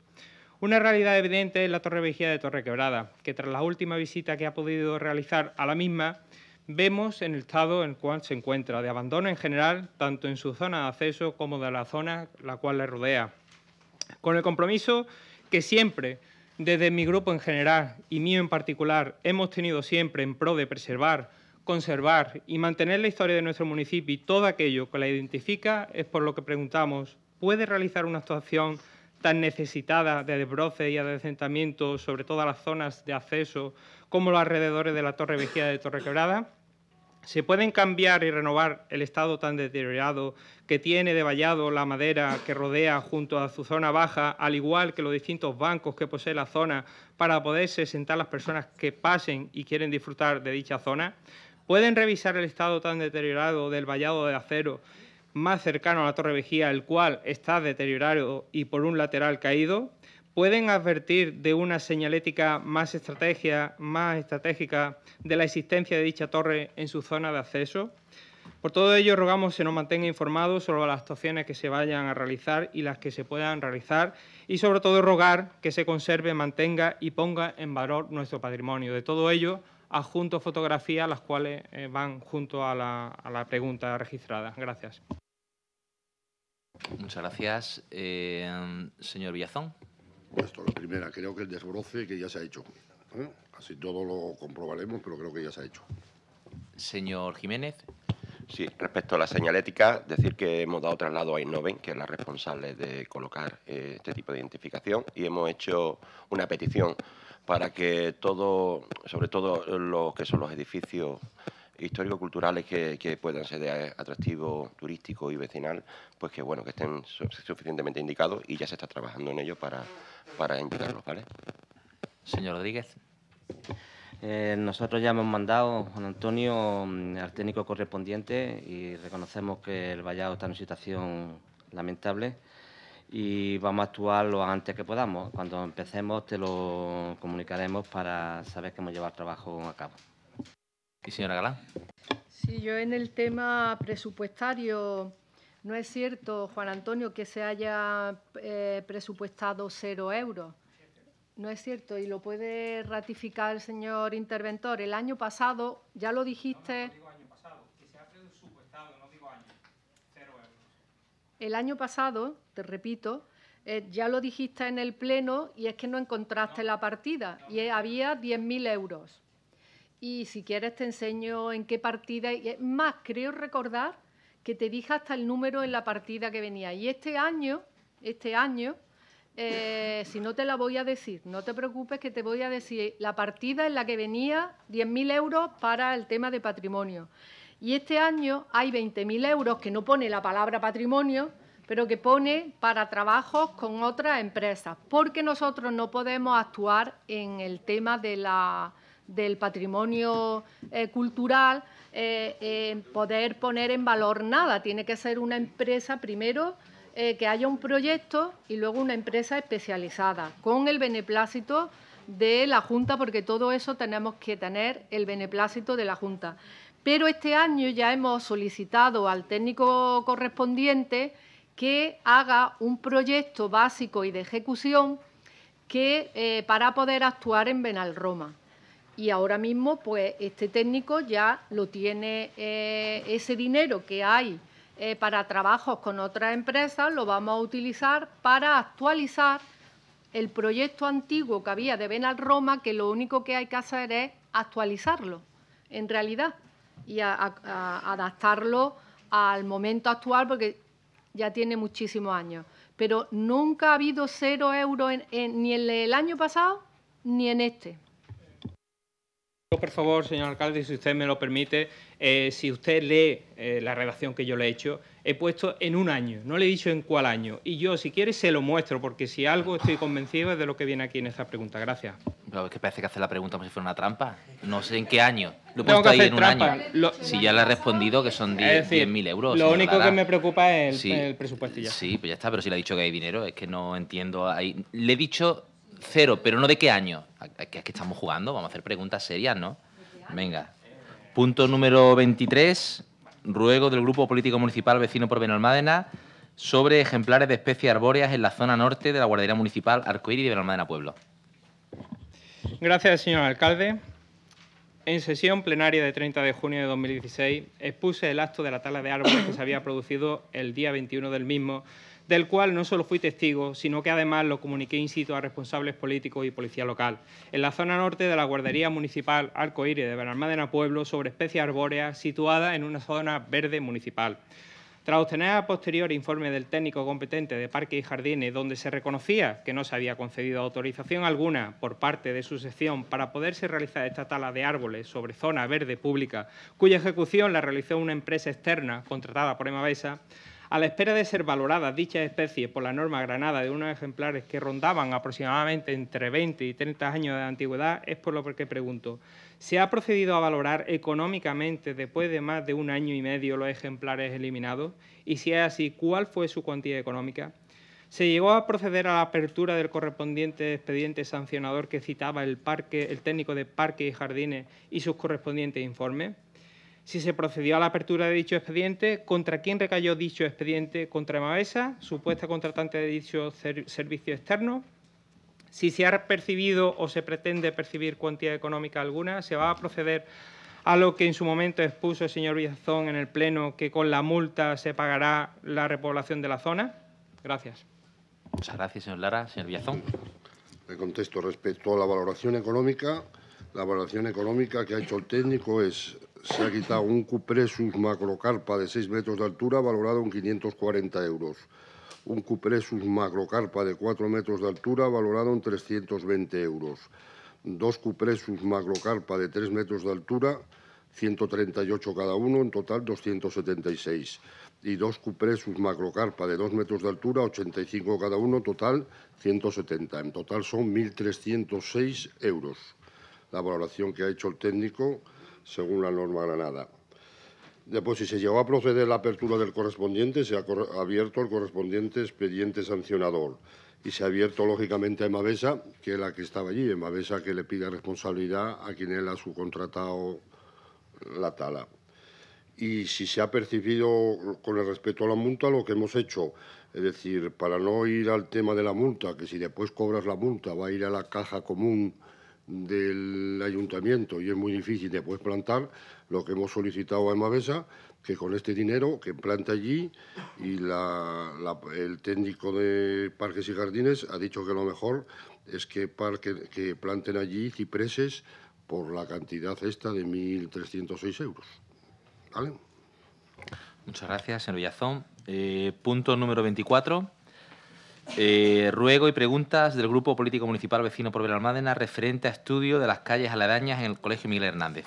Una realidad evidente es la Torre Vigía de Torre Quebrada, que tras la última visita que ha podido realizar a la misma, vemos en el estado en el cual se encuentra, de abandono en general, tanto en su zona de acceso como de la zona la cual le rodea. Con el compromiso que siempre desde mi grupo en general y mío en particular hemos tenido siempre en pro de preservar conservar y mantener la historia de nuestro municipio y todo aquello que la identifica, es por lo que preguntamos, ¿puede realizar una actuación tan necesitada de desbroce y adecentamiento sobre todas las zonas de acceso como los alrededores de la Torre Vigía de Torre Quebrada? ¿Se pueden cambiar y renovar el estado tan deteriorado que tiene de vallado la madera que rodea junto a su zona baja, al igual que los distintos bancos que posee la zona, para poderse sentar las personas que pasen y quieren disfrutar de dicha zona? Pueden revisar el estado tan deteriorado del vallado de acero más cercano a la torre vigía, el cual está deteriorado y por un lateral caído. Pueden advertir de una señalética más, más estratégica de la existencia de dicha torre en su zona de acceso. Por todo ello, rogamos se nos mantenga informados sobre las actuaciones que se vayan a realizar y las que se puedan realizar y, sobre todo, rogar que se conserve, mantenga y ponga en valor nuestro patrimonio. De todo ello, adjunto fotografía, las cuales eh, van junto a la, pregunta registrada. Gracias. Muchas gracias. Eh, señor Villazón. Pues esto, la primera, creo que el desbroce que ya se ha hecho. ¿eh? Así todo lo comprobaremos, pero creo que ya se ha hecho. Señor Jiménez. Sí, respecto a la señalética, decir que hemos dado traslado a Innoven, que es la responsable de colocar este tipo de identificación, y hemos hecho una petición para que todo, sobre todo los que son los edificios históricos culturales que, puedan ser de atractivo turístico y vecinal, pues que bueno, que estén suficientemente indicados y ya se está trabajando en ello para, para indicarlos, ¿vale? Señor Rodríguez. Eh, nosotros ya hemos mandado, Juan Antonio, mm, al técnico correspondiente y reconocemos que el vallado está en una situación lamentable y vamos a actuar lo antes que podamos. Cuando empecemos te lo comunicaremos para saber que hemos llevado trabajo a cabo. ¿Y señora Galán? Sí, yo en el tema presupuestario no es cierto, Juan Antonio, que se haya eh, presupuestado cero euros. No es cierto, y lo puede ratificar el señor interventor. El año pasado, ya lo dijiste... el año pasado, te repito, eh, ya lo dijiste en el Pleno y es que no encontraste la partida y había 10.000 euros. Y si quieres te enseño en qué partida, y es más, creo recordar que te dije hasta el número en la partida que venía. Y este año, este año, eh, *coughs* si no te la voy a decir, no te preocupes que te voy a decir la partida en la que venía 10.000 euros para el tema de patrimonio. Y este año hay 20.000 euros que no pone la palabra patrimonio, pero que pone para trabajos con otras empresas, porque nosotros no podemos actuar en el tema del patrimonio eh, cultural, eh, poder poner en valor nada. Tiene que ser una empresa primero eh, que haya un proyecto y luego una empresa especializada, con el beneplácito de la Junta, porque todo eso tenemos que tener el beneplácito de la Junta pero este año ya hemos solicitado al técnico correspondiente que haga un proyecto básico y de ejecución que, eh, para poder actuar en Benalroma. Y ahora mismo, pues, este técnico ya lo tiene, eh, ese dinero que hay eh, para trabajos con otras empresas, lo vamos a utilizar para actualizar el proyecto antiguo que había de Benalroma, que lo único que hay que hacer es actualizarlo, en realidad y a, adaptarlo al momento actual porque ya tiene muchísimos años. Pero nunca ha habido cero euros ni en el año pasado ni en este. Por favor, señor alcalde, si usted me lo permite, eh, si usted lee eh, la redacción que yo le he hecho, he puesto en un año, no le he dicho en cuál año. Y yo, si quieres, se lo muestro, porque si algo estoy convencido es de lo que viene aquí en esta pregunta. Gracias. Pero es que parece que hace la pregunta como si fuera una trampa. No sé en qué año. Lo he puesto ahí en un año. Si ya le he respondido que son 10.000 euros. Lo único que me preocupa es el, presupuesto. ya. Sí, pues ya está, pero si le ha dicho que hay dinero, es que no entiendo. Ahí. Le he dicho cero, pero no de qué año. Es que estamos jugando, vamos a hacer preguntas serias, ¿no? Venga. Punto número 23 ruego del Grupo Político Municipal Vecino por Benalmádena sobre ejemplares de especies arbóreas en la zona norte de la Guardería Municipal Arcoíris de Benalmádena Pueblo. Gracias, señor alcalde. En sesión plenaria de 30 de junio de 2016 expuse el acto de la tala de árboles que se había producido el día 21 del mismo del cual no solo fui testigo, sino que además lo comuniqué in situ a responsables políticos y policía local, en la zona norte de la guardería municipal Arcoíris de Benalmádena Pueblo, sobre especie arbórea situada en una zona verde municipal. Tras obtener posterior posterior informe del técnico competente de Parque y Jardines, donde se reconocía que no se había concedido autorización alguna por parte de su sección para poderse realizar esta tala de árboles sobre zona verde pública, cuya ejecución la realizó una empresa externa contratada por Emavesa, a la espera de ser valoradas dichas especies por la norma granada de unos ejemplares que rondaban aproximadamente entre 20 y 30 años de antigüedad, es por lo que pregunto, ¿se ha procedido a valorar económicamente después de más de un año y medio los ejemplares eliminados? Y si es así, ¿cuál fue su cuantía económica? ¿Se llegó a proceder a la apertura del correspondiente expediente sancionador que citaba el, parque, el técnico de parques y jardines y sus correspondientes informes? si se procedió a la apertura de dicho expediente, contra quién recayó dicho expediente, contra Mavesa, supuesta contratante de dicho servicio externo, si se ha percibido o se pretende percibir cuantía económica alguna, se va a proceder a lo que en su momento expuso el señor Villazón en el Pleno, que con la multa se pagará la repoblación de la zona? Gracias. Muchas gracias, señor Lara. Señor Villazón. Le contesto respecto a la valoración económica. La valoración económica que ha hecho el técnico es se ha quitado un cupresus macrocarpa de 6 metros de altura valorado en 540 euros, un cupresus macrocarpa de 4 metros de altura valorado en 320 euros, dos cupresus macrocarpa de 3 metros de altura, 138 cada uno, en total 276, y dos cupresus macrocarpa de 2 metros de altura, 85 cada uno, total 170. En total son 1.306 euros. La valoración que ha hecho el técnico según la norma granada. Después, si se llegó a proceder la apertura del correspondiente, se ha abierto el correspondiente expediente sancionador y se ha abierto lógicamente a Mavesa, que es la que estaba allí, Mavesa que le pide responsabilidad a quien él ha subcontratado la tala. Y si se ha percibido con el respeto a la multa lo que hemos hecho, es decir, para no ir al tema de la multa, que si después cobras la multa va a ir a la caja común del ayuntamiento y es muy difícil después plantar lo que hemos solicitado a Mavesa, que con este dinero que planta allí y el técnico de Parques y Jardines ha dicho que lo mejor es que, parque, que planten allí cipreses por la cantidad esta de 1.306 euros. ¿Vale? Muchas gracias, señor Villazón. Eh, punto número 24. Eh, ruego y preguntas del Grupo Político Municipal Vecino por Almádena referente a estudio de las calles aledañas en el Colegio Miguel Hernández.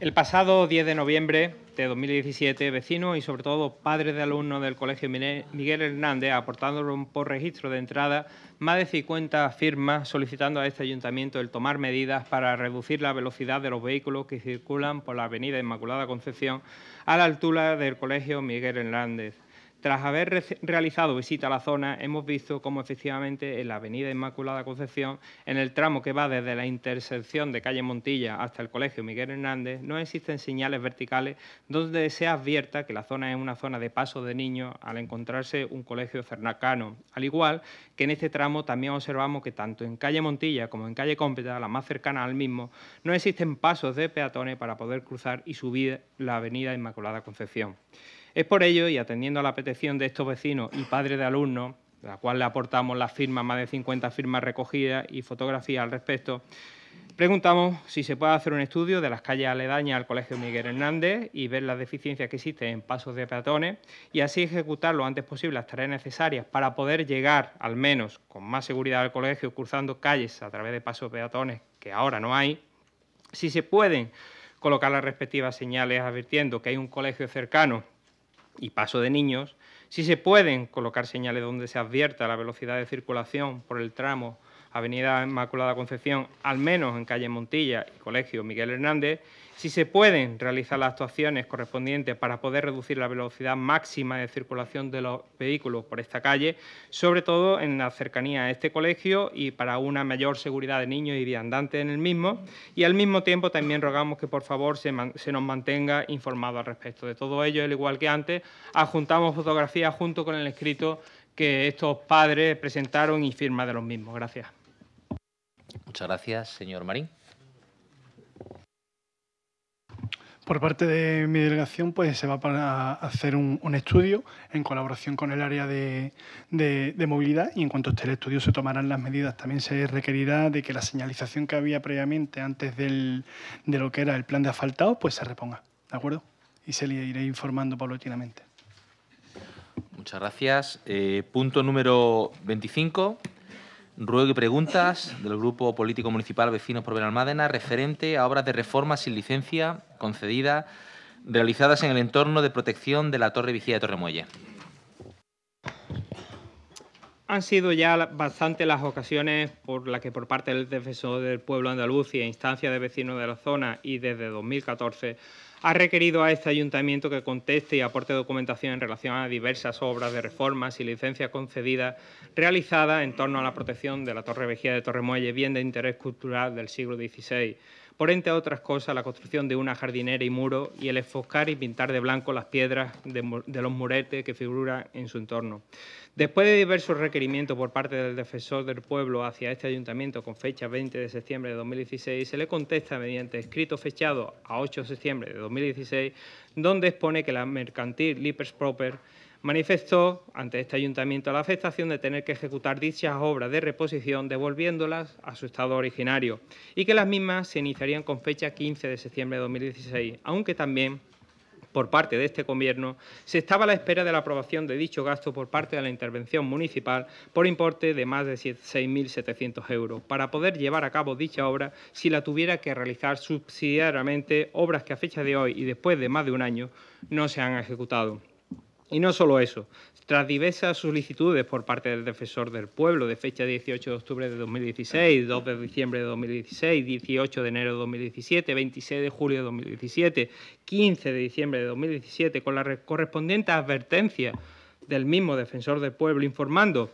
El pasado 10 de noviembre de 2017, vecinos y sobre todo padres de alumnos del Colegio Miguel Hernández aportaron por registro de entrada más de 50 firmas solicitando a este ayuntamiento el tomar medidas para reducir la velocidad de los vehículos que circulan por la Avenida Inmaculada Concepción a la altura del Colegio Miguel Hernández. Tras haber realizado visita a la zona, hemos visto cómo efectivamente en la avenida Inmaculada Concepción, en el tramo que va desde la intersección de calle Montilla hasta el colegio Miguel Hernández, no existen señales verticales donde se advierta que la zona es una zona de paso de niños al encontrarse un colegio cernacano. Al igual que en este tramo también observamos que tanto en calle Montilla como en calle Cómpeta, la más cercana al mismo, no existen pasos de peatones para poder cruzar y subir la avenida Inmaculada Concepción. Es por ello, y atendiendo a la petición de estos vecinos y padres de alumnos, a la cual le aportamos las firmas, más de 50 firmas recogidas y fotografías al respecto, preguntamos si se puede hacer un estudio de las calles aledañas al Colegio Miguel Hernández y ver las deficiencias que existen en pasos de peatones y así ejecutar lo antes posible las tareas necesarias para poder llegar, al menos con más seguridad al colegio, cruzando calles a través de pasos de peatones que ahora no hay, si se pueden colocar las respectivas señales advirtiendo que hay un colegio cercano y paso de niños, si se pueden colocar señales donde se advierta la velocidad de circulación por el tramo Avenida Inmaculada Concepción, al menos en calle Montilla y Colegio Miguel Hernández, si se pueden realizar las actuaciones correspondientes para poder reducir la velocidad máxima de circulación de los vehículos por esta calle, sobre todo en la cercanía a este colegio y para una mayor seguridad de niños y viandantes en el mismo. Y al mismo tiempo también rogamos que por favor se, nos mantenga informado al respecto. De todo ello, al igual que antes, adjuntamos fotografías junto con el escrito que estos padres presentaron y firma de los mismos. Gracias. Muchas gracias, señor Marín. Por parte de mi delegación, pues se va a hacer un, estudio en colaboración con el área de, movilidad y en cuanto esté el estudio se tomarán las medidas. También se requerirá de que la señalización que había previamente antes de lo que era el plan de asfaltado, pues se reponga, ¿de acuerdo? Y se le iré informando paulatinamente. Muchas gracias. Eh, punto número 25. Ruego y preguntas del Grupo Político Municipal Vecinos por Benalmádena referente a obras de reforma sin licencia concedida realizadas en el entorno de protección de la Torre Vigía de Torremuelle. Han sido ya bastantes las ocasiones por las que por parte del Defensor del Pueblo Andaluz y a instancia de vecinos de la zona y desde 2014 ha requerido a este ayuntamiento que conteste y aporte documentación en relación a diversas obras de reformas y licencias concedidas realizadas en torno a la protección de la Torre Vejía de Torremuelle, bien de interés cultural del siglo XVI por entre otras cosas la construcción de una jardinera y muro y el enfocar y pintar de blanco las piedras de, los muretes que figuran en su entorno. Después de diversos requerimientos por parte del defensor del pueblo hacia este ayuntamiento con fecha 20 de septiembre de 2016, se le contesta mediante escrito fechado a 8 de septiembre de 2016, donde expone que la mercantil Lippers Proper Manifestó ante este ayuntamiento la afectación de tener que ejecutar dichas obras de reposición devolviéndolas a su estado originario y que las mismas se iniciarían con fecha 15 de septiembre de 2016, aunque también por parte de este Gobierno, se estaba a la espera de la aprobación de dicho gasto por parte de la intervención municipal por importe de más de 6.700 euros, para poder llevar a cabo dicha obra si la tuviera que realizar subsidiariamente obras que a fecha de hoy y después de más de un año no se han ejecutado. Y no solo eso, tras diversas solicitudes por parte del defensor del pueblo de fecha 18 de octubre de 2016, 2 de diciembre de 2016, 18 de enero de 2017, 26 de julio de 2017, 15 de diciembre de 2017, con la correspondiente advertencia del mismo defensor del pueblo informando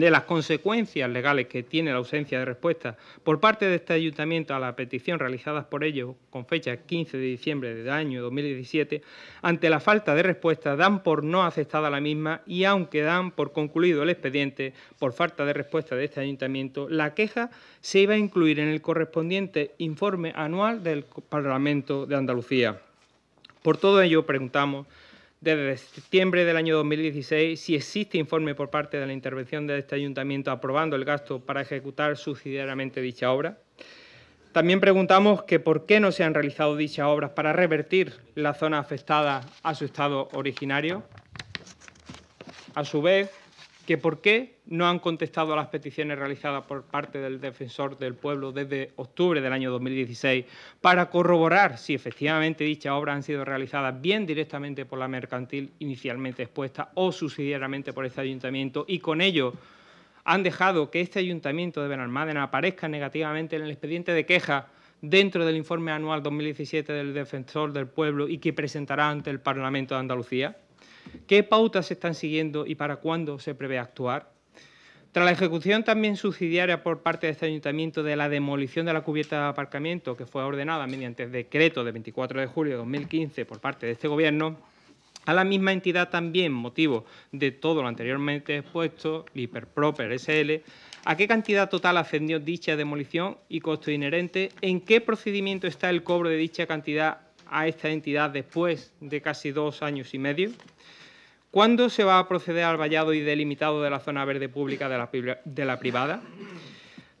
de las consecuencias legales que tiene la ausencia de respuesta por parte de este ayuntamiento a la petición realizada por ellos con fecha 15 de diciembre del año 2017, ante la falta de respuesta dan por no aceptada la misma y aunque dan por concluido el expediente por falta de respuesta de este ayuntamiento, la queja se iba a incluir en el correspondiente informe anual del Parlamento de Andalucía. Por todo ello preguntamos desde septiembre del año 2016, si existe informe por parte de la intervención de este ayuntamiento aprobando el gasto para ejecutar subsidiariamente dicha obra. También preguntamos que por qué no se han realizado dichas obras para revertir la zona afectada a su estado originario. A su vez, que por qué no han contestado a las peticiones realizadas por parte del defensor del pueblo desde octubre del año 2016 para corroborar si efectivamente dichas obras han sido realizadas bien directamente por la mercantil inicialmente expuesta o subsidiariamente por este ayuntamiento y con ello han dejado que este ayuntamiento de Benalmádena aparezca negativamente en el expediente de queja dentro del informe anual 2017 del defensor del pueblo y que presentará ante el Parlamento de Andalucía. ¿Qué pautas se están siguiendo y para cuándo se prevé actuar? Tras la ejecución también subsidiaria por parte de este ayuntamiento de la demolición de la cubierta de aparcamiento que fue ordenada mediante el decreto de 24 de julio de 2015 por parte de este Gobierno, a la misma entidad también, motivo de todo lo anteriormente expuesto, Hiperproper SL, ¿a qué cantidad total ascendió dicha demolición y costo inherente? ¿En qué procedimiento está el cobro de dicha cantidad a esta entidad después de casi dos años y medio? ¿Cuándo se va a proceder al vallado y delimitado de la zona verde pública de la, privada?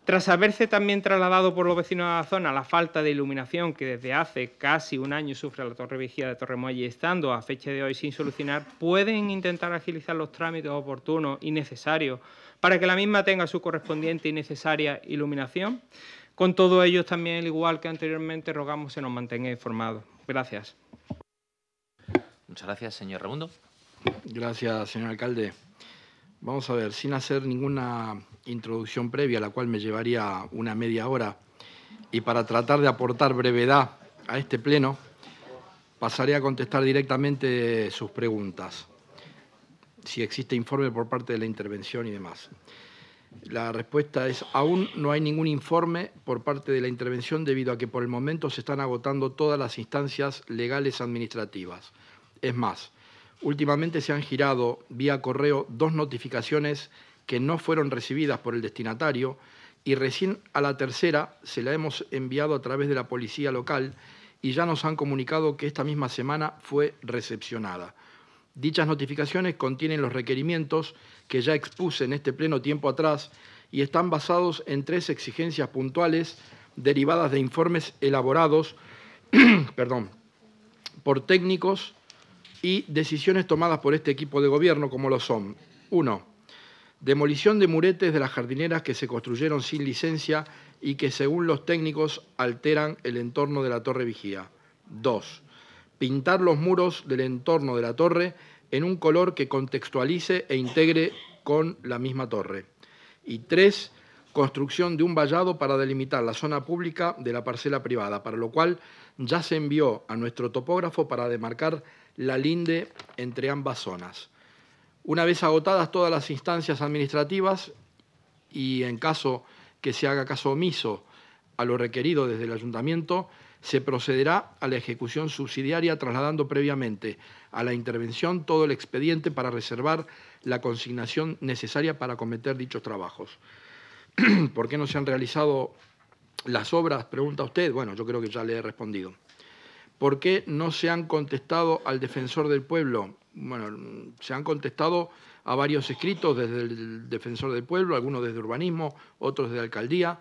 Tras haberse también trasladado por los vecinos de la zona la falta de iluminación que desde hace casi un año sufre la Torre Vigía de torremolle y estando a fecha de hoy sin solucionar, pueden intentar agilizar los trámites oportunos y necesarios para que la misma tenga su correspondiente y necesaria iluminación. Con todo ello, también, al igual que anteriormente, rogamos se nos mantenga informado. Gracias. Muchas gracias, señor Ramundo. Gracias, señor alcalde. Vamos a ver, sin hacer ninguna introducción previa, la cual me llevaría una media hora, y para tratar de aportar brevedad a este pleno, pasaré a contestar directamente sus preguntas, si existe informe por parte de la intervención y demás. La respuesta es, aún no hay ningún informe por parte de la intervención debido a que por el momento se están agotando todas las instancias legales administrativas. Es más, Últimamente se han girado vía correo dos notificaciones que no fueron recibidas por el destinatario y recién a la tercera se la hemos enviado a través de la policía local y ya nos han comunicado que esta misma semana fue recepcionada. Dichas notificaciones contienen los requerimientos que ya expuse en este pleno tiempo atrás y están basados en tres exigencias puntuales derivadas de informes elaborados *clears throat* perdón, por técnicos y decisiones tomadas por este equipo de gobierno como lo son. Uno, Demolición de muretes de las jardineras que se construyeron sin licencia y que según los técnicos alteran el entorno de la torre vigía. Dos, Pintar los muros del entorno de la torre en un color que contextualice e integre con la misma torre. Y tres, Construcción de un vallado para delimitar la zona pública de la parcela privada, para lo cual ya se envió a nuestro topógrafo para demarcar la linde entre ambas zonas. Una vez agotadas todas las instancias administrativas y en caso que se haga caso omiso a lo requerido desde el ayuntamiento, se procederá a la ejecución subsidiaria trasladando previamente a la intervención todo el expediente para reservar la consignación necesaria para cometer dichos trabajos. *clears throat* ¿Por qué no se han realizado las obras? Pregunta usted. Bueno, yo creo que ya le he respondido. ¿Por qué no se han contestado al defensor del pueblo? Bueno, se han contestado a varios escritos desde el defensor del pueblo, algunos desde urbanismo, otros desde alcaldía,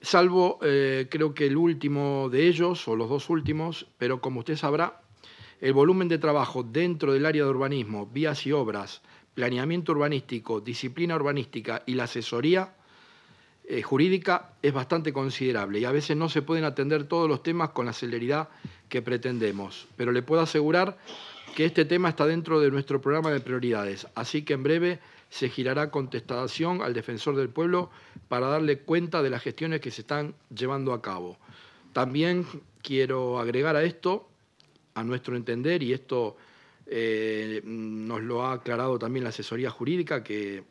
salvo eh, creo que el último de ellos, o los dos últimos, pero como usted sabrá, el volumen de trabajo dentro del área de urbanismo, vías y obras, planeamiento urbanístico, disciplina urbanística y la asesoría eh, jurídica es bastante considerable y a veces no se pueden atender todos los temas con la celeridad que pretendemos. Pero le puedo asegurar que este tema está dentro de nuestro programa de prioridades, así que en breve se girará contestación al defensor del pueblo para darle cuenta de las gestiones que se están llevando a cabo. También quiero agregar a esto, a nuestro entender, y esto eh, nos lo ha aclarado también la asesoría jurídica que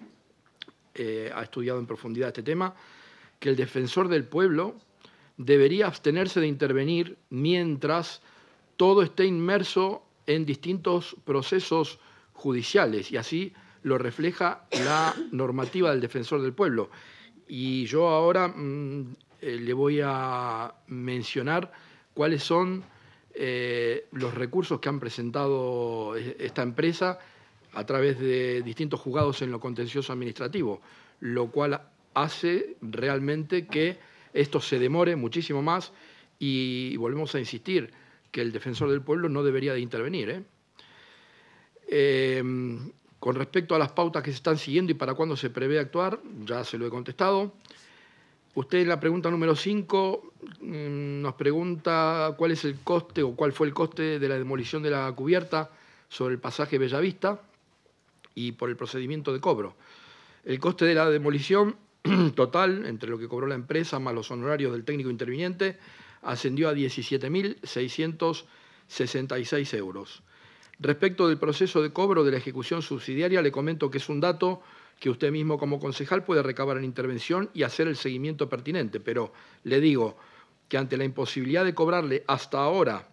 eh, ha estudiado en profundidad este tema, que el defensor del pueblo debería abstenerse de intervenir mientras todo esté inmerso en distintos procesos judiciales y así lo refleja la normativa del defensor del pueblo. Y yo ahora mm, eh, le voy a mencionar cuáles son eh, los recursos que han presentado esta empresa a través de distintos juzgados en lo contencioso administrativo, lo cual hace realmente que esto se demore muchísimo más y volvemos a insistir que el defensor del pueblo no debería de intervenir. ¿eh? Em, con respecto a las pautas que se están siguiendo y para cuándo se prevé actuar, ya se lo he contestado. Usted en la pregunta número 5 mm, nos pregunta cuál es el coste o cuál fue el coste de la demolición de la cubierta sobre el pasaje Bellavista y por el procedimiento de cobro. El coste de la demolición *clears throat* total, entre lo que cobró la empresa más los honorarios del técnico interviniente, ascendió a 17.666 euros. Respecto del proceso de cobro de la ejecución subsidiaria, le comento que es un dato que usted mismo como concejal puede recabar en intervención y hacer el seguimiento pertinente, pero le digo que ante la imposibilidad de cobrarle hasta ahora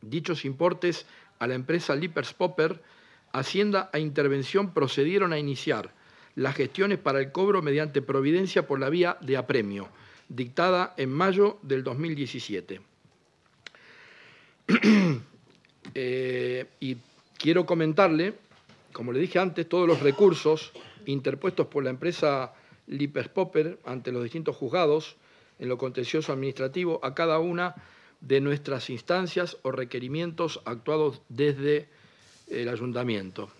dichos importes a la empresa Lippers Popper, Hacienda e Intervención procedieron a iniciar las gestiones para el cobro mediante providencia por la vía de apremio, dictada en mayo del 2017. *clears throat* Eh, y quiero comentarle, como le dije antes, todos los recursos interpuestos por la empresa Lippers Popper ante los distintos juzgados en lo contencioso administrativo a cada una de nuestras instancias o requerimientos actuados desde el ayuntamiento.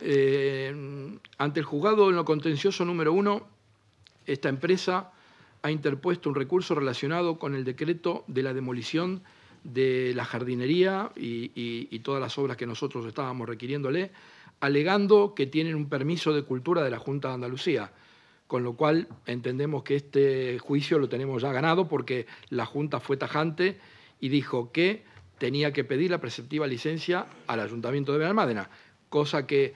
Eh, ante el juzgado en lo contencioso número uno, esta empresa ha interpuesto un recurso relacionado con el decreto de la demolición de la jardinería y, y todas las obras que nosotros estábamos requiriéndole, alegando que tienen un permiso de cultura de la Junta de Andalucía, con lo cual entendemos que este juicio lo tenemos ya ganado porque la Junta fue tajante y dijo que tenía que pedir la preceptiva licencia al Ayuntamiento de Benalmádena, cosa que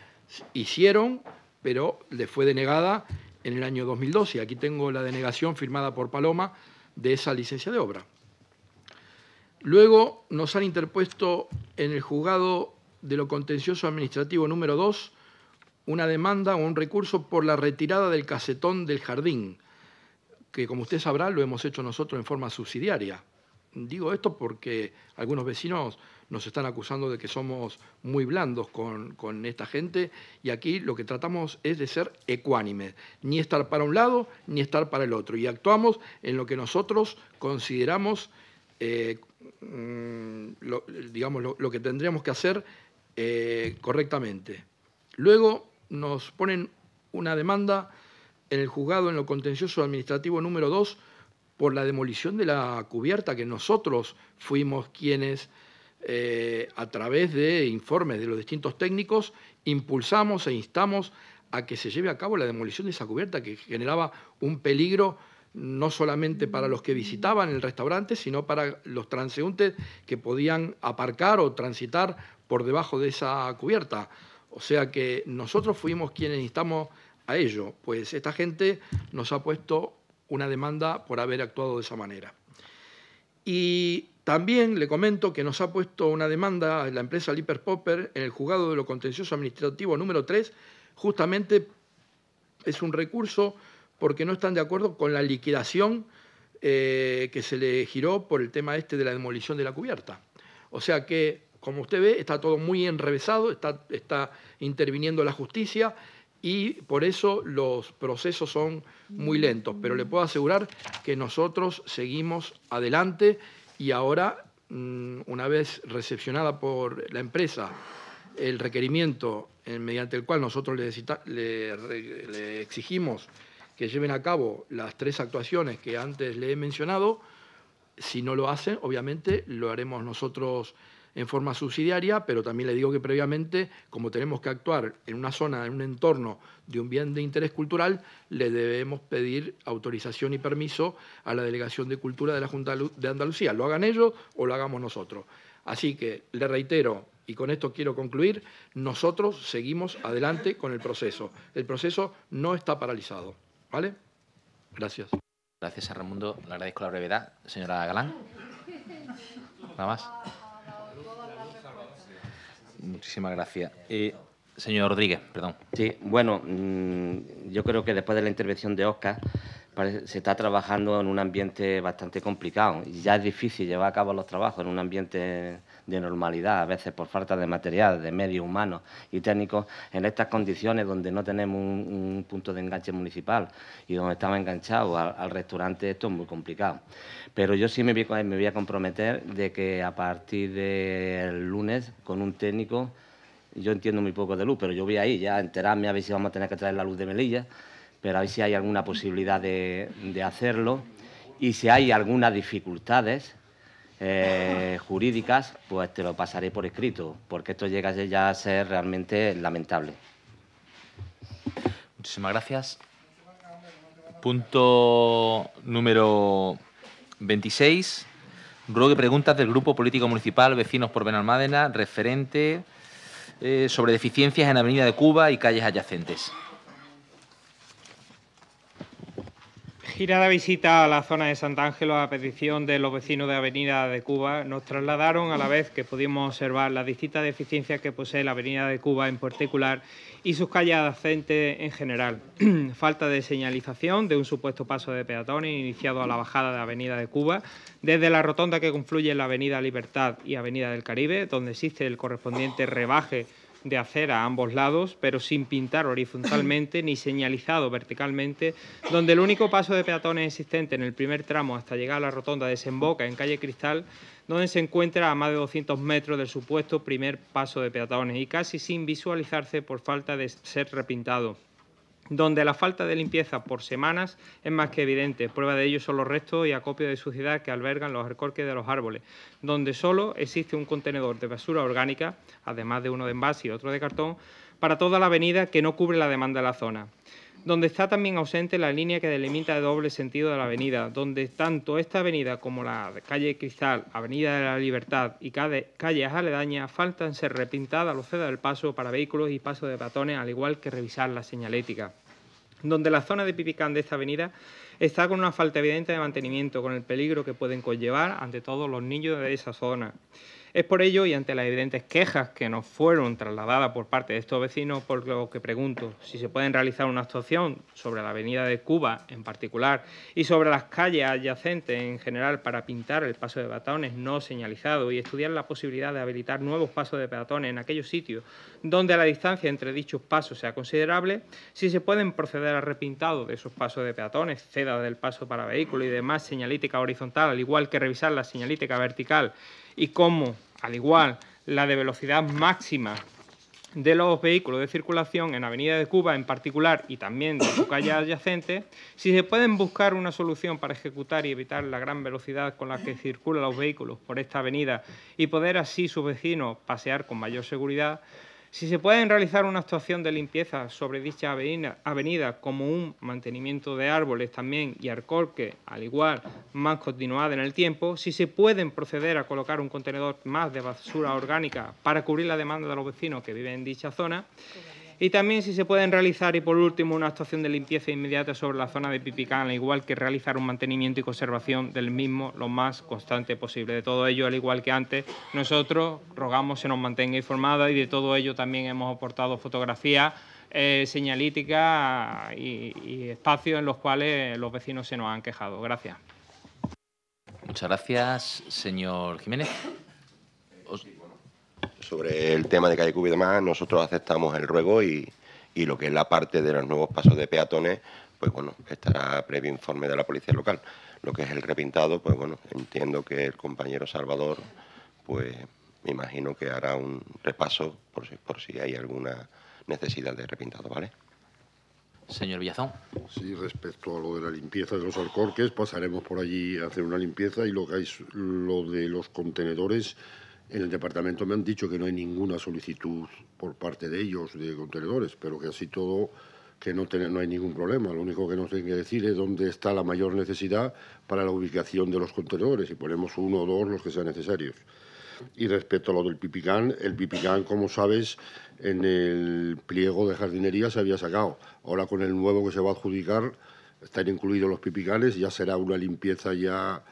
hicieron, pero le fue denegada en el año 2012. Aquí tengo la denegación firmada por Paloma de esa licencia de obra. Luego nos han interpuesto en el juzgado de lo contencioso administrativo número 2 una demanda o un recurso por la retirada del casetón del jardín, que como usted sabrá lo hemos hecho nosotros en forma subsidiaria. Digo esto porque algunos vecinos nos están acusando de que somos muy blandos con, esta gente y aquí lo que tratamos es de ser ecuánimes, ni estar para un lado ni estar para el otro. Y actuamos en lo que nosotros consideramos, eh, mm, lo, digamos, lo, que tendríamos que hacer eh, correctamente. Luego nos ponen una demanda en el juzgado en lo contencioso administrativo número 2 por la demolición de la cubierta, que nosotros fuimos quienes, eh, a través de informes de los distintos técnicos, impulsamos e instamos a que se lleve a cabo la demolición de esa cubierta que generaba un peligro no solamente para los que visitaban el restaurante, sino para los transeúntes que podían aparcar o transitar por debajo de esa cubierta. O sea que nosotros fuimos quienes instamos a ello, pues esta gente nos ha puesto una demanda por haber actuado de esa manera. Y también le comento que nos ha puesto una demanda la empresa Lipper Popper en el juzgado de lo contencioso administrativo número 3, justamente es un recurso porque no están de acuerdo con la liquidación eh, que se le giró por el tema este de la demolición de la cubierta. O sea que, como usted ve, está todo muy enrevesado, está, está interviniendo la justicia y por eso los procesos son muy lentos, pero le puedo asegurar que nosotros seguimos adelante y ahora, mm, una vez recepcionada por la empresa el requerimiento mediante el cual nosotros le, exigimos que lleven a cabo las tres actuaciones que antes le he mencionado, si no lo hacen, obviamente lo haremos nosotros en forma subsidiaria, pero también le digo que previamente, como tenemos que actuar en una zona, en un entorno de un bien de interés cultural, le debemos pedir autorización y permiso a la Delegación de Cultura de la Junta de Andalucía, lo hagan ellos o lo hagamos nosotros. Así que le reitero, y con esto quiero concluir, nosotros seguimos adelante con el proceso. El proceso no está paralizado. ¿Vale? Gracias. Gracias a Ramundo, Le agradezco la brevedad. Señora Galán. Nada más. Muchísimas gracias. y señor Rodríguez, perdón. Sí, bueno, mm, yo creo que después de la intervención de Oscar se está trabajando en un ambiente bastante complicado. Ya es difícil llevar a cabo los trabajos en un ambiente de normalidad, a veces por falta de material, de medios humanos y técnicos, en estas condiciones donde no tenemos un, punto de enganche municipal y donde estamos enganchados al, restaurante, esto es muy complicado. Pero yo sí me voy, me voy a comprometer de que a partir del lunes, con un técnico, yo entiendo muy poco de luz, pero yo voy ahí ya enterarme a ver si vamos a tener que traer la luz de Melilla, pero a ver si hay alguna posibilidad de, de hacerlo y si hay algunas dificultades eh, jurídicas, pues te lo pasaré por escrito, porque esto llega ya a ser realmente lamentable. Muchísimas gracias. Punto número 26. de preguntas del Grupo Político Municipal Vecinos por Benalmádena referente eh, sobre deficiencias en Avenida de Cuba y calles adyacentes. girada visita a la zona de Sant'Ángelo a petición de los vecinos de Avenida de Cuba nos trasladaron a la vez que pudimos observar las distintas deficiencias que posee la Avenida de Cuba en particular y sus calles adyacentes en general. *clears throat* Falta de señalización de un supuesto paso de peatones iniciado a la bajada de Avenida de Cuba desde la rotonda que confluye en la Avenida Libertad y Avenida del Caribe, donde existe el correspondiente rebaje de acera a ambos lados, pero sin pintar horizontalmente ni señalizado verticalmente, donde el único paso de peatones existente en el primer tramo hasta llegar a la rotonda desemboca en calle Cristal, donde se encuentra a más de 200 metros del supuesto primer paso de peatones y casi sin visualizarse por falta de ser repintado donde la falta de limpieza por semanas es más que evidente. Prueba de ello son los restos y acopio de suciedad que albergan los recorques de los árboles, donde solo existe un contenedor de basura orgánica, además de uno de envase y otro de cartón, para toda la avenida que no cubre la demanda de la zona donde está también ausente la línea que delimita el doble sentido de la avenida, donde tanto esta avenida como la calle Cristal, Avenida de la Libertad y calles aledañas faltan ser repintadas los cedas del paso para vehículos y paso de patones, al igual que revisar la señalética donde la zona de Pipicán de esta avenida está con una falta evidente de mantenimiento, con el peligro que pueden conllevar ante todos los niños de esa zona. Es por ello, y ante las evidentes quejas que nos fueron trasladadas por parte de estos vecinos, por lo que pregunto si se pueden realizar una actuación sobre la avenida de Cuba en particular y sobre las calles adyacentes en general para pintar el paso de peatones no señalizado y estudiar la posibilidad de habilitar nuevos pasos de peatones en aquellos sitios donde la distancia entre dichos pasos sea considerable, si se pueden proceder al repintado de esos pasos de peatones, ceda del paso para vehículo y demás señalítica horizontal, al igual que revisar la señalítica vertical y cómo al igual, la de velocidad máxima de los vehículos de circulación en Avenida de Cuba en particular y también de su calle adyacente, si se pueden buscar una solución para ejecutar y evitar la gran velocidad con la que circulan los vehículos por esta avenida y poder así sus vecinos pasear con mayor seguridad, si se pueden realizar una actuación de limpieza sobre dicha avenida, como un mantenimiento de árboles también y que al igual, más continuada en el tiempo, si se pueden proceder a colocar un contenedor más de basura orgánica para cubrir la demanda de los vecinos que viven en dicha zona. Y también si se pueden realizar, y por último, una actuación de limpieza inmediata sobre la zona de Pipicán, al igual que realizar un mantenimiento y conservación del mismo lo más constante posible. De todo ello, al igual que antes, nosotros rogamos se nos mantenga informada y de todo ello también hemos aportado fotografías eh, señalíticas y, y, espacios en los cuales los vecinos se nos han quejado. Gracias. Muchas gracias, señor Jiménez sobre el tema de calle Cuba y demás, nosotros aceptamos el ruego y, lo que es la parte de los nuevos pasos de peatones, pues bueno, estará previo informe de la policía local. Lo que es el repintado, pues bueno, entiendo que el compañero Salvador, pues me imagino que hará un repaso por si, por si hay alguna necesidad de repintado, ¿vale? Señor Villazón. Sí, respecto a lo de la limpieza de los alcorques, pasaremos por allí a hacer una limpieza y lo, lo de los contenedores en el departamento me han dicho que no hay ninguna solicitud por parte de ellos de contenedores, pero que así todo que no, no hay ningún problema. Lo único que nos tienen que decir es dónde está la mayor necesidad para la ubicación de los contenedores y ponemos uno o dos los que sean necesarios. Y respecto a lo del pipicán, el pipicán, como sabes, en el pliego de jardinería se había sacado. Ahora con el nuevo que se va a adjudicar, están incluidos los pipicanes, ya será una limpieza ya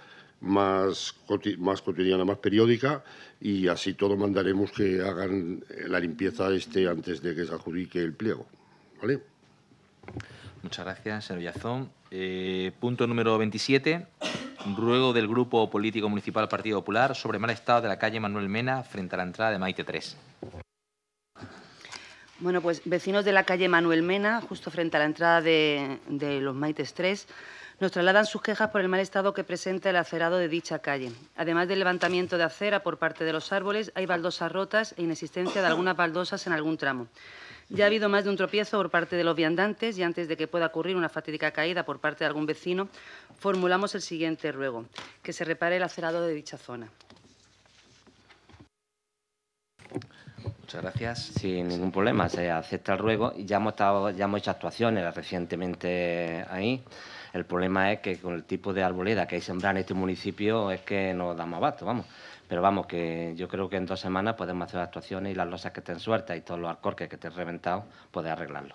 más, más cotidiana, más periódica, y así todo mandaremos que hagan la limpieza este antes de que se adjudique el pliego. Muchas gracias, señor Villazón. Eh, punto número 27. Ruego del Grupo Político Municipal Partido Popular sobre mal estado de la calle Manuel Mena frente a la entrada de Maite 3. Bueno, pues vecinos de la calle Manuel Mena, justo frente a la entrada de, de los Maites 3, nos trasladan sus quejas por el mal estado que presenta el acerado de dicha calle. Además del levantamiento de acera por parte de los árboles, hay baldosas rotas e inexistencia de algunas baldosas en algún tramo. Ya ha habido más de un tropiezo por parte de los viandantes y antes de que pueda ocurrir una fatídica caída por parte de algún vecino, formulamos el siguiente ruego, que se repare el acerado de dicha zona. Muchas gracias. Sin ningún problema, se acepta el ruego y ya hemos, ya hemos hecho actuaciones recientemente ahí. El problema es que con el tipo de arboleda que hay sembrada en este municipio es que no damos abasto, vamos. Pero vamos, que yo creo que en dos semanas podemos hacer actuaciones y las losas que estén sueltas y todos los alcorques que estén reventados, poder arreglarlo.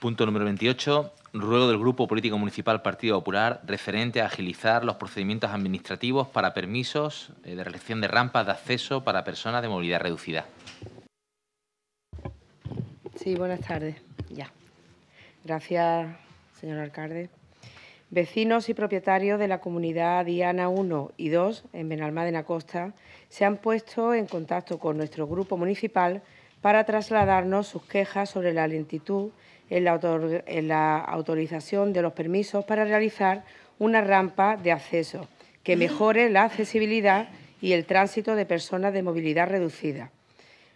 Punto número 28. Ruego del Grupo Político Municipal Partido Popular referente a agilizar los procedimientos administrativos para permisos eh, de reelección de rampas de acceso para personas de movilidad reducida. Sí, buenas tardes. Ya. Gracias señor alcalde. Vecinos y propietarios de la comunidad Diana 1 y 2 en Benalmádena Costa se han puesto en contacto con nuestro grupo municipal para trasladarnos sus quejas sobre la lentitud en la, en la autorización de los permisos para realizar una rampa de acceso que mejore la accesibilidad y el tránsito de personas de movilidad reducida.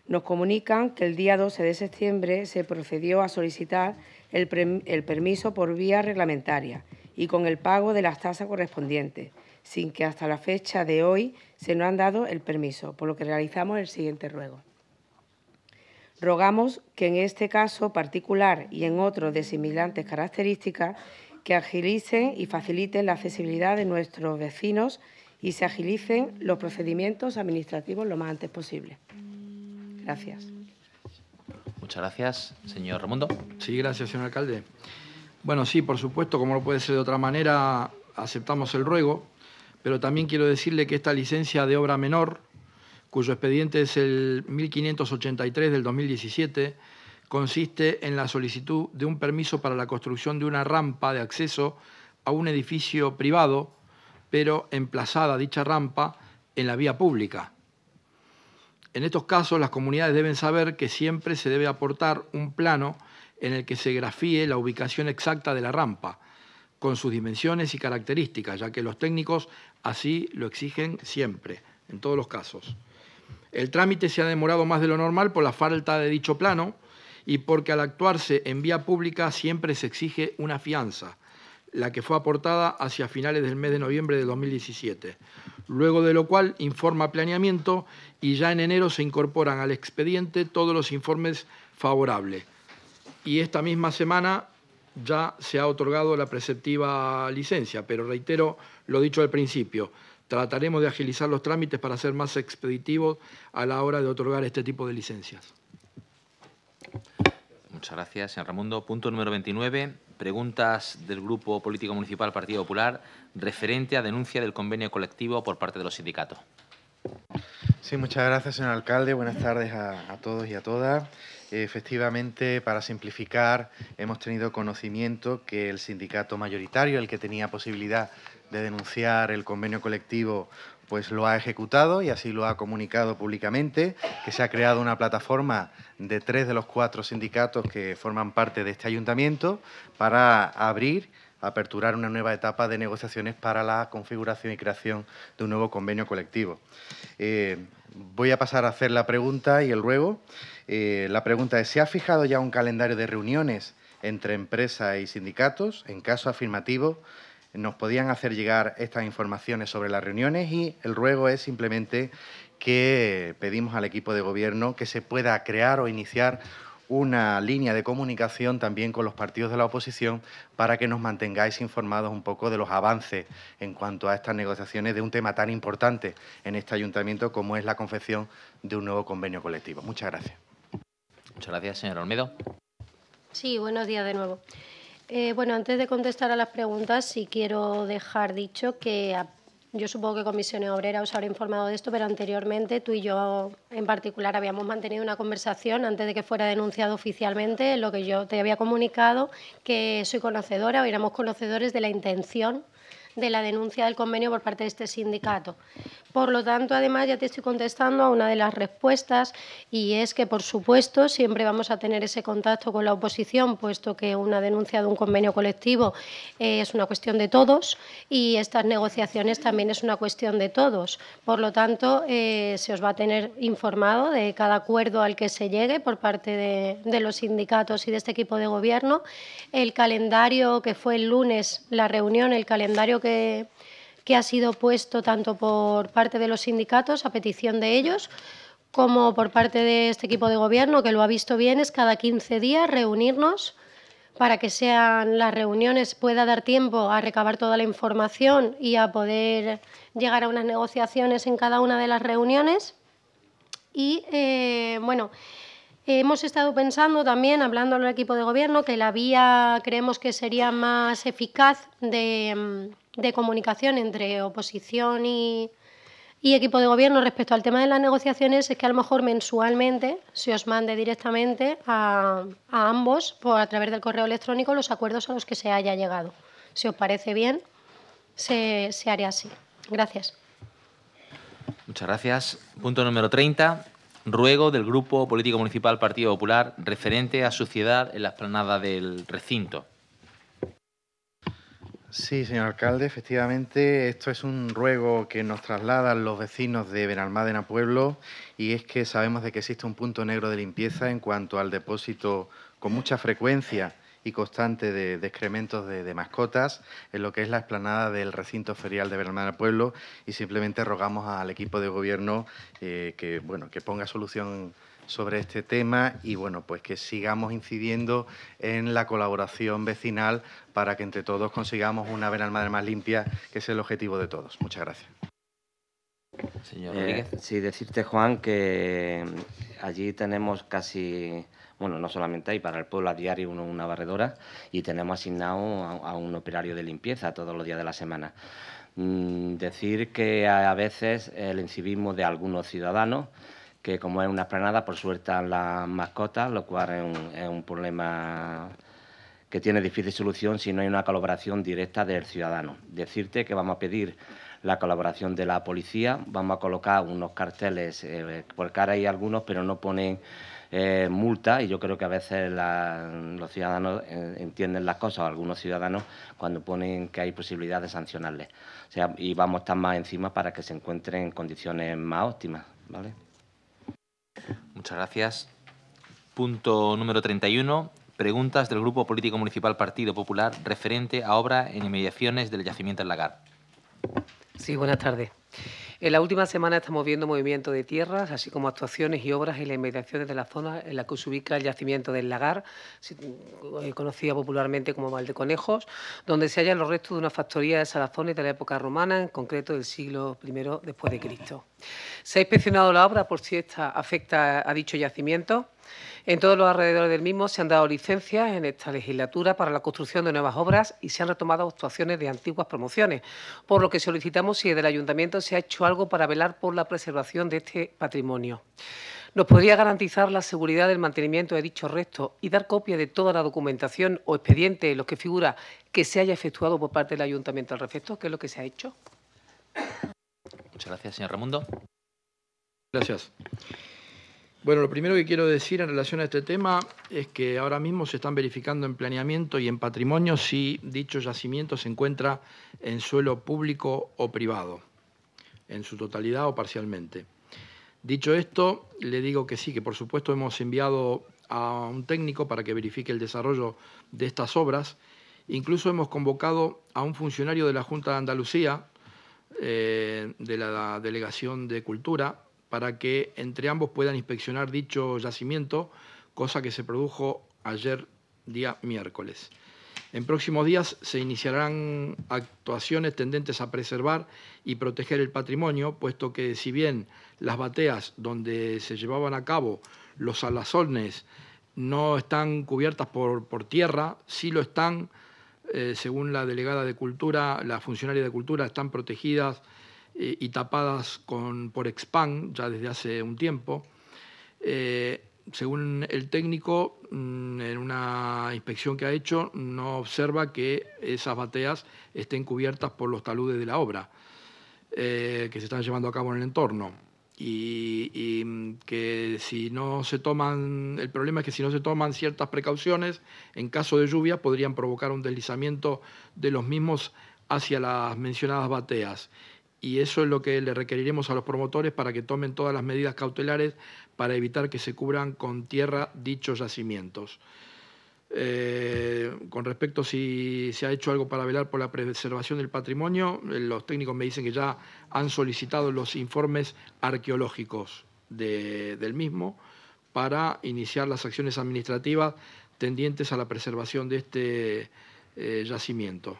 Nos comunican que el día 12 de septiembre se procedió a solicitar el, permiso por vía reglamentaria y con el pago de las tasas correspondientes, sin que hasta la fecha de hoy se nos han dado el permiso, por lo que realizamos el siguiente ruego. Rogamos que en este caso particular y en otros de similares características, que agilicen y faciliten la accesibilidad de nuestros vecinos y se agilicen los procedimientos administrativos lo más antes posible. Gracias. Muchas gracias, señor Ramondo. Sí, gracias, señor alcalde. Bueno, sí, por supuesto, como no puede ser de otra manera, aceptamos el ruego, pero también quiero decirle que esta licencia de obra menor, cuyo expediente es el 1583 del 2017, consiste en la solicitud de un permiso para la construcción de una rampa de acceso a un edificio privado, pero emplazada dicha rampa en la vía pública. En estos casos, las comunidades deben saber que siempre se debe aportar un plano en el que se grafíe la ubicación exacta de la rampa, con sus dimensiones y características, ya que los técnicos así lo exigen siempre, en todos los casos. El trámite se ha demorado más de lo normal por la falta de dicho plano y porque al actuarse en vía pública siempre se exige una fianza, la que fue aportada hacia finales del mes de noviembre de 2017, luego de lo cual informa planeamiento y ya en enero se incorporan al expediente todos los informes favorables. Y esta misma semana ya se ha otorgado la preceptiva licencia, pero reitero lo dicho al principio, trataremos de agilizar los trámites para ser más expeditivos a la hora de otorgar este tipo de licencias. Muchas gracias, señor Ramundo. Punto número 29, Preguntas del Grupo Político Municipal Partido Popular referente a denuncia del convenio colectivo por parte de los sindicatos. Sí, muchas gracias, señor alcalde. Buenas tardes a, todos y a todas. Efectivamente, para simplificar, hemos tenido conocimiento que el sindicato mayoritario, el que tenía posibilidad de denunciar el convenio colectivo pues lo ha ejecutado y así lo ha comunicado públicamente, que se ha creado una plataforma de tres de los cuatro sindicatos que forman parte de este ayuntamiento para abrir, aperturar una nueva etapa de negociaciones para la configuración y creación de un nuevo convenio colectivo. Eh, voy a pasar a hacer la pregunta y el ruego. Eh, la pregunta es, ¿se ha fijado ya un calendario de reuniones entre empresas y sindicatos? En caso afirmativo, nos podían hacer llegar estas informaciones sobre las reuniones y el ruego es simplemente que pedimos al equipo de gobierno que se pueda crear o iniciar una línea de comunicación también con los partidos de la oposición para que nos mantengáis informados un poco de los avances en cuanto a estas negociaciones de un tema tan importante en este ayuntamiento como es la confección de un nuevo convenio colectivo. Muchas gracias. Muchas gracias, señor Olmedo. Sí, buenos días de nuevo. Eh, bueno, antes de contestar a las preguntas, sí quiero dejar dicho que ah, yo supongo que Comisiones Obrera os habrá informado de esto, pero anteriormente tú y yo en particular habíamos mantenido una conversación antes de que fuera denunciado oficialmente, lo que yo te había comunicado, que soy conocedora o éramos conocedores de la intención de la denuncia del convenio por parte de este sindicato. Por lo tanto, además, ya te estoy contestando a una de las respuestas y es que, por supuesto, siempre vamos a tener ese contacto con la oposición, puesto que una denuncia de un convenio colectivo eh, es una cuestión de todos y estas negociaciones también es una cuestión de todos. Por lo tanto, eh, se os va a tener informado de cada acuerdo al que se llegue por parte de, de los sindicatos y de este equipo de gobierno. El calendario que fue el lunes, la reunión, el calendario que, que ha sido puesto tanto por parte de los sindicatos a petición de ellos como por parte de este equipo de gobierno, que lo ha visto bien, es cada 15 días reunirnos para que sean las reuniones, pueda dar tiempo a recabar toda la información y a poder llegar a unas negociaciones en cada una de las reuniones. Y eh, bueno, hemos estado pensando también, hablando al equipo de gobierno, que la vía creemos que sería más eficaz de de comunicación entre oposición y, equipo de gobierno respecto al tema de las negociaciones es que a lo mejor mensualmente se os mande directamente a, ambos por, a través del correo electrónico los acuerdos a los que se haya llegado. Si os parece bien, se, se hará así. Gracias. Muchas gracias. Punto número 30. Ruego del Grupo Político Municipal Partido Popular referente a suciedad en la explanada del recinto. Sí, señor alcalde, efectivamente esto es un ruego que nos trasladan los vecinos de Benalmádena Pueblo y es que sabemos de que existe un punto negro de limpieza en cuanto al depósito con mucha frecuencia y constante de, excrementos de, mascotas en lo que es la explanada del recinto ferial de Benalmádena Pueblo y simplemente rogamos al equipo de gobierno eh, que, bueno, que ponga solución sobre este tema y bueno, pues que sigamos incidiendo en la colaboración vecinal para que entre todos consigamos una madre más limpia, que es el objetivo de todos. Muchas gracias. Señor eh, sí, decirte, Juan, que mm, allí tenemos casi, bueno, no solamente hay, para el pueblo a diario una barredora y tenemos asignado a, un operario de limpieza todos los días de la semana mm, decir que a veces el incivismo de algunos ciudadanos que como es una esplanada, por suerte las mascotas, lo cual es un, problema que tiene difícil solución si no hay una colaboración directa del ciudadano. Decirte que vamos a pedir la colaboración de la policía, vamos a colocar unos carteles, eh, por cara y algunos, pero no ponen eh, multa, y yo creo que a veces los ciudadanos eh, entienden las cosas, o algunos ciudadanos, cuando ponen que hay posibilidad de sancionarles. O sea, y vamos a estar más encima para que se encuentren en condiciones más óptimas. ¿vale? Muchas gracias. Punto número 31. Preguntas del Grupo Político Municipal Partido Popular referente a obra en inmediaciones del yacimiento en Lagar. Sí, buenas tardes. En la última semana estamos viendo movimiento de tierras, así como actuaciones y obras en las inmediaciones de la zona en la que se ubica el yacimiento del lagar, eh, conocida popularmente como Valdeconejos, donde se hallan los restos de una factoría de salazones de la época romana, en concreto del siglo I después de Cristo. Se ha inspeccionado la obra por si esta afecta a dicho yacimiento en todos los alrededores del mismo se han dado licencias en esta legislatura para la construcción de nuevas obras y se han retomado actuaciones de antiguas promociones, por lo que solicitamos si desde el ayuntamiento se ha hecho algo para velar por la preservación de este patrimonio. ¿Nos podría garantizar la seguridad del mantenimiento de dicho resto y dar copia de toda la documentación o expediente en los que figura que se haya efectuado por parte del ayuntamiento al respecto? ¿Qué es lo que se ha hecho? Muchas gracias, señor Ramundo. Gracias. Bueno, lo primero que quiero decir en relación a este tema es que ahora mismo se están verificando en planeamiento y en patrimonio si dicho yacimiento se encuentra en suelo público o privado, en su totalidad o parcialmente. Dicho esto, le digo que sí, que por supuesto hemos enviado a un técnico para que verifique el desarrollo de estas obras. Incluso hemos convocado a un funcionario de la Junta de Andalucía, eh, de la Delegación de Cultura, para que entre ambos puedan inspeccionar dicho yacimiento, cosa que se produjo ayer día miércoles. En próximos días se iniciarán actuaciones tendentes a preservar y proteger el patrimonio, puesto que si bien las bateas donde se llevaban a cabo los salazones no están cubiertas por, tierra, sí lo están, eh, según la delegada de Cultura, la funcionaria de Cultura, están protegidas eh, y tapadas con, por expan ya desde hace un tiempo. Eh, según el técnico, mm, en una inspección que ha hecho, no observa que esas bateas estén cubiertas por los taludes de la obra eh, que se están llevando a cabo en el entorno. Y, y, mm, que si no se toman, el problema es que si no se toman ciertas precauciones, en caso de lluvia podrían provocar un deslizamiento de los mismos hacia las mencionadas bateas y eso es lo que le requeriremos a los promotores para que tomen todas las medidas cautelares para evitar que se cubran con tierra dichos yacimientos. Eh, con respecto a si se ha hecho algo para velar por la preservación del patrimonio, eh, los técnicos me dicen que ya han solicitado los informes arqueológicos del mismo para iniciar las acciones administrativas tendientes a la preservación de este eh, yacimiento.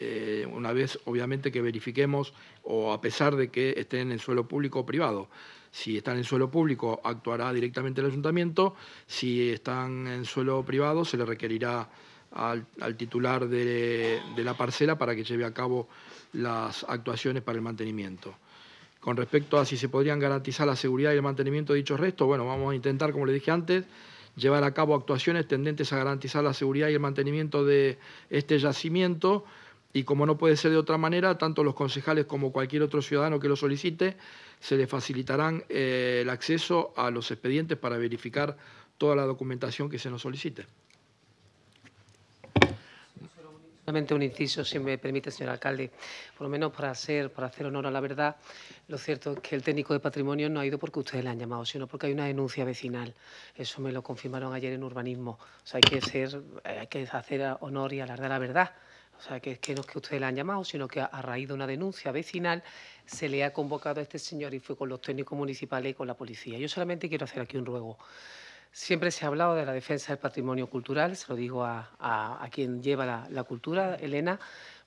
Eh, una vez obviamente que verifiquemos o a pesar de que estén en suelo público o privado. Si están en suelo público, actuará directamente el ayuntamiento. Si están en suelo privado, se le requerirá al, titular de, de, la parcela para que lleve a cabo las actuaciones para el mantenimiento. Con respecto a si se podrían garantizar la seguridad y el mantenimiento de dichos restos, bueno, vamos a intentar, como le dije antes, llevar a cabo actuaciones tendentes a garantizar la seguridad y el mantenimiento de este yacimiento y como no puede ser de otra manera, tanto los concejales como cualquier otro ciudadano que lo solicite, se le facilitarán eh, el acceso a los expedientes para verificar toda la documentación que se nos solicite. Solamente un inciso, si me permite, señor alcalde. Por lo menos para hacer, para hacer honor a la verdad, lo cierto es que el técnico de patrimonio no ha ido porque ustedes le han llamado, sino porque hay una denuncia vecinal. Eso me lo confirmaron ayer en urbanismo. O sea, hay que, ser, eh, hay que hacer honor y alargar la verdad. O sea, que, no es que ustedes la han llamado, sino que a, raíz de una denuncia vecinal se le ha convocado a este señor y fue con los técnicos municipales y con la policía. Yo solamente quiero hacer aquí un ruego. Siempre se ha hablado de la defensa del patrimonio cultural, se lo digo a, quien lleva la cultura, Elena.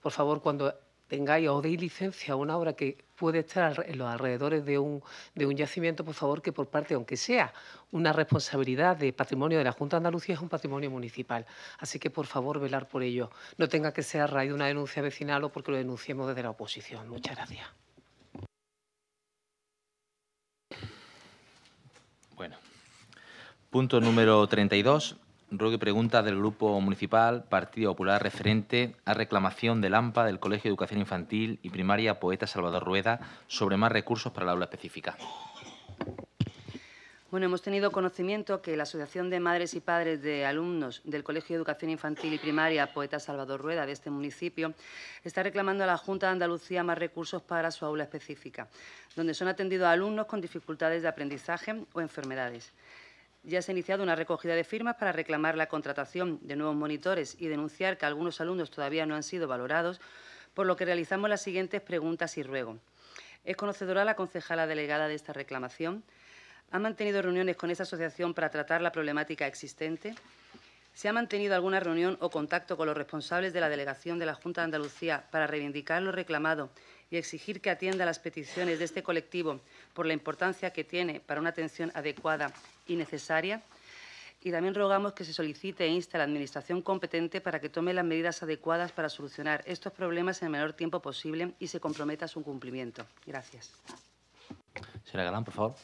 Por favor, cuando tengáis o deis licencia a una obra que puede estar en los alrededores de un, de un yacimiento, por favor, que por parte, aunque sea una responsabilidad de patrimonio de la Junta de Andalucía, es un patrimonio municipal. Así que, por favor, velar por ello. No tenga que ser a raíz de una denuncia vecinal o porque lo denunciemos desde la oposición. Muchas gracias. Bueno. Punto número 32. Rogue pregunta del Grupo Municipal Partido Popular referente a reclamación del AMPA del Colegio de Educación Infantil y Primaria Poeta Salvador Rueda sobre más recursos para la aula específica. Bueno, hemos tenido conocimiento que la Asociación de Madres y Padres de Alumnos del Colegio de Educación Infantil y Primaria Poeta Salvador Rueda de este municipio está reclamando a la Junta de Andalucía más recursos para su aula específica, donde son atendidos alumnos con dificultades de aprendizaje o enfermedades ya se ha iniciado una recogida de firmas para reclamar la contratación de nuevos monitores y denunciar que algunos alumnos todavía no han sido valorados, por lo que realizamos las siguientes preguntas y ruego. ¿Es conocedora la concejala delegada de esta reclamación? ¿Ha mantenido reuniones con esta asociación para tratar la problemática existente? ¿Se ha mantenido alguna reunión o contacto con los responsables de la delegación de la Junta de Andalucía para reivindicar lo reclamado y exigir que atienda las peticiones de este colectivo por la importancia que tiene para una atención adecuada y necesaria. Y también rogamos que se solicite e inste a la Administración competente para que tome las medidas adecuadas para solucionar estos problemas en el menor tiempo posible y se comprometa a su cumplimiento. Gracias. Señora Galán, por favor.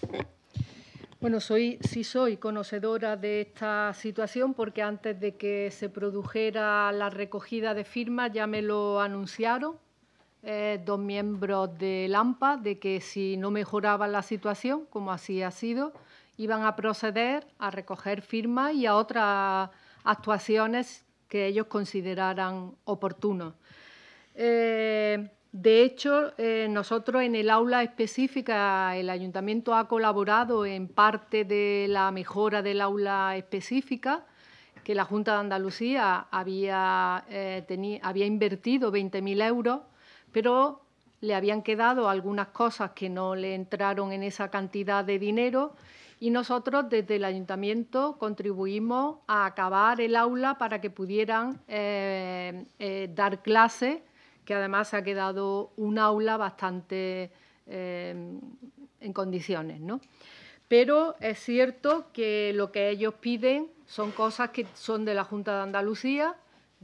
Bueno, soy, sí soy conocedora de esta situación porque antes de que se produjera la recogida de firmas ya me lo anunciaron eh, dos miembros de LAMPA de que si no mejoraba la situación, como así ha sido, iban a proceder a recoger firmas y a otras actuaciones que ellos consideraran oportunas. Eh, de hecho, eh, nosotros en el aula específica, el ayuntamiento ha colaborado en parte de la mejora del aula específica, que la Junta de Andalucía había, había invertido 20.000 euros pero le habían quedado algunas cosas que no le entraron en esa cantidad de dinero y nosotros desde el ayuntamiento contribuimos a acabar el aula para que pudieran eh, eh, dar clases, que además ha quedado un aula bastante eh, en condiciones. ¿no? Pero es cierto que lo que ellos piden son cosas que son de la Junta de Andalucía,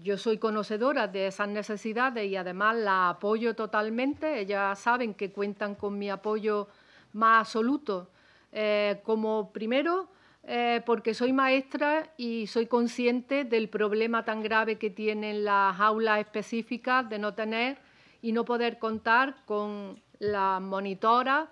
yo soy conocedora de esas necesidades y además la apoyo totalmente. Ellas saben que cuentan con mi apoyo más absoluto. Eh, como primero, eh, porque soy maestra y soy consciente del problema tan grave que tienen las aulas específicas de no tener y no poder contar con las monitoras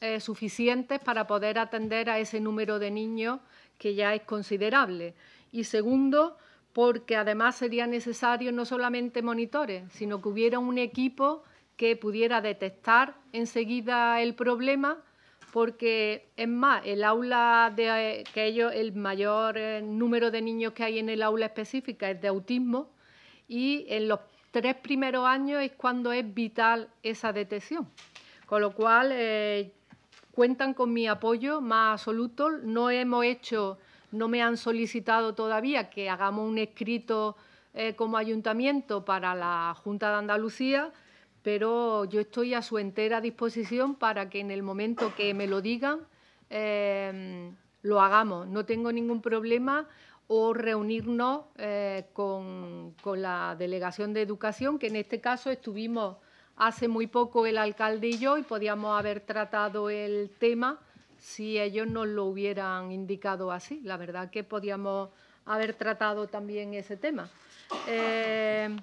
eh, suficientes para poder atender a ese número de niños que ya es considerable. Y segundo, porque además sería necesario no solamente monitores, sino que hubiera un equipo que pudiera detectar enseguida el problema, porque es más, el aula de que ellos, el mayor eh, número de niños que hay en el aula específica es de autismo, y en los tres primeros años es cuando es vital esa detección. Con lo cual, eh, cuentan con mi apoyo más absoluto. No hemos hecho no me han solicitado todavía que hagamos un escrito eh, como ayuntamiento para la Junta de Andalucía, pero yo estoy a su entera disposición para que en el momento que me lo digan eh, lo hagamos. No tengo ningún problema o reunirnos eh, con, con la Delegación de Educación, que en este caso estuvimos hace muy poco el alcalde y yo y podíamos haber tratado el tema si ellos nos lo hubieran indicado así. La verdad que podíamos haber tratado también ese tema. Eh,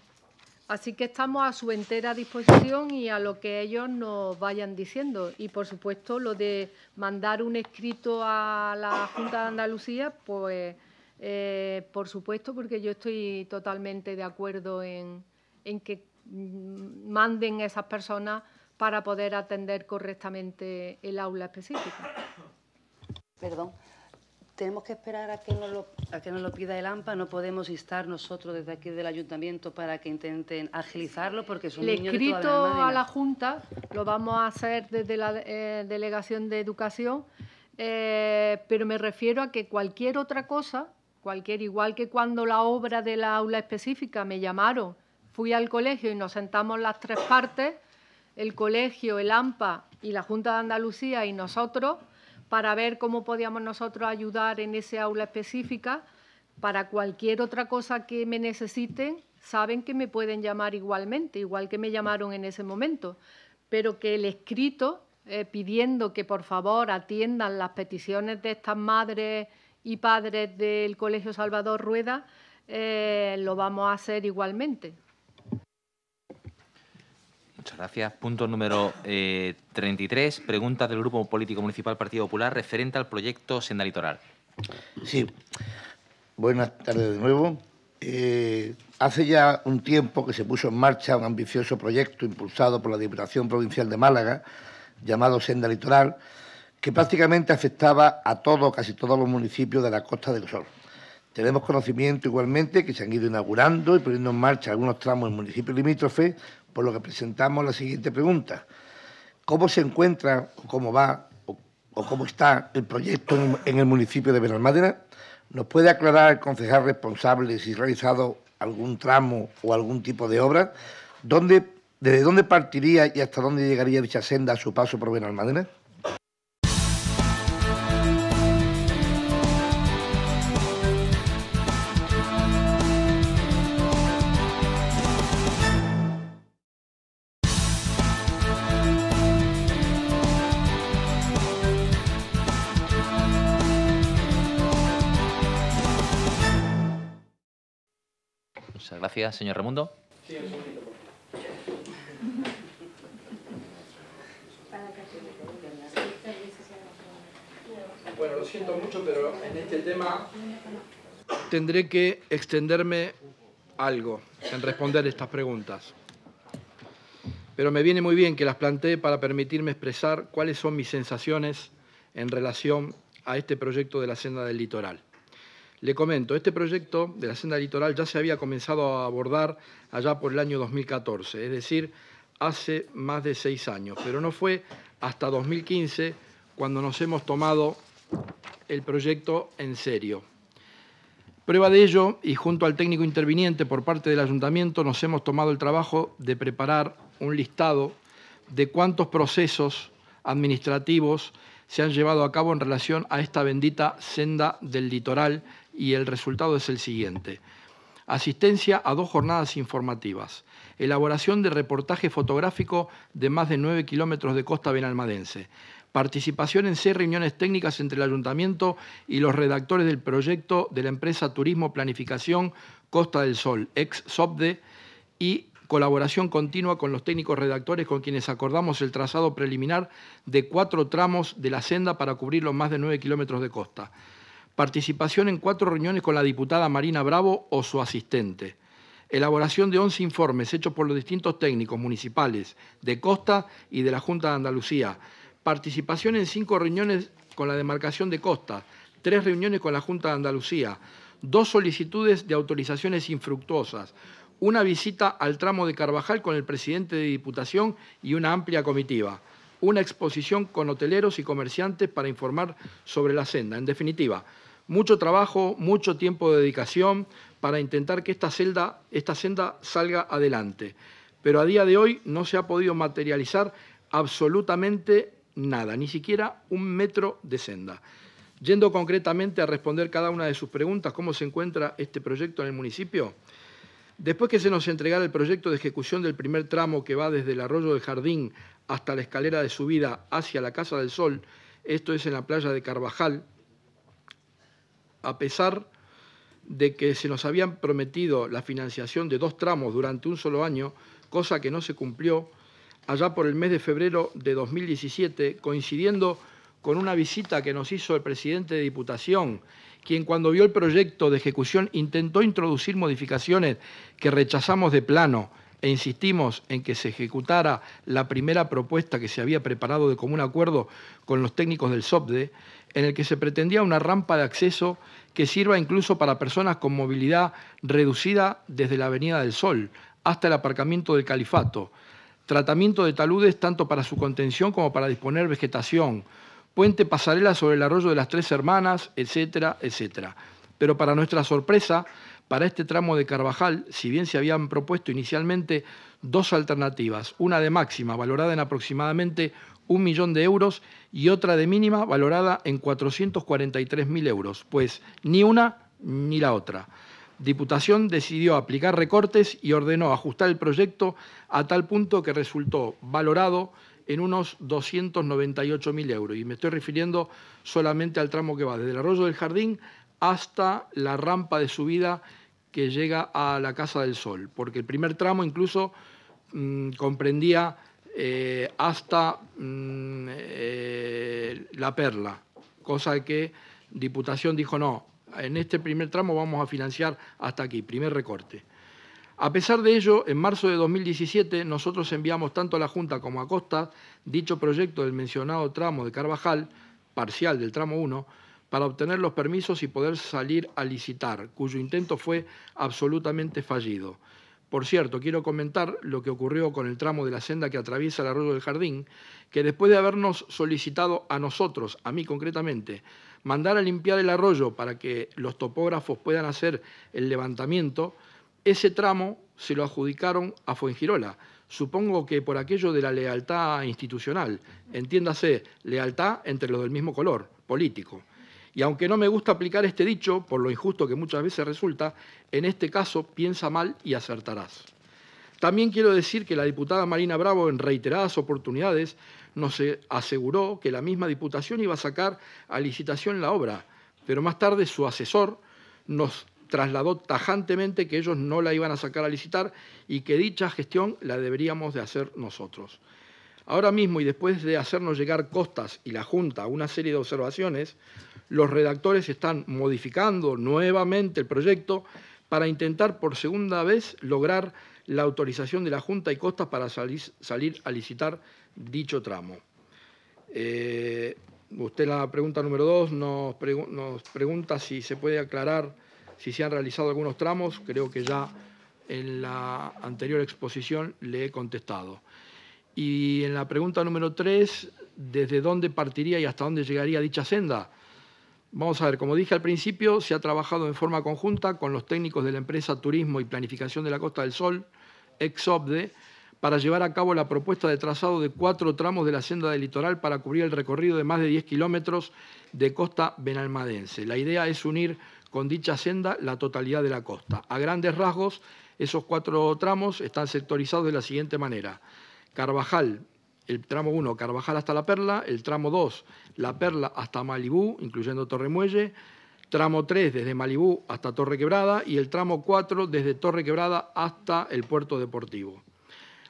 así que estamos a su entera disposición y a lo que ellos nos vayan diciendo. Y, por supuesto, lo de mandar un escrito a la Junta de Andalucía, pues, eh, por supuesto, porque yo estoy totalmente de acuerdo en, que mm, manden esas personas para poder atender correctamente el aula específica. Perdón. Tenemos que esperar a que, nos lo, pida el AMPA, no podemos instar nosotros desde aquí del ayuntamiento para que intenten agilizarlo porque es un niño de toda la a la Junta, lo vamos a hacer desde la eh, Delegación de Educación, eh, pero me refiero a que cualquier otra cosa, cualquier, igual que cuando la obra de la aula específica me llamaron, fui al colegio y nos sentamos las tres partes, el colegio, el AMPA y la Junta de Andalucía y nosotros para ver cómo podíamos nosotros ayudar en ese aula específica. Para cualquier otra cosa que me necesiten, saben que me pueden llamar igualmente, igual que me llamaron en ese momento, pero que el escrito eh, pidiendo que por favor atiendan las peticiones de estas madres y padres del Colegio Salvador Rueda, eh, lo vamos a hacer igualmente. Muchas gracias. Punto número 33. Eh, Pregunta del Grupo Político Municipal Partido Popular referente al proyecto Senda Litoral. Sí. Buenas tardes de nuevo. Eh, hace ya un tiempo que se puso en marcha un ambicioso proyecto impulsado por la Diputación Provincial de Málaga, llamado Senda Litoral, que prácticamente afectaba a todos, casi todos los municipios de la Costa del Sol. Tenemos conocimiento igualmente que se han ido inaugurando y poniendo en marcha algunos tramos en municipios limítrofes por lo que presentamos la siguiente pregunta. ¿Cómo se encuentra, o cómo va, o, cómo está el proyecto en, el municipio de Benalmádena? ¿Nos puede aclarar el concejal responsable si ha realizado algún tramo o algún tipo de obra? ¿Desde dónde partiría y hasta dónde llegaría dicha senda a su paso por Benalmádena? Gracias, señor Remundo. Bueno, lo siento mucho, pero en este tema tendré que extenderme algo en responder estas preguntas. Pero me viene muy bien que las plantee para permitirme expresar cuáles son mis sensaciones en relación a este proyecto de la senda del litoral. Le comento, este proyecto de la senda litoral ya se había comenzado a abordar allá por el año 2014, es decir, hace más de seis años, pero no fue hasta 2015 cuando nos hemos tomado el proyecto en serio. Prueba de ello, y junto al técnico interviniente por parte del ayuntamiento, nos hemos tomado el trabajo de preparar un listado de cuántos procesos administrativos se han llevado a cabo en relación a esta bendita senda del litoral y el resultado es el siguiente. Asistencia a dos jornadas informativas. Elaboración de reportaje fotográfico de más de 9 kilómetros de costa benalmadense. Participación en seis reuniones técnicas entre el ayuntamiento y los redactores del proyecto de la empresa Turismo Planificación Costa del Sol, ex SOPDE, y colaboración continua con los técnicos redactores con quienes acordamos el trazado preliminar de cuatro tramos de la senda para cubrir los más de 9 kilómetros de costa participación en cuatro reuniones con la diputada Marina Bravo o su asistente, elaboración de 11 informes hechos por los distintos técnicos municipales de Costa y de la Junta de Andalucía, participación en cinco reuniones con la demarcación de Costa, tres reuniones con la Junta de Andalucía, dos solicitudes de autorizaciones infructuosas, una visita al tramo de Carvajal con el presidente de Diputación y una amplia comitiva, una exposición con hoteleros y comerciantes para informar sobre la senda. En definitiva, mucho trabajo, mucho tiempo de dedicación para intentar que esta, celda, esta senda salga adelante. Pero a día de hoy no se ha podido materializar absolutamente nada, ni siquiera un metro de senda. Yendo concretamente a responder cada una de sus preguntas, ¿cómo se encuentra este proyecto en el municipio? Después que se nos entregara el proyecto de ejecución del primer tramo que va desde el arroyo del jardín hasta la escalera de subida hacia la Casa del Sol, esto es en la playa de Carvajal, a pesar de que se nos habían prometido la financiación de dos tramos durante un solo año, cosa que no se cumplió, allá por el mes de febrero de 2017, coincidiendo con una visita que nos hizo el presidente de Diputación, quien cuando vio el proyecto de ejecución intentó introducir modificaciones que rechazamos de plano e insistimos en que se ejecutara la primera propuesta que se había preparado de común acuerdo con los técnicos del SOPDE, en el que se pretendía una rampa de acceso que sirva incluso para personas con movilidad reducida desde la Avenida del Sol hasta el aparcamiento del Califato, tratamiento de taludes tanto para su contención como para disponer vegetación, puente pasarela sobre el arroyo de las Tres Hermanas, etcétera, etcétera. Pero para nuestra sorpresa, para este tramo de Carvajal, si bien se habían propuesto inicialmente dos alternativas, una de máxima valorada en aproximadamente un millón de euros y otra de mínima valorada en 443.000 euros, pues ni una ni la otra. Diputación decidió aplicar recortes y ordenó ajustar el proyecto a tal punto que resultó valorado en unos 298.000 euros. Y me estoy refiriendo solamente al tramo que va desde el arroyo del jardín hasta la rampa de subida que llega a la Casa del Sol, porque el primer tramo incluso mm, comprendía eh, hasta mm, eh, La Perla, cosa que Diputación dijo no, en este primer tramo vamos a financiar hasta aquí, primer recorte. A pesar de ello, en marzo de 2017 nosotros enviamos tanto a la Junta como a Costa dicho proyecto del mencionado tramo de Carvajal, parcial del tramo 1, para obtener los permisos y poder salir a licitar, cuyo intento fue absolutamente fallido. Por cierto, quiero comentar lo que ocurrió con el tramo de la senda que atraviesa el arroyo del jardín, que después de habernos solicitado a nosotros, a mí concretamente, mandar a limpiar el arroyo para que los topógrafos puedan hacer el levantamiento, ese tramo se lo adjudicaron a Fuengirola. Supongo que por aquello de la lealtad institucional, entiéndase, lealtad entre los del mismo color, político. Y aunque no me gusta aplicar este dicho, por lo injusto que muchas veces resulta, en este caso piensa mal y acertarás. También quiero decir que la diputada Marina Bravo en reiteradas oportunidades nos e-, aseguró que la misma diputación iba a sacar a licitación la obra, pero más tarde su asesor nos trasladó tajantemente que ellos no la iban a sacar a licitar y que dicha gestión la deberíamos de hacer nosotros. Ahora mismo y después de hacernos llegar Costas y la Junta una serie de observaciones, los redactores están modificando nuevamente el proyecto para intentar por segunda vez lograr la autorización de la Junta y Costas para salir, a licitar dicho tramo. Eh, usted la pregunta número dos nos, nos pregunta si se puede aclarar si se han realizado algunos tramos. Creo que ya en la anterior exposición le he contestado. Y en la pregunta número tres, ¿desde dónde partiría y hasta dónde llegaría dicha senda? Vamos a ver, como dije al principio, se ha trabajado en forma conjunta con los técnicos de la empresa Turismo y Planificación de la Costa del Sol, ExOBDE, para llevar a cabo la propuesta de trazado de cuatro tramos de la senda del litoral para cubrir el recorrido de más de 10 kilómetros de costa benalmadense. La idea es unir con dicha senda la totalidad de la costa. A grandes rasgos, esos cuatro tramos están sectorizados de la siguiente manera. Carvajal, el tramo 1 Carvajal hasta La Perla, el tramo 2 La Perla hasta Malibú, incluyendo muelle tramo 3 desde Malibú hasta Torre Quebrada y el tramo 4 desde Torre Quebrada hasta el puerto deportivo.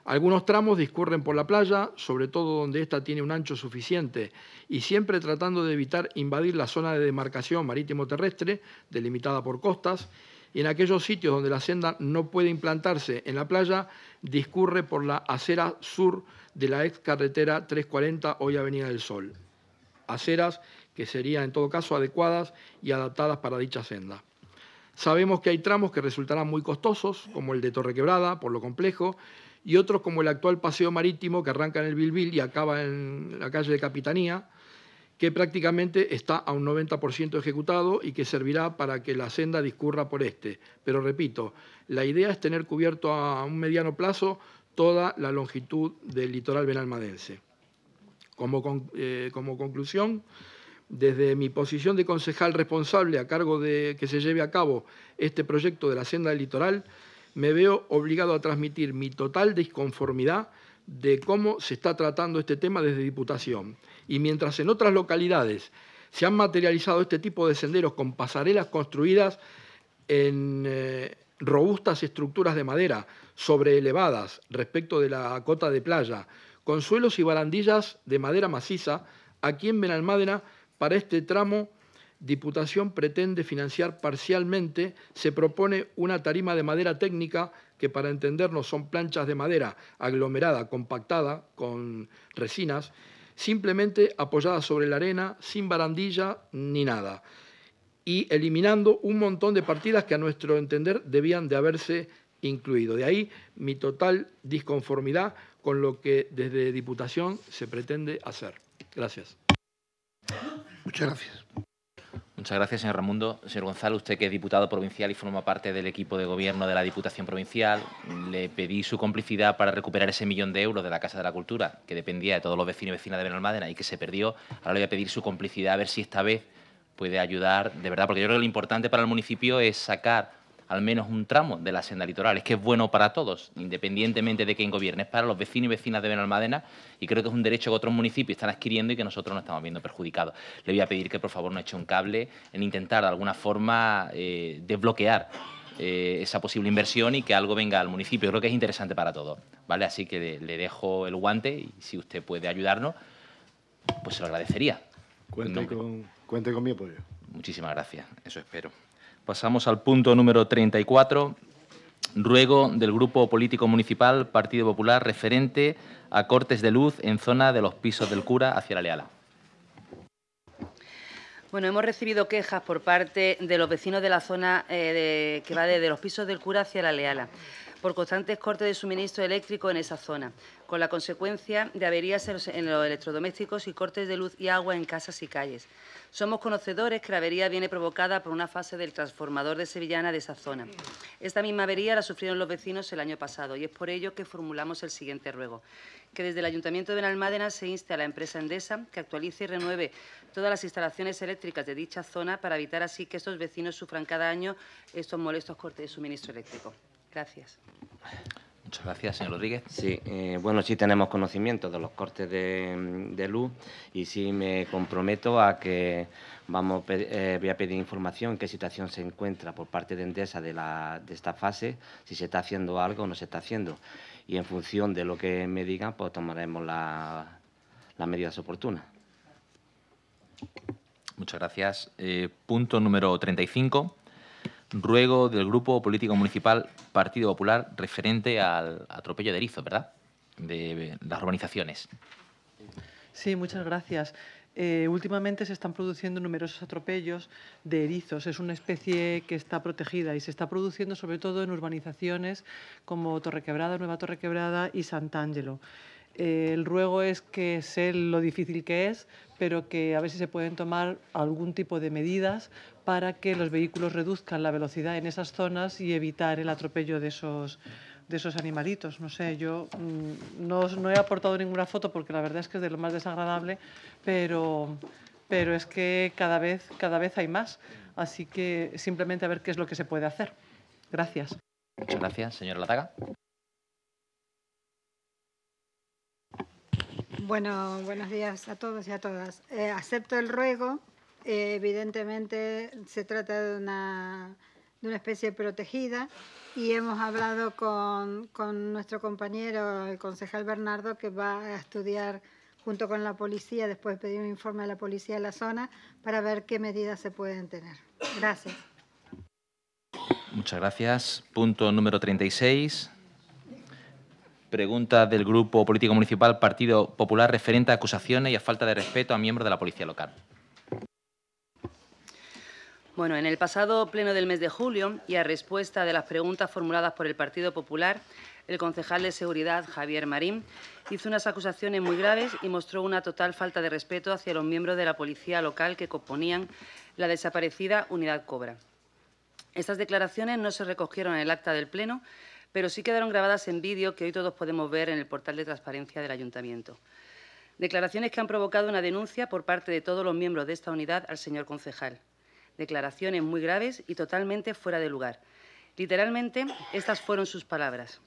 Algunos tramos discurren por la playa, sobre todo donde ésta tiene un ancho suficiente, y siempre tratando de evitar invadir la zona de demarcación marítimo-terrestre, delimitada por costas, y en aquellos sitios donde la senda no puede implantarse en la playa, discurre por la acera sur de la ex carretera 340, hoy Avenida del Sol. Aceras que serían en todo caso adecuadas y adaptadas para dicha senda. Sabemos que hay tramos que resultarán muy costosos, como el de Torre Quebrada, por lo complejo, y otros como el actual paseo marítimo que arranca en el Bilbil y acaba en la calle de Capitanía, que prácticamente está a un 90% ejecutado y que servirá para que la senda discurra por este. Pero repito, la idea es tener cubierto a un mediano plazo toda la longitud del litoral benalmadense. Eh, como, conclusión, desde mi posición de concejal responsable a cargo de que se lleve a cabo este proyecto de la senda del litoral, me veo obligado a transmitir mi total disconformidad de cómo se está tratando este tema desde Diputación. Y mientras en otras localidades se han materializado este tipo de senderos con pasarelas construidas en, eh, robustas estructuras de madera sobreelevadas respecto de la cota de playa, con suelos y barandillas de madera maciza, aquí en Benalmádena, para este tramo, Diputación pretende financiar parcialmente, se propone una tarima de madera técnica que para entendernos son planchas de madera aglomerada, compactada, con resinas, simplemente apoyadas sobre la arena, sin barandilla ni nada y eliminando un montón de partidas que a nuestro entender debían de haberse incluido. De ahí mi total disconformidad con lo que desde Diputación se pretende hacer. Gracias. Muchas gracias. Muchas gracias, señor Ramundo. Señor Gonzalo, usted que es diputado provincial y forma parte del equipo de gobierno de la Diputación Provincial, le pedí su complicidad para recuperar ese millón de euros de la Casa de la Cultura, que dependía de todos los vecinos y vecinas de Benalmádena y que se perdió. Ahora le voy a pedir su complicidad a ver si esta vez puede ayudar, de verdad, porque yo creo que lo importante para el municipio es sacar al menos un tramo de la senda litoral. Es que es bueno para todos, independientemente de quién gobierne. Es para los vecinos y vecinas de Benalmádena y creo que es un derecho que otros municipios están adquiriendo y que nosotros no estamos viendo perjudicados. Le voy a pedir que, por favor, no eche un cable en intentar, de alguna forma, eh, desbloquear eh, esa posible inversión y que algo venga al municipio. Creo que es interesante para todos, ¿vale? Así que le, dejo el guante y si usted puede ayudarnos, pues se lo agradecería. Cuento con... Cuente con mi apoyo. Pues Muchísimas gracias, eso espero. Pasamos al punto número 34, ruego del Grupo Político Municipal Partido Popular referente a cortes de luz en zona de los pisos del cura hacia la Leala. Bueno, hemos recibido quejas por parte de los vecinos de la zona eh, que va desde los pisos del cura hacia la Leala por constantes cortes de suministro eléctrico en esa zona, con la consecuencia de averías en los, electrodomésticos y cortes de luz y agua en casas y calles. Somos conocedores que la avería viene provocada por una fase del transformador de Sevillana de esa zona. Esta misma avería la sufrieron los vecinos el año pasado y es por ello que formulamos el siguiente ruego. Que desde el Ayuntamiento de Benalmádena se inste a la empresa Endesa que actualice y renueve todas las instalaciones eléctricas de dicha zona para evitar así que estos vecinos sufran cada año estos molestos cortes de suministro eléctrico. Gracias. Muchas gracias, señor Rodríguez. Sí, eh, bueno, sí tenemos conocimiento de los cortes mm, de, luz y sí me comprometo a que vamos, eh, voy a pedir información en qué situación se encuentra por parte de Endesa de, esta fase, si se está haciendo algo o no se está haciendo. Y en función de lo que me digan, pues tomaremos las medidas oportunas. Muchas gracias. Eh, punto número 35 ruego del grupo político municipal Partido Popular referente al atropello de erizos, ¿verdad? De las urbanizaciones. Sí, muchas gracias. Eh, últimamente se están produciendo numerosos atropellos de erizos. Es una especie que está protegida y se está produciendo sobre todo en urbanizaciones como Torrequebrada, Nueva Torrequebrada y Sant'Angelo. Eh, el ruego es que sé lo difícil que es, pero que a ver si se pueden tomar algún tipo de medidas para que los vehículos reduzcan la velocidad en esas zonas y evitar el atropello de esos, de esos animalitos. No sé, yo mm, no, no, he aportado ninguna foto porque la verdad es que es de lo más desagradable, pero, pero es que cada vez, cada vez hay más. Así que simplemente a ver qué es lo que se puede hacer. Gracias. Muchas gracias, Señora Lataga. Bueno, buenos días a todos y a todas. Eh, acepto el ruego eh, evidentemente se trata de una, especie protegida y hemos hablado con, con, nuestro compañero, el concejal Bernardo, que va a estudiar junto con la policía, después pedir un informe a la policía de la zona para ver qué medidas se pueden tener. Gracias. Muchas gracias. Punto número 36. Pregunta del Grupo Político Municipal Partido Popular referente a acusaciones y a falta de respeto a miembros de la Policía Local. Bueno, en el pasado pleno del mes de julio y a respuesta de las preguntas formuladas por el Partido Popular, el concejal de Seguridad, Javier Marín, hizo unas acusaciones muy graves y mostró una total falta de respeto hacia los miembros de la policía local que componían la desaparecida Unidad Cobra. Estas declaraciones no se recogieron en el acta del pleno, pero sí quedaron grabadas en vídeo que hoy todos podemos ver en el portal de transparencia del Ayuntamiento. Declaraciones que han provocado una denuncia por parte de todos los miembros de esta unidad al señor concejal declaraciones muy graves y totalmente fuera de lugar. Literalmente, estas fueron sus palabras.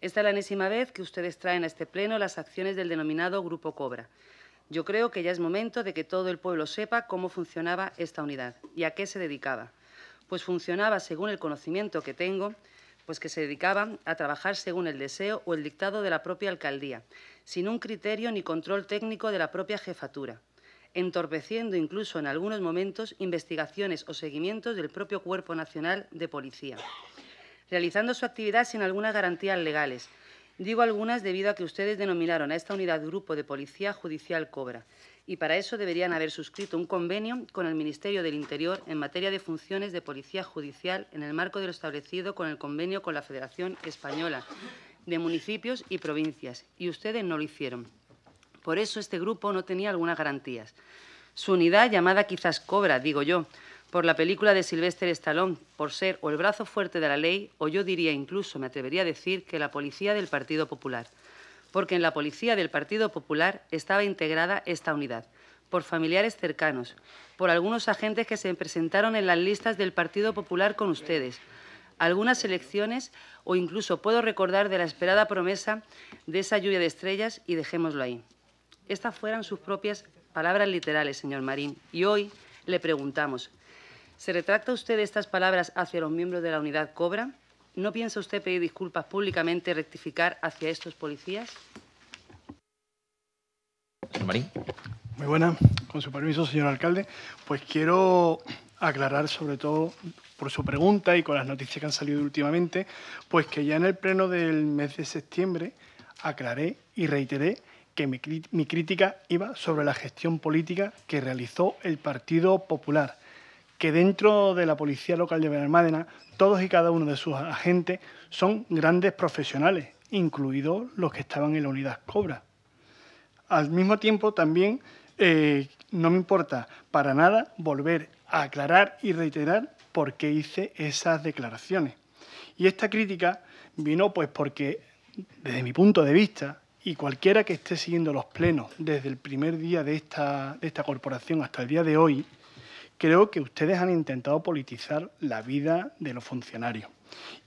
Esta es la enésima vez que ustedes traen a este pleno las acciones del denominado Grupo Cobra. Yo creo que ya es momento de que todo el pueblo sepa cómo funcionaba esta unidad y a qué se dedicaba. Pues funcionaba, según el conocimiento que tengo, pues que se dedicaba a trabajar según el deseo o el dictado de la propia alcaldía, sin un criterio ni control técnico de la propia jefatura entorpeciendo incluso en algunos momentos investigaciones o seguimientos del propio Cuerpo Nacional de Policía, realizando su actividad sin algunas garantías legales. Digo algunas debido a que ustedes denominaron a esta unidad Grupo de Policía Judicial Cobra, y para eso deberían haber suscrito un convenio con el Ministerio del Interior en materia de funciones de Policía Judicial en el marco de lo establecido con el convenio con la Federación Española de Municipios y Provincias, y ustedes no lo hicieron. Por eso este grupo no tenía algunas garantías. Su unidad, llamada quizás Cobra, digo yo, por la película de silvestre Stallone, por ser o el brazo fuerte de la ley, o yo diría incluso, me atrevería a decir, que la policía del Partido Popular. Porque en la policía del Partido Popular estaba integrada esta unidad, por familiares cercanos, por algunos agentes que se presentaron en las listas del Partido Popular con ustedes, algunas elecciones o incluso puedo recordar de la esperada promesa de esa lluvia de estrellas y dejémoslo ahí. Estas fueran sus propias palabras literales, señor Marín. Y hoy le preguntamos, ¿se retracta usted de estas palabras hacia los miembros de la unidad Cobra? ¿No piensa usted pedir disculpas públicamente y rectificar hacia estos policías? Señor Marín. Muy buena. Con su permiso, señor alcalde, pues quiero aclarar sobre todo por su pregunta y con las noticias que han salido últimamente, pues que ya en el pleno del mes de septiembre aclaré y reiteré que mi, crítica iba sobre la gestión política que realizó el Partido Popular, que dentro de la Policía Local de Benalmádena todos y cada uno de sus agentes son grandes profesionales, incluidos los que estaban en la unidad Cobra. Al mismo tiempo también eh, no me importa para nada volver a aclarar y reiterar por qué hice esas declaraciones. Y esta crítica vino pues porque, desde mi punto de vista, y cualquiera que esté siguiendo los plenos desde el primer día de esta, esta corporación hasta el día de hoy, creo que ustedes han intentado politizar la vida de los funcionarios.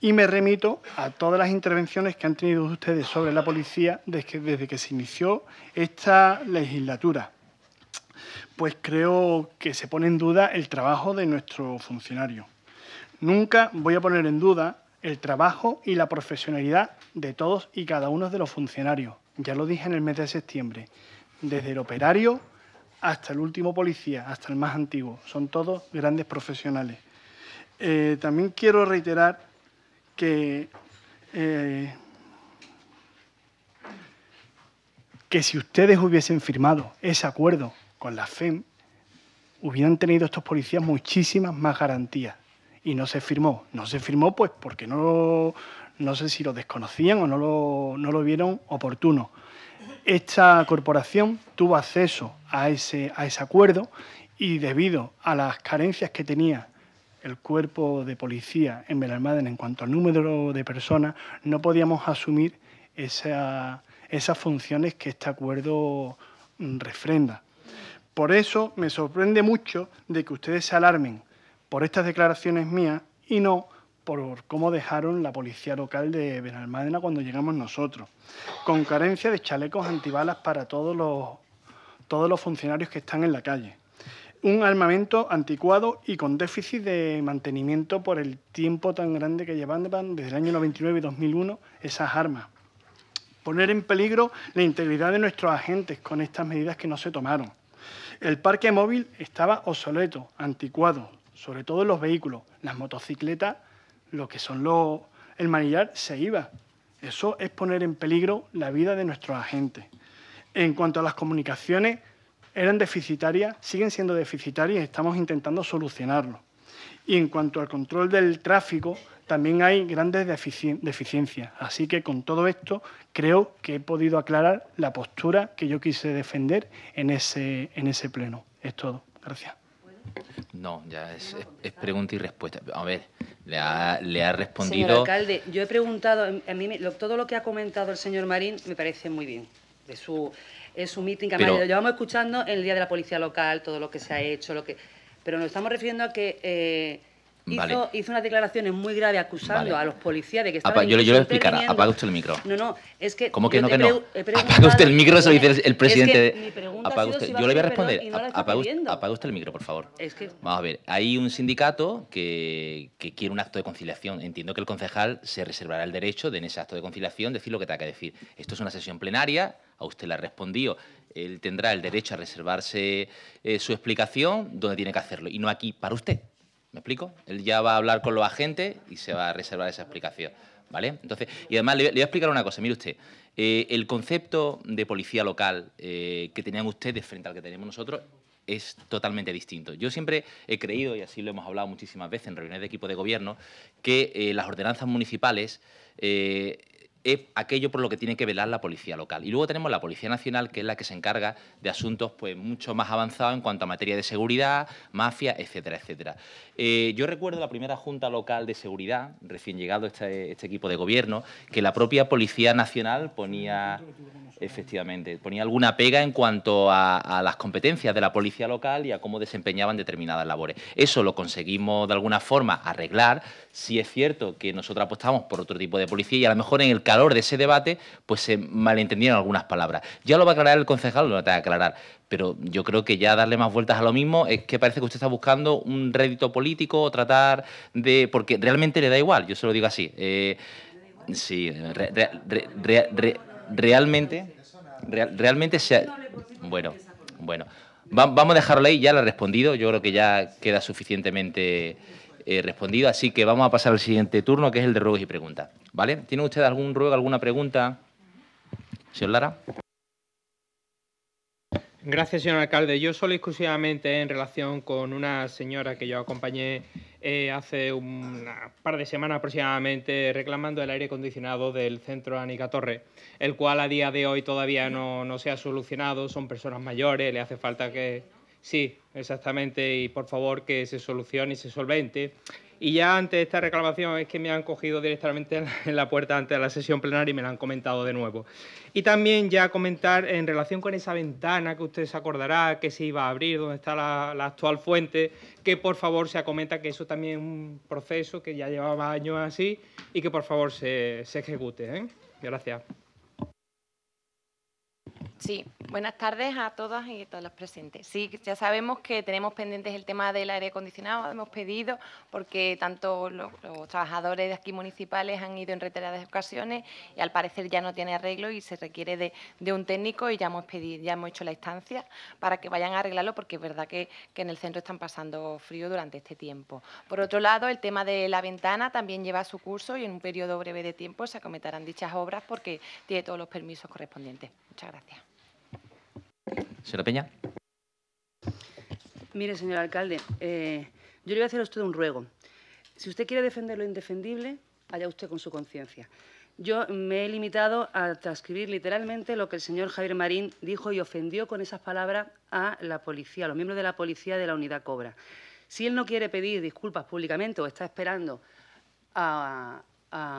Y me remito a todas las intervenciones que han tenido ustedes sobre la policía desde que, desde que se inició esta legislatura. Pues creo que se pone en duda el trabajo de nuestro funcionario. Nunca voy a poner en duda el trabajo y la profesionalidad de todos y cada uno de los funcionarios. Ya lo dije en el mes de septiembre. Desde el operario hasta el último policía, hasta el más antiguo. Son todos grandes profesionales. Eh, también quiero reiterar que, eh, que si ustedes hubiesen firmado ese acuerdo con la FEM, hubieran tenido estos policías muchísimas más garantías. Y no se firmó. No se firmó pues porque no no sé si lo desconocían o no lo, vieron oportuno. Esta corporación tuvo acceso a ese, acuerdo y debido a las carencias que tenía el cuerpo de policía en Belarmaden en cuanto al número de personas, no podíamos asumir esas funciones que este acuerdo mm, refrenda. Por eso me sorprende mucho de que ustedes se alarmen por estas declaraciones mías y no por cómo dejaron la policía local de Benalmádena cuando llegamos nosotros, con carencia de chalecos antibalas para todos los, todos los funcionarios que están en la calle. Un armamento anticuado y con déficit de mantenimiento por el tiempo tan grande que llevaban desde el año 99 y 2001 esas armas. Poner en peligro la integridad de nuestros agentes con estas medidas que no se tomaron. El parque móvil estaba obsoleto, anticuado, sobre todo los vehículos, las motocicletas lo que son los, el manillar se iba. Eso es poner en peligro la vida de nuestros agentes. En cuanto a las comunicaciones, eran deficitarias, siguen siendo deficitarias estamos intentando solucionarlo. Y en cuanto al control del tráfico, también hay grandes deficiencias. Así que con todo esto creo que he podido aclarar la postura que yo quise defender en ese, en ese pleno. Es todo. Gracias. No, ya es, pregunta y respuesta. A ver, le ha, le ha respondido. Señor alcalde, yo he preguntado, em, a mí todo lo que ha comentado el señor Marín me parece muy bien. De su, es su mitin. que lo llevamos escuchando en el Día de la Policía Local, todo lo que se ha hecho, lo que. Pero nos estamos refiriendo a que. Eh, Hizo, unas declaraciones muy graves acusando a los policías de que estaban... Yo le yo a explicar. apaga usted el micro. No, no, es que... ¿Cómo que no, Apaga usted el micro, eso dice el presidente... usted. yo le voy a responder, no apaga, usted, el micro, por favor. Es que... Vamos a ver, hay un sindicato que, quiere un acto de conciliación. Entiendo que el concejal se reservará el derecho de en ese acto de conciliación decir lo que tenga que decir. Esto es una sesión plenaria, a usted le ha respondido, él tendrá el derecho a reservarse eh, su explicación donde tiene que hacerlo y no aquí para usted. ¿Me explico? Él ya va a hablar con los agentes y se va a reservar esa explicación. ¿Vale? Entonces, y además le, voy a explicar una cosa. Mire usted, eh, el concepto de policía local eh, que tenían ustedes frente al que tenemos nosotros es totalmente distinto. Yo siempre he creído, y así lo hemos hablado muchísimas veces en reuniones de equipo de gobierno, que eh, las ordenanzas municipales es aquello por lo que tiene que velar la policía local. Y luego tenemos la Policía Nacional, que es la que se encarga de asuntos pues, mucho más avanzados en cuanto a materia de seguridad, mafia, etcétera, etcétera. Eh, yo recuerdo la primera Junta Local de Seguridad, recién llegado este, este, equipo de gobierno, que la propia Policía Nacional ponía, efectivamente, ponía alguna pega en cuanto a, las competencias de la policía local y a cómo desempeñaban determinadas labores. Eso lo conseguimos de alguna forma arreglar. Si es cierto que nosotros apostamos por otro tipo de policía y a lo mejor en el calor de ese debate, pues se malentendieron algunas palabras. Ya lo va a aclarar el concejal, lo va a aclarar, pero yo creo que ya darle más vueltas a lo mismo es que parece que usted está buscando un rédito político o tratar de... porque realmente le da igual, yo se lo digo así. Eh, sí, realmente... realmente se ha... Bueno, bueno. vamos a dejarlo ahí, ya le he respondido, yo creo que ya queda suficientemente... Eh, respondido. Así que vamos a pasar al siguiente turno, que es el de ruegos y preguntas. ¿Vale? ¿Tiene usted algún ruego, alguna pregunta, señor Lara? Gracias, señor alcalde. Yo solo exclusivamente en relación con una señora que yo acompañé eh, hace un par de semanas aproximadamente reclamando el aire acondicionado del centro Anica Torre, el cual a día de hoy todavía no se ha solucionado. Son personas mayores, le hace falta que, Sí, exactamente, y por favor que se solucione y se solvente. Y ya ante esta reclamación es que me han cogido directamente en la puerta antes de la sesión plenaria y me la han comentado de nuevo. Y también ya comentar en relación con esa ventana que usted se acordará que se iba a abrir, donde está la, actual fuente, que por favor se comenta que eso también es un proceso que ya llevaba años así y que por favor se, se ejecute. ¿eh? Gracias. Sí, buenas tardes a todas y a todos los presentes. Sí, ya sabemos que tenemos pendientes el tema del aire acondicionado, hemos pedido, porque tanto los, trabajadores de aquí municipales han ido en reiteradas ocasiones y al parecer ya no tiene arreglo y se requiere de, un técnico y ya hemos pedido, ya hemos hecho la instancia para que vayan a arreglarlo porque es verdad que, que en el centro están pasando frío durante este tiempo. Por otro lado, el tema de la ventana también lleva su curso y en un periodo breve de tiempo se acometerán dichas obras porque tiene todos los permisos correspondientes. Muchas gracias. Señora Peña. Mire, señor alcalde, eh, yo le voy a hacer a usted un ruego. Si usted quiere defender lo indefendible, haya usted con su conciencia. Yo me he limitado a transcribir literalmente lo que el señor Javier Marín dijo y ofendió con esas palabras a la policía, a los miembros de la policía de la unidad Cobra. Si él no quiere pedir disculpas públicamente o está esperando a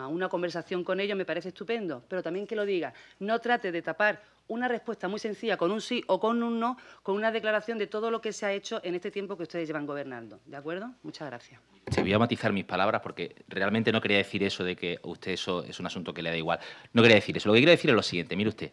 una conversación con ellos, me parece estupendo, pero también que lo diga. No trate de tapar una respuesta muy sencilla con un sí o con un no, con una declaración de todo lo que se ha hecho en este tiempo que ustedes llevan gobernando. ¿De acuerdo? Muchas gracias. Se voy a matizar mis palabras porque realmente no quería decir eso de que usted eso es un asunto que le da igual. No quería decir eso. Lo que quiero decir es lo siguiente. Mire usted,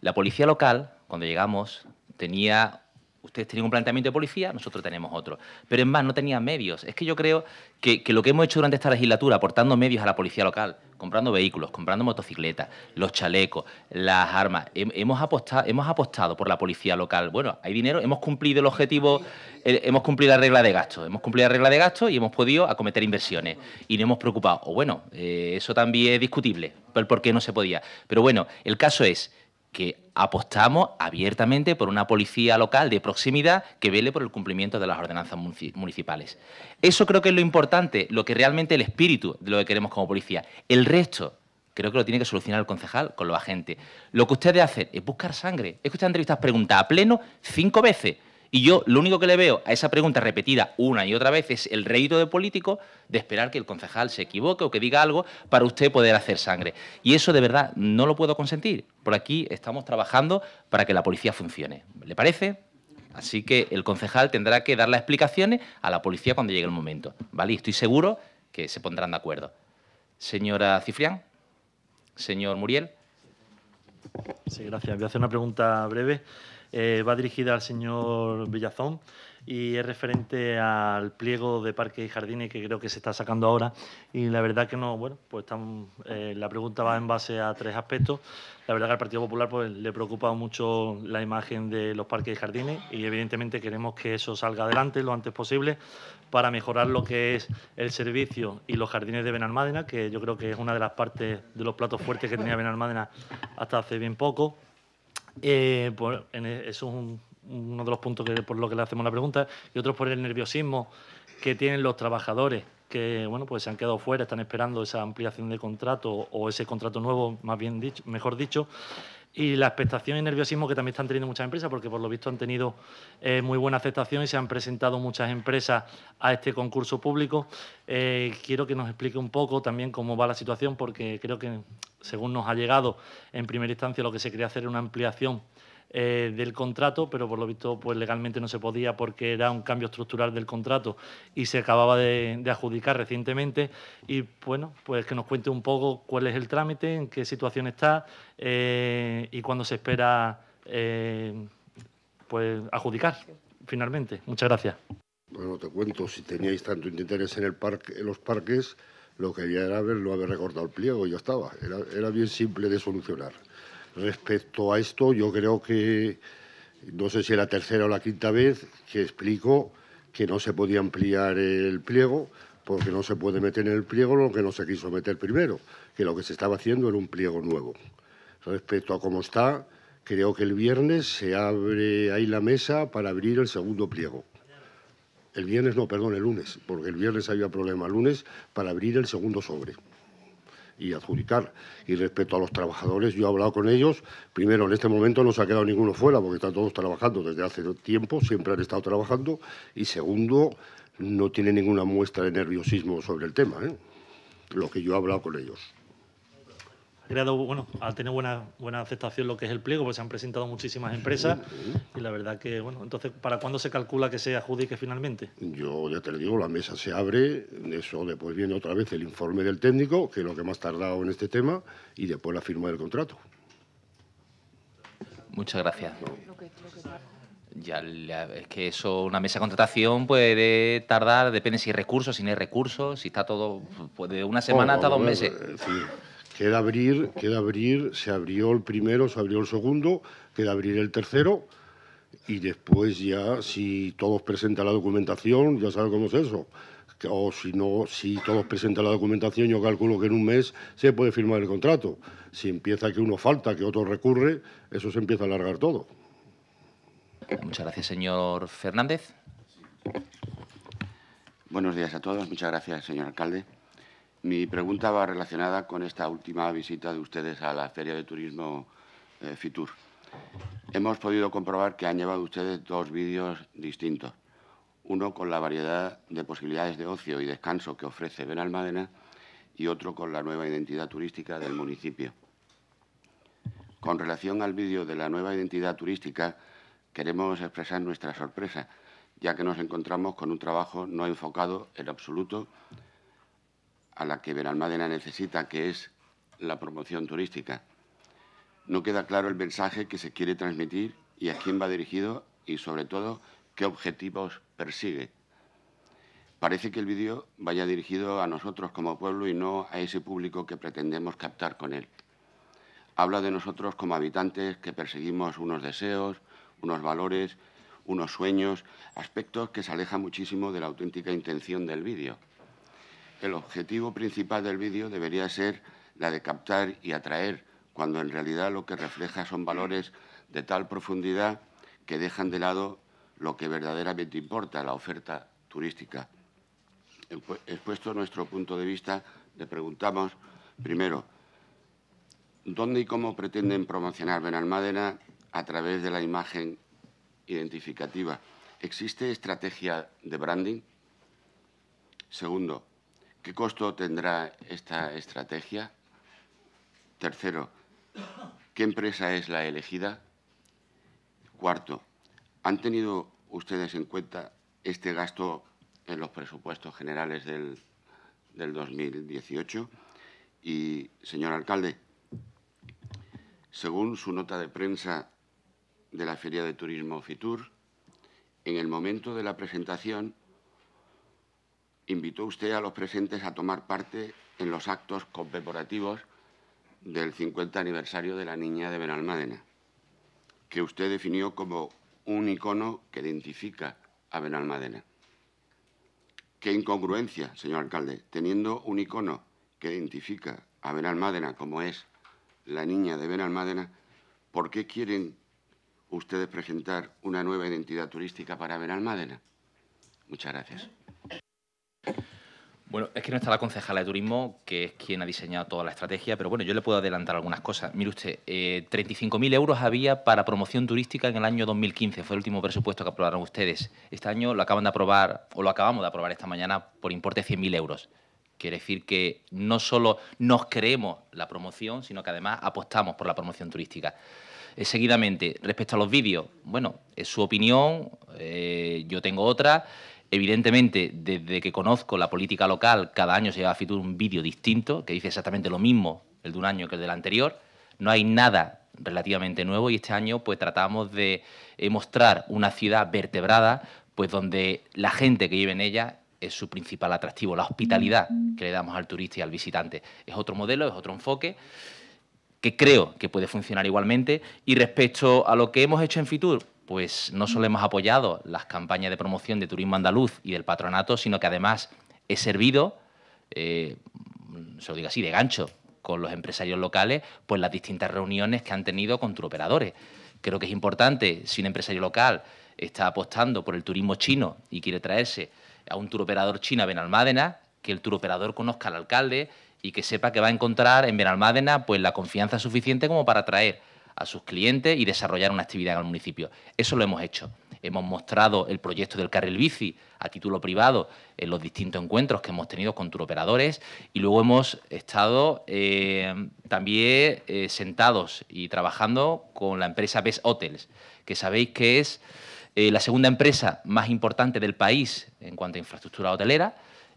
la policía local, cuando llegamos, tenía ustedes tenían un planteamiento de policía, nosotros tenemos otro. Pero es más, no tenían medios. Es que yo creo que, lo que hemos hecho durante esta legislatura, aportando medios a la policía local, comprando vehículos, comprando motocicletas, los chalecos, las armas, hemos apostado, hemos apostado por la policía local. Bueno, hay dinero, hemos cumplido el objetivo, hemos cumplido la regla de gasto, hemos cumplido la regla de gasto y hemos podido acometer inversiones y no hemos preocupado. O bueno, eh, eso también es discutible, por qué no se podía. Pero bueno, el caso es que apostamos abiertamente por una policía local de proximidad que vele por el cumplimiento de las ordenanzas municipales. Eso creo que es lo importante, lo que realmente el espíritu de lo que queremos como policía. El resto creo que lo tiene que solucionar el concejal con los agentes. Lo que ustedes hacen es buscar sangre. Es que entrevistas preguntadas a pleno cinco veces. Y yo lo único que le veo a esa pregunta repetida una y otra vez es el rédito de político de esperar que el concejal se equivoque o que diga algo para usted poder hacer sangre. Y eso de verdad no lo puedo consentir. Por aquí estamos trabajando para que la policía funcione. ¿Le parece? Así que el concejal tendrá que dar las explicaciones a la policía cuando llegue el momento. ¿Vale? Y estoy seguro que se pondrán de acuerdo. Señora Cifrián, señor Muriel. Sí, gracias. Voy a hacer una pregunta breve. Eh, va dirigida al señor Villazón y es referente al pliego de parques y jardines que creo que se está sacando ahora y la verdad que no, bueno, pues eh, la pregunta va en base a tres aspectos. La verdad que al Partido Popular pues, le preocupa mucho la imagen de los parques y jardines y evidentemente queremos que eso salga adelante lo antes posible para mejorar lo que es el servicio y los jardines de Benalmádena, que yo creo que es una de las partes de los platos fuertes que tenía Benalmádena hasta hace bien poco. Eh, e, eso es uno de los puntos que, por lo que le hacemos la pregunta, y otros por el nerviosismo que tienen los trabajadores que bueno pues se han quedado fuera, están esperando esa ampliación de contrato o ese contrato nuevo, más bien dicho, mejor dicho y la expectación y nerviosismo que también están teniendo muchas empresas, porque por lo visto han tenido eh, muy buena aceptación y se han presentado muchas empresas a este concurso público. Eh, quiero que nos explique un poco también cómo va la situación, porque creo que, según nos ha llegado, en primera instancia lo que se quería hacer era una ampliación eh, del contrato, pero por lo visto pues legalmente no se podía porque era un cambio estructural del contrato y se acababa de, adjudicar recientemente. Y bueno, pues que nos cuente un poco cuál es el trámite, en qué situación está eh, y cuándo se espera eh, pues adjudicar finalmente. Muchas gracias. Bueno, te cuento, si teníais tanto interés en, el parque, los parques, lo que había era haberlo, haber recortado el pliego y ya estaba. era bien simple de solucionar. Respecto a esto, yo creo que, no sé si la tercera o la quinta vez, que explico que no se podía ampliar el pliego porque no se puede meter en el pliego lo que no se quiso meter primero, que lo que se estaba haciendo era un pliego nuevo. Respecto a cómo está, creo que el viernes se abre ahí la mesa para abrir el segundo pliego. El viernes, no, perdón, el lunes, porque el viernes había problema, el lunes para abrir el segundo sobre y adjudicar. Y respecto a los trabajadores, yo he hablado con ellos. Primero, en este momento no se ha quedado ninguno fuera porque están todos trabajando desde hace tiempo, siempre han estado trabajando. Y segundo, no tiene ninguna muestra de nerviosismo sobre el tema, ¿eh? lo que yo he hablado con ellos creado, bueno, al tener buena, buena aceptación lo que es el pliego, pues se han presentado muchísimas empresas y la verdad que, bueno, entonces, ¿para cuándo se calcula que se adjudique finalmente? Yo ya te digo, la mesa se abre, eso después viene otra vez el informe del técnico, que es lo que más tardado en este tema, y después la firma del contrato. Muchas gracias. Ya, es que eso, una mesa de contratación puede tardar, depende si hay recursos, si no hay recursos, si está todo, puede una semana hasta dos meses. Queda abrir, queda abrir, se abrió el primero, se abrió el segundo, queda abrir el tercero y después ya si todos presentan la documentación, ya saben cómo es eso. O si no, si todos presentan la documentación, yo calculo que en un mes se puede firmar el contrato. Si empieza que uno falta, que otro recurre, eso se empieza a alargar todo. Muchas gracias, señor Fernández. Buenos días a todos. Muchas gracias, señor alcalde. Mi pregunta va relacionada con esta última visita de ustedes a la Feria de Turismo eh, Fitur. Hemos podido comprobar que han llevado ustedes dos vídeos distintos. Uno con la variedad de posibilidades de ocio y descanso que ofrece Benalmádena y otro con la nueva identidad turística del municipio. Con relación al vídeo de la nueva identidad turística, queremos expresar nuestra sorpresa, ya que nos encontramos con un trabajo no enfocado en absoluto a la que Veralmádena necesita, que es la promoción turística. No queda claro el mensaje que se quiere transmitir y a quién va dirigido y, sobre todo, qué objetivos persigue. Parece que el vídeo vaya dirigido a nosotros como pueblo y no a ese público que pretendemos captar con él. Habla de nosotros como habitantes que perseguimos unos deseos, unos valores, unos sueños, aspectos que se alejan muchísimo de la auténtica intención del vídeo el objetivo principal del vídeo debería ser la de captar y atraer, cuando en realidad lo que refleja son valores de tal profundidad que dejan de lado lo que verdaderamente importa, la oferta turística. Expuesto nuestro punto de vista, le preguntamos, primero, ¿dónde y cómo pretenden promocionar Benalmádena a través de la imagen identificativa? ¿Existe estrategia de branding? Segundo, ¿Qué costo tendrá esta estrategia? Tercero, ¿qué empresa es la elegida? Cuarto, ¿han tenido ustedes en cuenta este gasto en los presupuestos generales del, 2018? Y, señor alcalde, según su nota de prensa de la Feria de Turismo FITUR, en el momento de la presentación invitó usted a los presentes a tomar parte en los actos conmemorativos del 50 aniversario de la Niña de Benalmádena, que usted definió como un icono que identifica a Benalmádena. Qué incongruencia, señor alcalde, teniendo un icono que identifica a Benalmádena como es la Niña de Benalmádena, ¿por qué quieren ustedes presentar una nueva identidad turística para Benalmádena? Muchas gracias. Bueno, es que no está la concejala de turismo, que es quien ha diseñado toda la estrategia, pero bueno, yo le puedo adelantar algunas cosas. Mire usted, eh, 35.000 euros había para promoción turística en el año 2015, fue el último presupuesto que aprobaron ustedes. Este año lo acaban de aprobar, o lo acabamos de aprobar esta mañana, por importe de 100.000 euros. Quiere decir que no solo nos creemos la promoción, sino que además apostamos por la promoción turística. Eh, seguidamente, respecto a los vídeos, bueno, es su opinión, eh, yo tengo otra. Evidentemente, desde que conozco la política local, cada año se lleva a Fitur un vídeo distinto que dice exactamente lo mismo el de un año que el del anterior. No hay nada relativamente nuevo y este año pues tratamos de mostrar una ciudad vertebrada, pues donde la gente que vive en ella es su principal atractivo, la hospitalidad que le damos al turista y al visitante. Es otro modelo, es otro enfoque que creo que puede funcionar igualmente. Y respecto a lo que hemos hecho en Fitur, pues no solo mm. hemos apoyado las campañas de promoción de turismo andaluz y del patronato, sino que además he servido, eh, se lo digo así, de gancho con los empresarios locales, pues las distintas reuniones que han tenido con turoperadores. Creo que es importante, si un empresario local está apostando por el turismo chino y quiere traerse a un turoperador chino a Benalmádena, que el turoperador conozca al alcalde y que sepa que va a encontrar en Benalmádena pues, la confianza suficiente como para traer a sus clientes y desarrollar una actividad en el municipio. Eso lo hemos hecho. Hemos mostrado el proyecto del carril bici a título privado en los distintos encuentros que hemos tenido con turoperadores y luego hemos estado eh, también eh, sentados y trabajando con la empresa Best Hotels, que sabéis que es eh, la segunda empresa más importante del país en cuanto a infraestructura hotelera,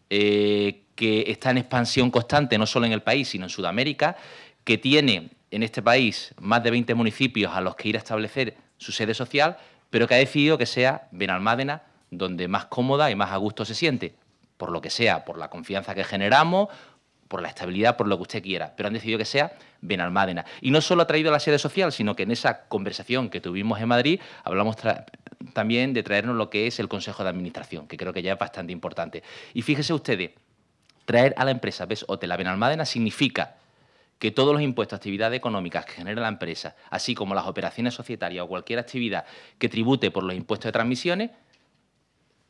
que está en expansión constante no solo en el país, sino en Sudamérica, que tiene en este país más de 20 municipios a los que ir a establecer su sede social, pero que ha decidido que sea Benalmádena donde más cómoda y más a gusto se siente, por lo que sea, por la confianza que generamos, por la estabilidad, por lo que usted quiera, pero han decidido que sea Benalmádena. Y no solo ha traído la sede social, sino que en esa conversación que tuvimos en Madrid hablamos también de traernos lo que es el Consejo de Administración, que creo que ya es bastante importante. Y fíjese ustedes, traer a la empresa ¿ves? Hotel a Benalmádena significa que todos los impuestos actividades económicas que genera la empresa, así como las operaciones societarias o cualquier actividad que tribute por los impuestos de transmisiones,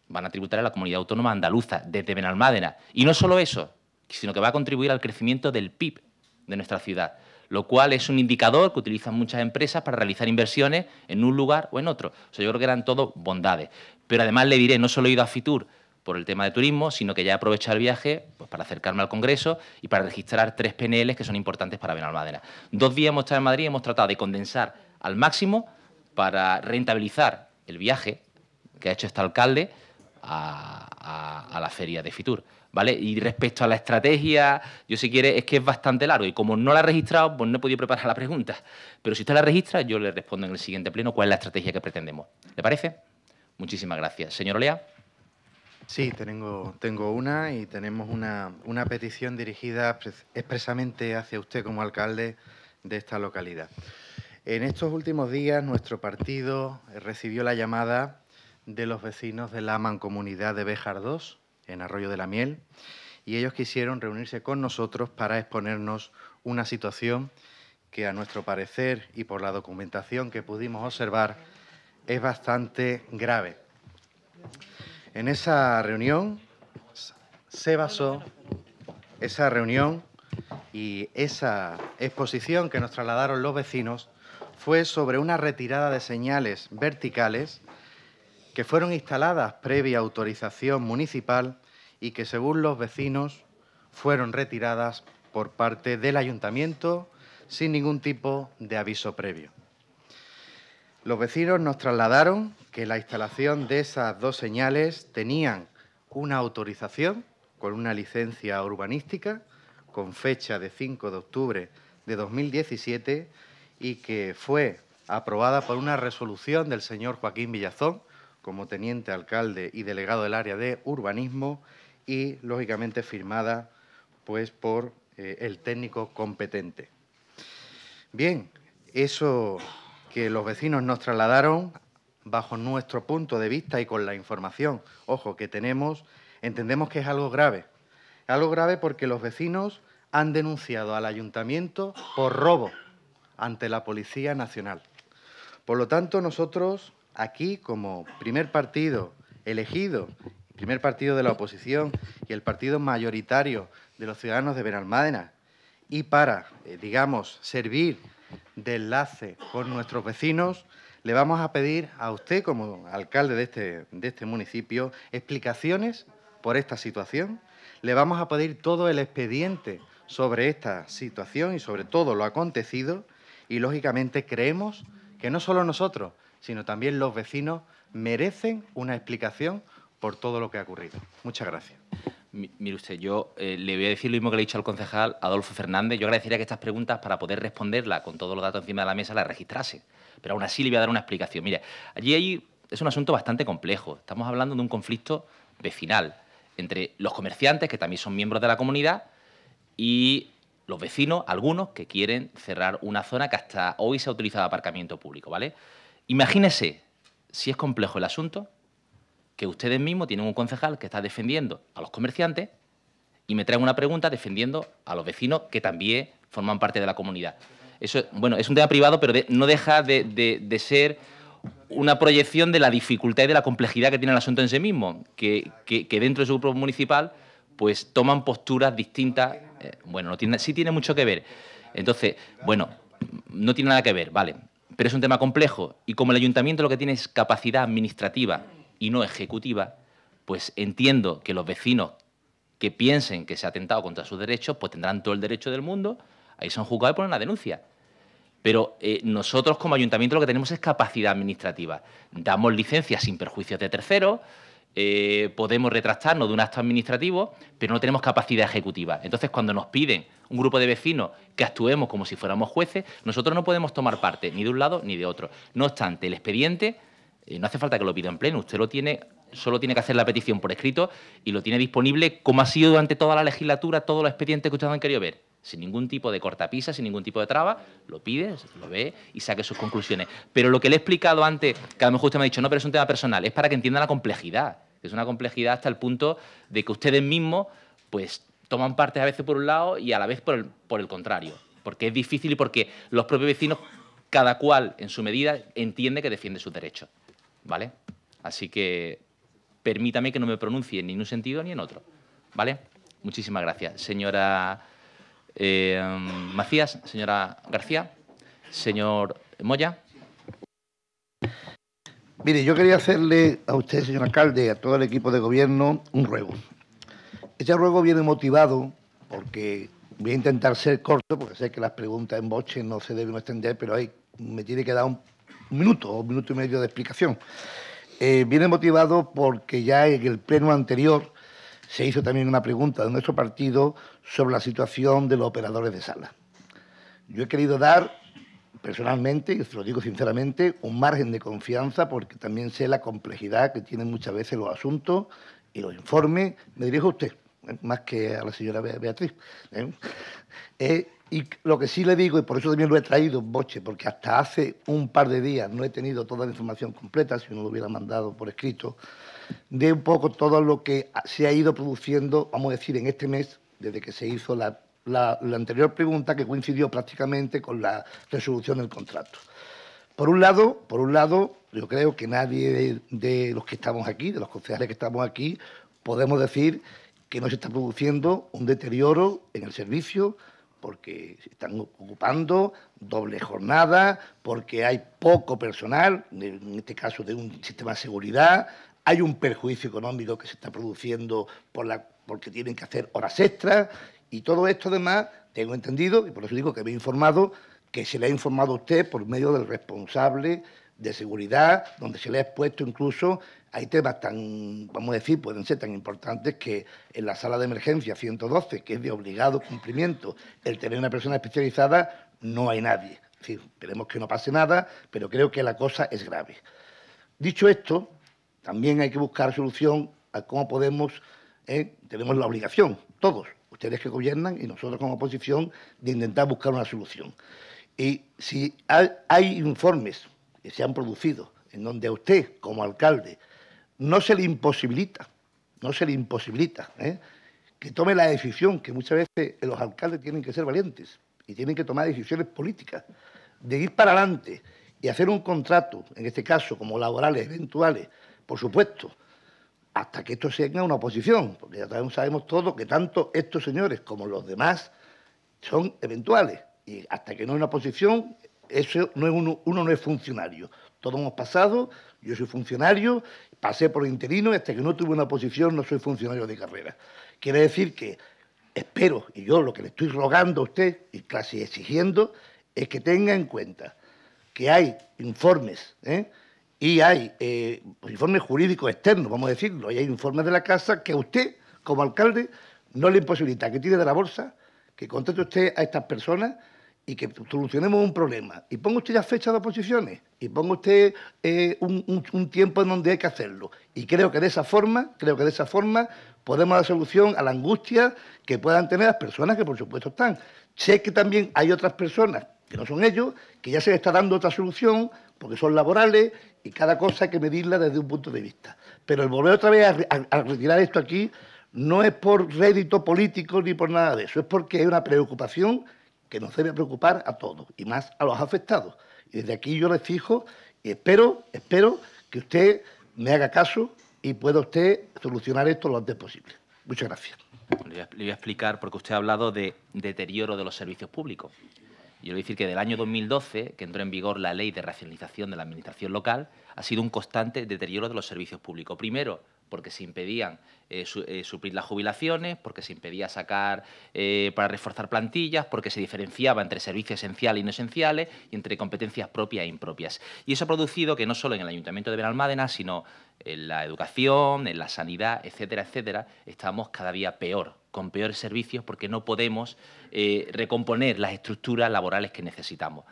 van a tributar a la comunidad autónoma andaluza desde Benalmádena. Y no solo eso, sino que va a contribuir al crecimiento del PIB de nuestra ciudad, lo cual es un indicador que utilizan muchas empresas para realizar inversiones en un lugar o en otro. O sea, yo creo que eran todos bondades. Pero además le diré, no solo he ido a Fitur, por el tema de turismo, sino que ya he aprovechado el viaje pues, para acercarme al Congreso y para registrar tres PNLs que son importantes para Madera. Dos días hemos estado en Madrid y hemos tratado de condensar al máximo para rentabilizar el viaje que ha hecho este alcalde a, la feria de Fitur. ¿Vale? Y respecto a la estrategia, yo si quiere, es que es bastante largo y como no la he registrado, pues no he podido preparar la pregunta. Pero si usted la registra, yo le respondo en el siguiente pleno cuál es la estrategia que pretendemos. ¿Le parece? Muchísimas gracias. Señor Olea. Sí, tengo, tengo una y tenemos una, petición dirigida expresamente hacia usted como alcalde de esta localidad. En estos últimos días nuestro partido recibió la llamada de los vecinos de la mancomunidad de Béjar II, en Arroyo de la Miel, y ellos quisieron reunirse con nosotros para exponernos una situación que a nuestro parecer y por la documentación que pudimos observar es bastante grave. En esa reunión se basó esa reunión y esa exposición que nos trasladaron los vecinos fue sobre una retirada de señales verticales que fueron instaladas previa autorización municipal y que según los vecinos fueron retiradas por parte del ayuntamiento sin ningún tipo de aviso previo. Los vecinos nos trasladaron que la instalación de esas dos señales tenían una autorización con una licencia urbanística con fecha de 5 de octubre de 2017 y que fue aprobada por una resolución del señor Joaquín Villazón como teniente alcalde y delegado del área de urbanismo y lógicamente firmada pues por eh, el técnico competente. Bien, eso que los vecinos nos trasladaron bajo nuestro punto de vista y con la información, ojo, que tenemos, entendemos que es algo grave. Algo grave porque los vecinos han denunciado al ayuntamiento por robo ante la Policía Nacional. Por lo tanto, nosotros aquí, como primer partido elegido, primer partido de la oposición y el partido mayoritario de los ciudadanos de Benalmádena, y para, eh, digamos, servir de enlace con nuestros vecinos, le vamos a pedir a usted, como alcalde de este, de este municipio, explicaciones por esta situación. Le vamos a pedir todo el expediente sobre esta situación y sobre todo lo acontecido. Y, lógicamente, creemos que no solo nosotros, sino también los vecinos merecen una explicación por todo lo que ha ocurrido. Muchas gracias. Mire usted, yo eh, le voy a decir lo mismo que le he dicho al concejal Adolfo Fernández. Yo agradecería que estas preguntas, para poder responderlas con todos los datos encima de la mesa, las registrase. Pero aún así le voy a dar una explicación. Mire, allí es un asunto bastante complejo. Estamos hablando de un conflicto vecinal entre los comerciantes, que también son miembros de la comunidad, y los vecinos, algunos, que quieren cerrar una zona que hasta hoy se ha utilizado aparcamiento público, ¿vale? Imagínese si es complejo el asunto que ustedes mismos tienen un concejal que está defendiendo a los comerciantes y me traen una pregunta defendiendo a los vecinos que también forman parte de la comunidad. Eso, bueno, es un tema privado, pero no deja de, ser una proyección de la dificultad y de la complejidad que tiene el asunto en sí mismo, que, dentro de su grupo municipal pues toman posturas distintas. Eh, bueno, no tiene, sí tiene mucho que ver. Entonces, bueno, no tiene nada que ver, vale, pero es un tema complejo y como el ayuntamiento lo que tiene es capacidad administrativa y no ejecutiva, pues entiendo que los vecinos que piensen que se ha atentado contra sus derechos, pues tendrán todo el derecho del mundo, ahí son juzgados y ponen la denuncia. Pero eh, nosotros como ayuntamiento lo que tenemos es capacidad administrativa. Damos licencias sin perjuicios de terceros, eh, podemos retractarnos de un acto administrativo, pero no tenemos capacidad ejecutiva. Entonces, cuando nos piden un grupo de vecinos que actuemos como si fuéramos jueces, nosotros no podemos tomar parte ni de un lado ni de otro. No obstante, el expediente no hace falta que lo pida en pleno, usted lo tiene, solo tiene que hacer la petición por escrito y lo tiene disponible como ha sido durante toda la legislatura, todos los expedientes que ustedes han querido ver. Sin ningún tipo de cortapisa, sin ningún tipo de traba, lo pide, lo ve y saque sus conclusiones. Pero lo que le he explicado antes, que a lo mejor usted me ha dicho, no, pero es un tema personal, es para que entienda la complejidad. Es una complejidad hasta el punto de que ustedes mismos, pues, toman partes a veces por un lado y a la vez por el, por el contrario. Porque es difícil y porque los propios vecinos, cada cual en su medida, entiende que defiende su derecho. ¿vale? Así que permítame que no me pronuncie ni en un sentido ni en otro, ¿vale? Muchísimas gracias. Señora eh, Macías, señora García, señor Moya. Mire, yo quería hacerle a usted, señor alcalde, a todo el equipo de gobierno, un ruego. Este ruego viene motivado porque voy a intentar ser corto, porque sé que las preguntas en boche no se deben extender, pero ahí me tiene que dar un un minuto o un minuto y medio de explicación. Eh, viene motivado porque ya en el pleno anterior se hizo también una pregunta de nuestro partido sobre la situación de los operadores de sala. Yo he querido dar personalmente, y se lo digo sinceramente, un margen de confianza porque también sé la complejidad que tienen muchas veces los asuntos y los informes. Me dirijo a usted, ¿eh? más que a la señora Beatriz. Eh, eh y lo que sí le digo, y por eso también lo he traído, Boche, porque hasta hace un par de días no he tenido toda la información completa, si no lo hubiera mandado por escrito, de un poco todo lo que se ha ido produciendo, vamos a decir, en este mes, desde que se hizo la, anterior pregunta, que coincidió prácticamente con la resolución del contrato. Por un lado, por un lado, yo creo que nadie de, de los que estamos aquí, de los concejales que estamos aquí, podemos decir que no se está produciendo un deterioro en el servicio, porque se están ocupando doble jornada, porque hay poco personal, en este caso de un sistema de seguridad, hay un perjuicio económico que se está produciendo por la, porque tienen que hacer horas extras y todo esto además tengo entendido, y por eso digo que me he informado, que se le ha informado a usted por medio del responsable de seguridad, donde se le ha expuesto incluso hay temas tan, vamos a decir, pueden ser tan importantes que en la sala de emergencia 112, que es de obligado cumplimiento, el tener una persona especializada, no hay nadie. Es decir, esperemos que no pase nada, pero creo que la cosa es grave. Dicho esto, también hay que buscar solución a cómo podemos, eh, tenemos la obligación, todos, ustedes que gobiernan y nosotros como oposición, de intentar buscar una solución. Y si hay, informes que se han producido en donde usted, como alcalde, no se le imposibilita, no se le imposibilita ¿eh? que tome la decisión, que muchas veces los alcaldes tienen que ser valientes y tienen que tomar decisiones políticas, de ir para adelante y hacer un contrato, en este caso como laborales eventuales, por supuesto, hasta que esto sea una oposición, porque ya sabemos, todos que tanto estos señores como los demás son eventuales, y hasta que no es una oposición, eso no es uno, uno no es funcionario. Todos hemos pasado, yo soy funcionario pasé por interino hasta que no tuve una posición, no soy funcionario de carrera. Quiere decir que espero, y yo lo que le estoy rogando a usted, y casi exigiendo, es que tenga en cuenta que hay informes ¿eh? y hay eh, informes jurídicos externos, vamos a decirlo, y hay informes de la casa que a usted, como alcalde, no le imposibilita que tire de la bolsa, que contrate usted a estas personas y que solucionemos un problema. Y ponga usted las fecha de oposiciones y ponga usted eh, un, tiempo en donde hay que hacerlo. Y creo que de esa forma, creo que de esa forma podemos dar solución a la angustia que puedan tener las personas que por supuesto están. Sé que también hay otras personas que no son ellos, que ya se les está dando otra solución porque son laborales y cada cosa hay que medirla desde un punto de vista. Pero el volver otra vez a, retirar esto aquí no es por rédito político ni por nada de eso, es porque hay una preocupación que nos debe preocupar a todos y más a los afectados. Y desde aquí yo les fijo y espero, espero que usted me haga caso y pueda usted solucionar esto lo antes posible. Muchas gracias. Le voy a, explicar porque usted ha hablado de deterioro de los servicios públicos. Yo le voy a decir que del año 2012, que entró en vigor la ley de racionalización de la administración local, ha sido un constante deterioro de los servicios públicos. Primero, porque se impedían eh, eh, suplir las jubilaciones, porque se impedía sacar eh, para reforzar plantillas, porque se diferenciaba entre servicios esenciales y no esenciales y entre competencias propias e impropias. Y eso ha producido que no solo en el Ayuntamiento de Benalmádena, sino en la educación, en la sanidad, etcétera, etcétera, estamos cada día peor, con peores servicios, porque no podemos recomponer las estructuras laborales que necesitamos.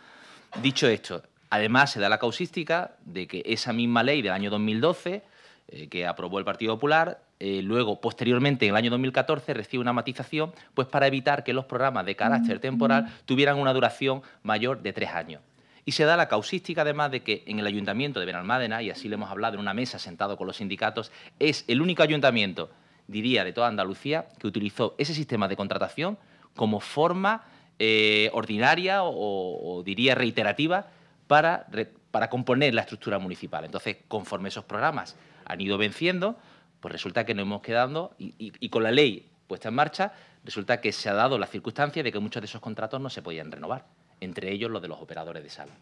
Dicho esto, además se da la causística de que esa misma ley del año 2012 eh, que aprobó el Partido Popular. Eh, luego, posteriormente, en el año 2014, recibe una matización pues, para evitar que los programas de carácter temporal tuvieran una duración mayor de tres años. Y se da la causística, además, de que en el ayuntamiento de Benalmádena, y así le hemos hablado en una mesa sentado con los sindicatos, es el único ayuntamiento, diría, de toda Andalucía, que utilizó ese sistema de contratación como forma eh, ordinaria o, diría, reiterativa para componer la estructura municipal. Entonces, conforme esos programas han ido venciendo, pues resulta que nos hemos quedado y, con la ley puesta en marcha, resulta que se ha dado la circunstancia de que muchos de esos contratos no se podían renovar, entre ellos los de los operadores de sala.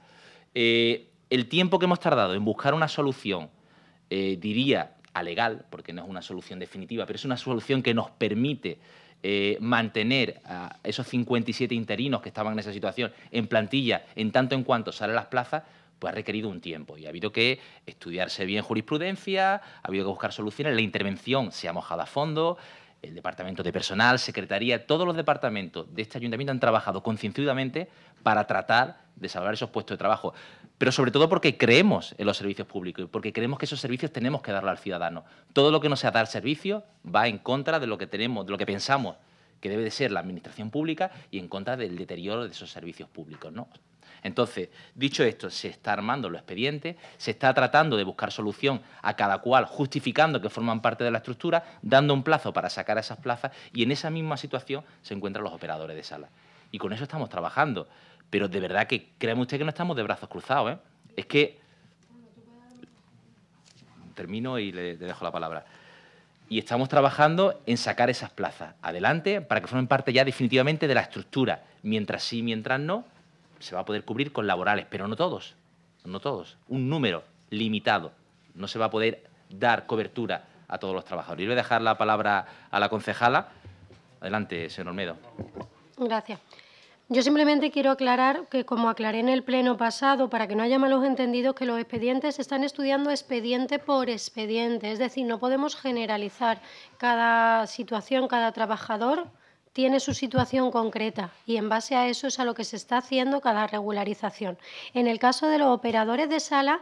Eh, el tiempo que hemos tardado en buscar una solución, eh, diría, alegal, legal, porque no es una solución definitiva, pero es una solución que nos permite eh, mantener a esos 57 interinos que estaban en esa situación en plantilla en tanto en cuanto salen las plazas, pues ha requerido un tiempo y ha habido que estudiarse bien jurisprudencia, ha habido que buscar soluciones, la intervención se ha mojado a fondo, el departamento de personal, secretaría, todos los departamentos de este ayuntamiento han trabajado concienzudamente para tratar de salvar esos puestos de trabajo, pero sobre todo porque creemos en los servicios públicos, porque creemos que esos servicios tenemos que darlo al ciudadano. Todo lo que no sea dar servicio va en contra de lo que tenemos, de lo que pensamos que debe de ser la administración pública y en contra del deterioro de esos servicios públicos, ¿no? Entonces, dicho esto, se está armando los expedientes, se está tratando de buscar solución a cada cual, justificando que forman parte de la estructura, dando un plazo para sacar esas plazas y en esa misma situación se encuentran los operadores de sala. Y con eso estamos trabajando. Pero de verdad que créame usted que no estamos de brazos cruzados. ¿eh? Es que... Termino y le dejo la palabra y estamos trabajando en sacar esas plazas adelante para que formen parte ya definitivamente de la estructura, mientras sí, mientras no, se va a poder cubrir con laborales, pero no todos, no todos. Un número limitado. No se va a poder dar cobertura a todos los trabajadores. Y voy a dejar la palabra a la concejala. Adelante, señor Olmedo. Gracias. Yo simplemente quiero aclarar que, como aclaré en el pleno pasado, para que no haya malos entendidos, que los expedientes se están estudiando expediente por expediente. Es decir, no podemos generalizar. Cada situación, cada trabajador tiene su situación concreta y en base a eso es a lo que se está haciendo cada regularización. En el caso de los operadores de sala,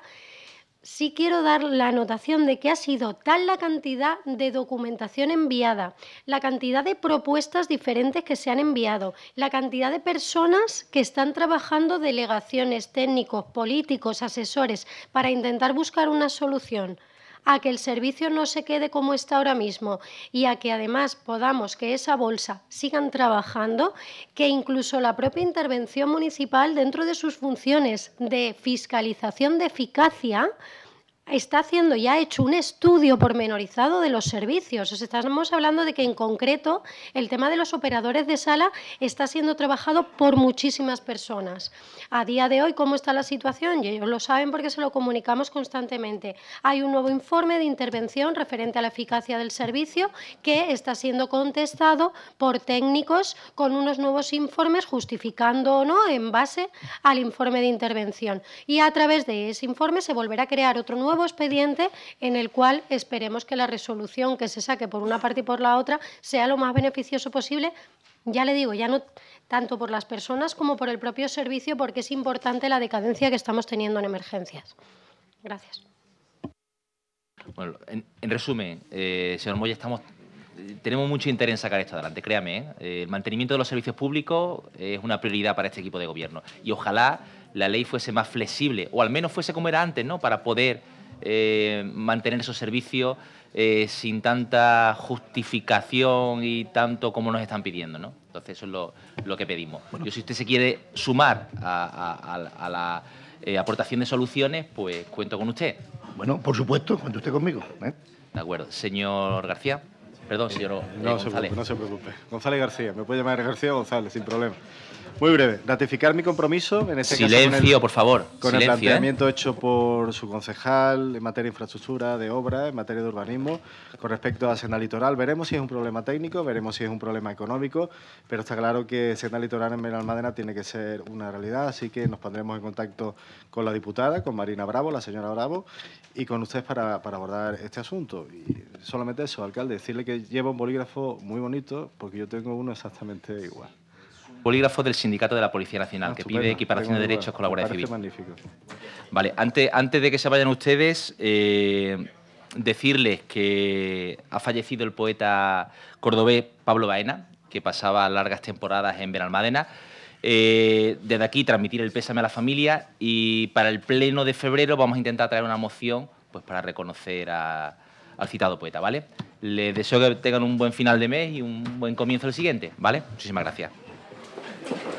sí quiero dar la anotación de que ha sido tal la cantidad de documentación enviada, la cantidad de propuestas diferentes que se han enviado, la cantidad de personas que están trabajando, delegaciones, técnicos, políticos, asesores, para intentar buscar una solución a que el servicio no se quede como está ahora mismo y a que además podamos que esa bolsa sigan trabajando, que incluso la propia intervención municipal dentro de sus funciones de fiscalización de eficacia, está haciendo y ha hecho un estudio pormenorizado de los servicios. estamos hablando de que en concreto el tema de los operadores de sala está siendo trabajado por muchísimas personas. A día de hoy, ¿cómo está la situación? Y ellos lo saben porque se lo comunicamos constantemente. Hay un nuevo informe de intervención referente a la eficacia del servicio que está siendo contestado por técnicos con unos nuevos informes justificando o no en base al informe de intervención. Y a través de ese informe se volverá a crear otro nuevo expediente en el cual esperemos que la resolución que se saque por una parte y por la otra sea lo más beneficioso posible ya le digo, ya no tanto por las personas como por el propio servicio, porque es importante la decadencia que estamos teniendo en emergencias. Gracias. Bueno, en, resumen, eh, señor Moya, estamos, tenemos mucho interés en sacar esto adelante, créame. ¿eh? el mantenimiento de los servicios públicos es una prioridad para este equipo de gobierno y ojalá la ley fuese más flexible, o al menos fuese como era antes, ¿no? para poder eh, mantener esos servicios eh, sin tanta justificación y tanto como nos están pidiendo, ¿no? Entonces eso es lo, que pedimos. Porque si usted se quiere sumar a, la eh, aportación de soluciones, pues cuento con usted. Bueno, por supuesto, cuento usted conmigo. De acuerdo. Señor García. Perdón, señor Se no se preocupe. González García. Me puede llamar García González, sin problema. Muy breve, ratificar mi compromiso en este caso con el, por favor. Con el ¿eh? planteamiento hecho por su concejal en materia de infraestructura, de obra, en materia de urbanismo, con respecto a Senda Litoral. Veremos si es un problema técnico, veremos si es un problema económico, pero está claro que Senda Litoral en Almadena tiene que ser una realidad, así que nos pondremos en contacto con la diputada, con Marina Bravo, la señora Bravo, y con ustedes para, para abordar este asunto. Y solamente eso, alcalde, decirle que lleva un bolígrafo muy bonito, porque yo tengo uno exactamente igual. Polígrafo del Sindicato de la Policía Nacional, ah, que pide equiparación de derechos con la Guardia Civil. Vale, antes, de que se vayan ustedes, eh, decirles que ha fallecido el poeta cordobés Pablo Baena, que pasaba largas temporadas en Benalmádena. Eh, desde aquí transmitir el pésame a la familia y para el pleno de febrero vamos a intentar traer una moción pues, para reconocer al citado poeta, ¿vale? Les deseo que tengan un buen final de mes y un buen comienzo el siguiente, ¿vale? Muchísimas gracias. Thank you.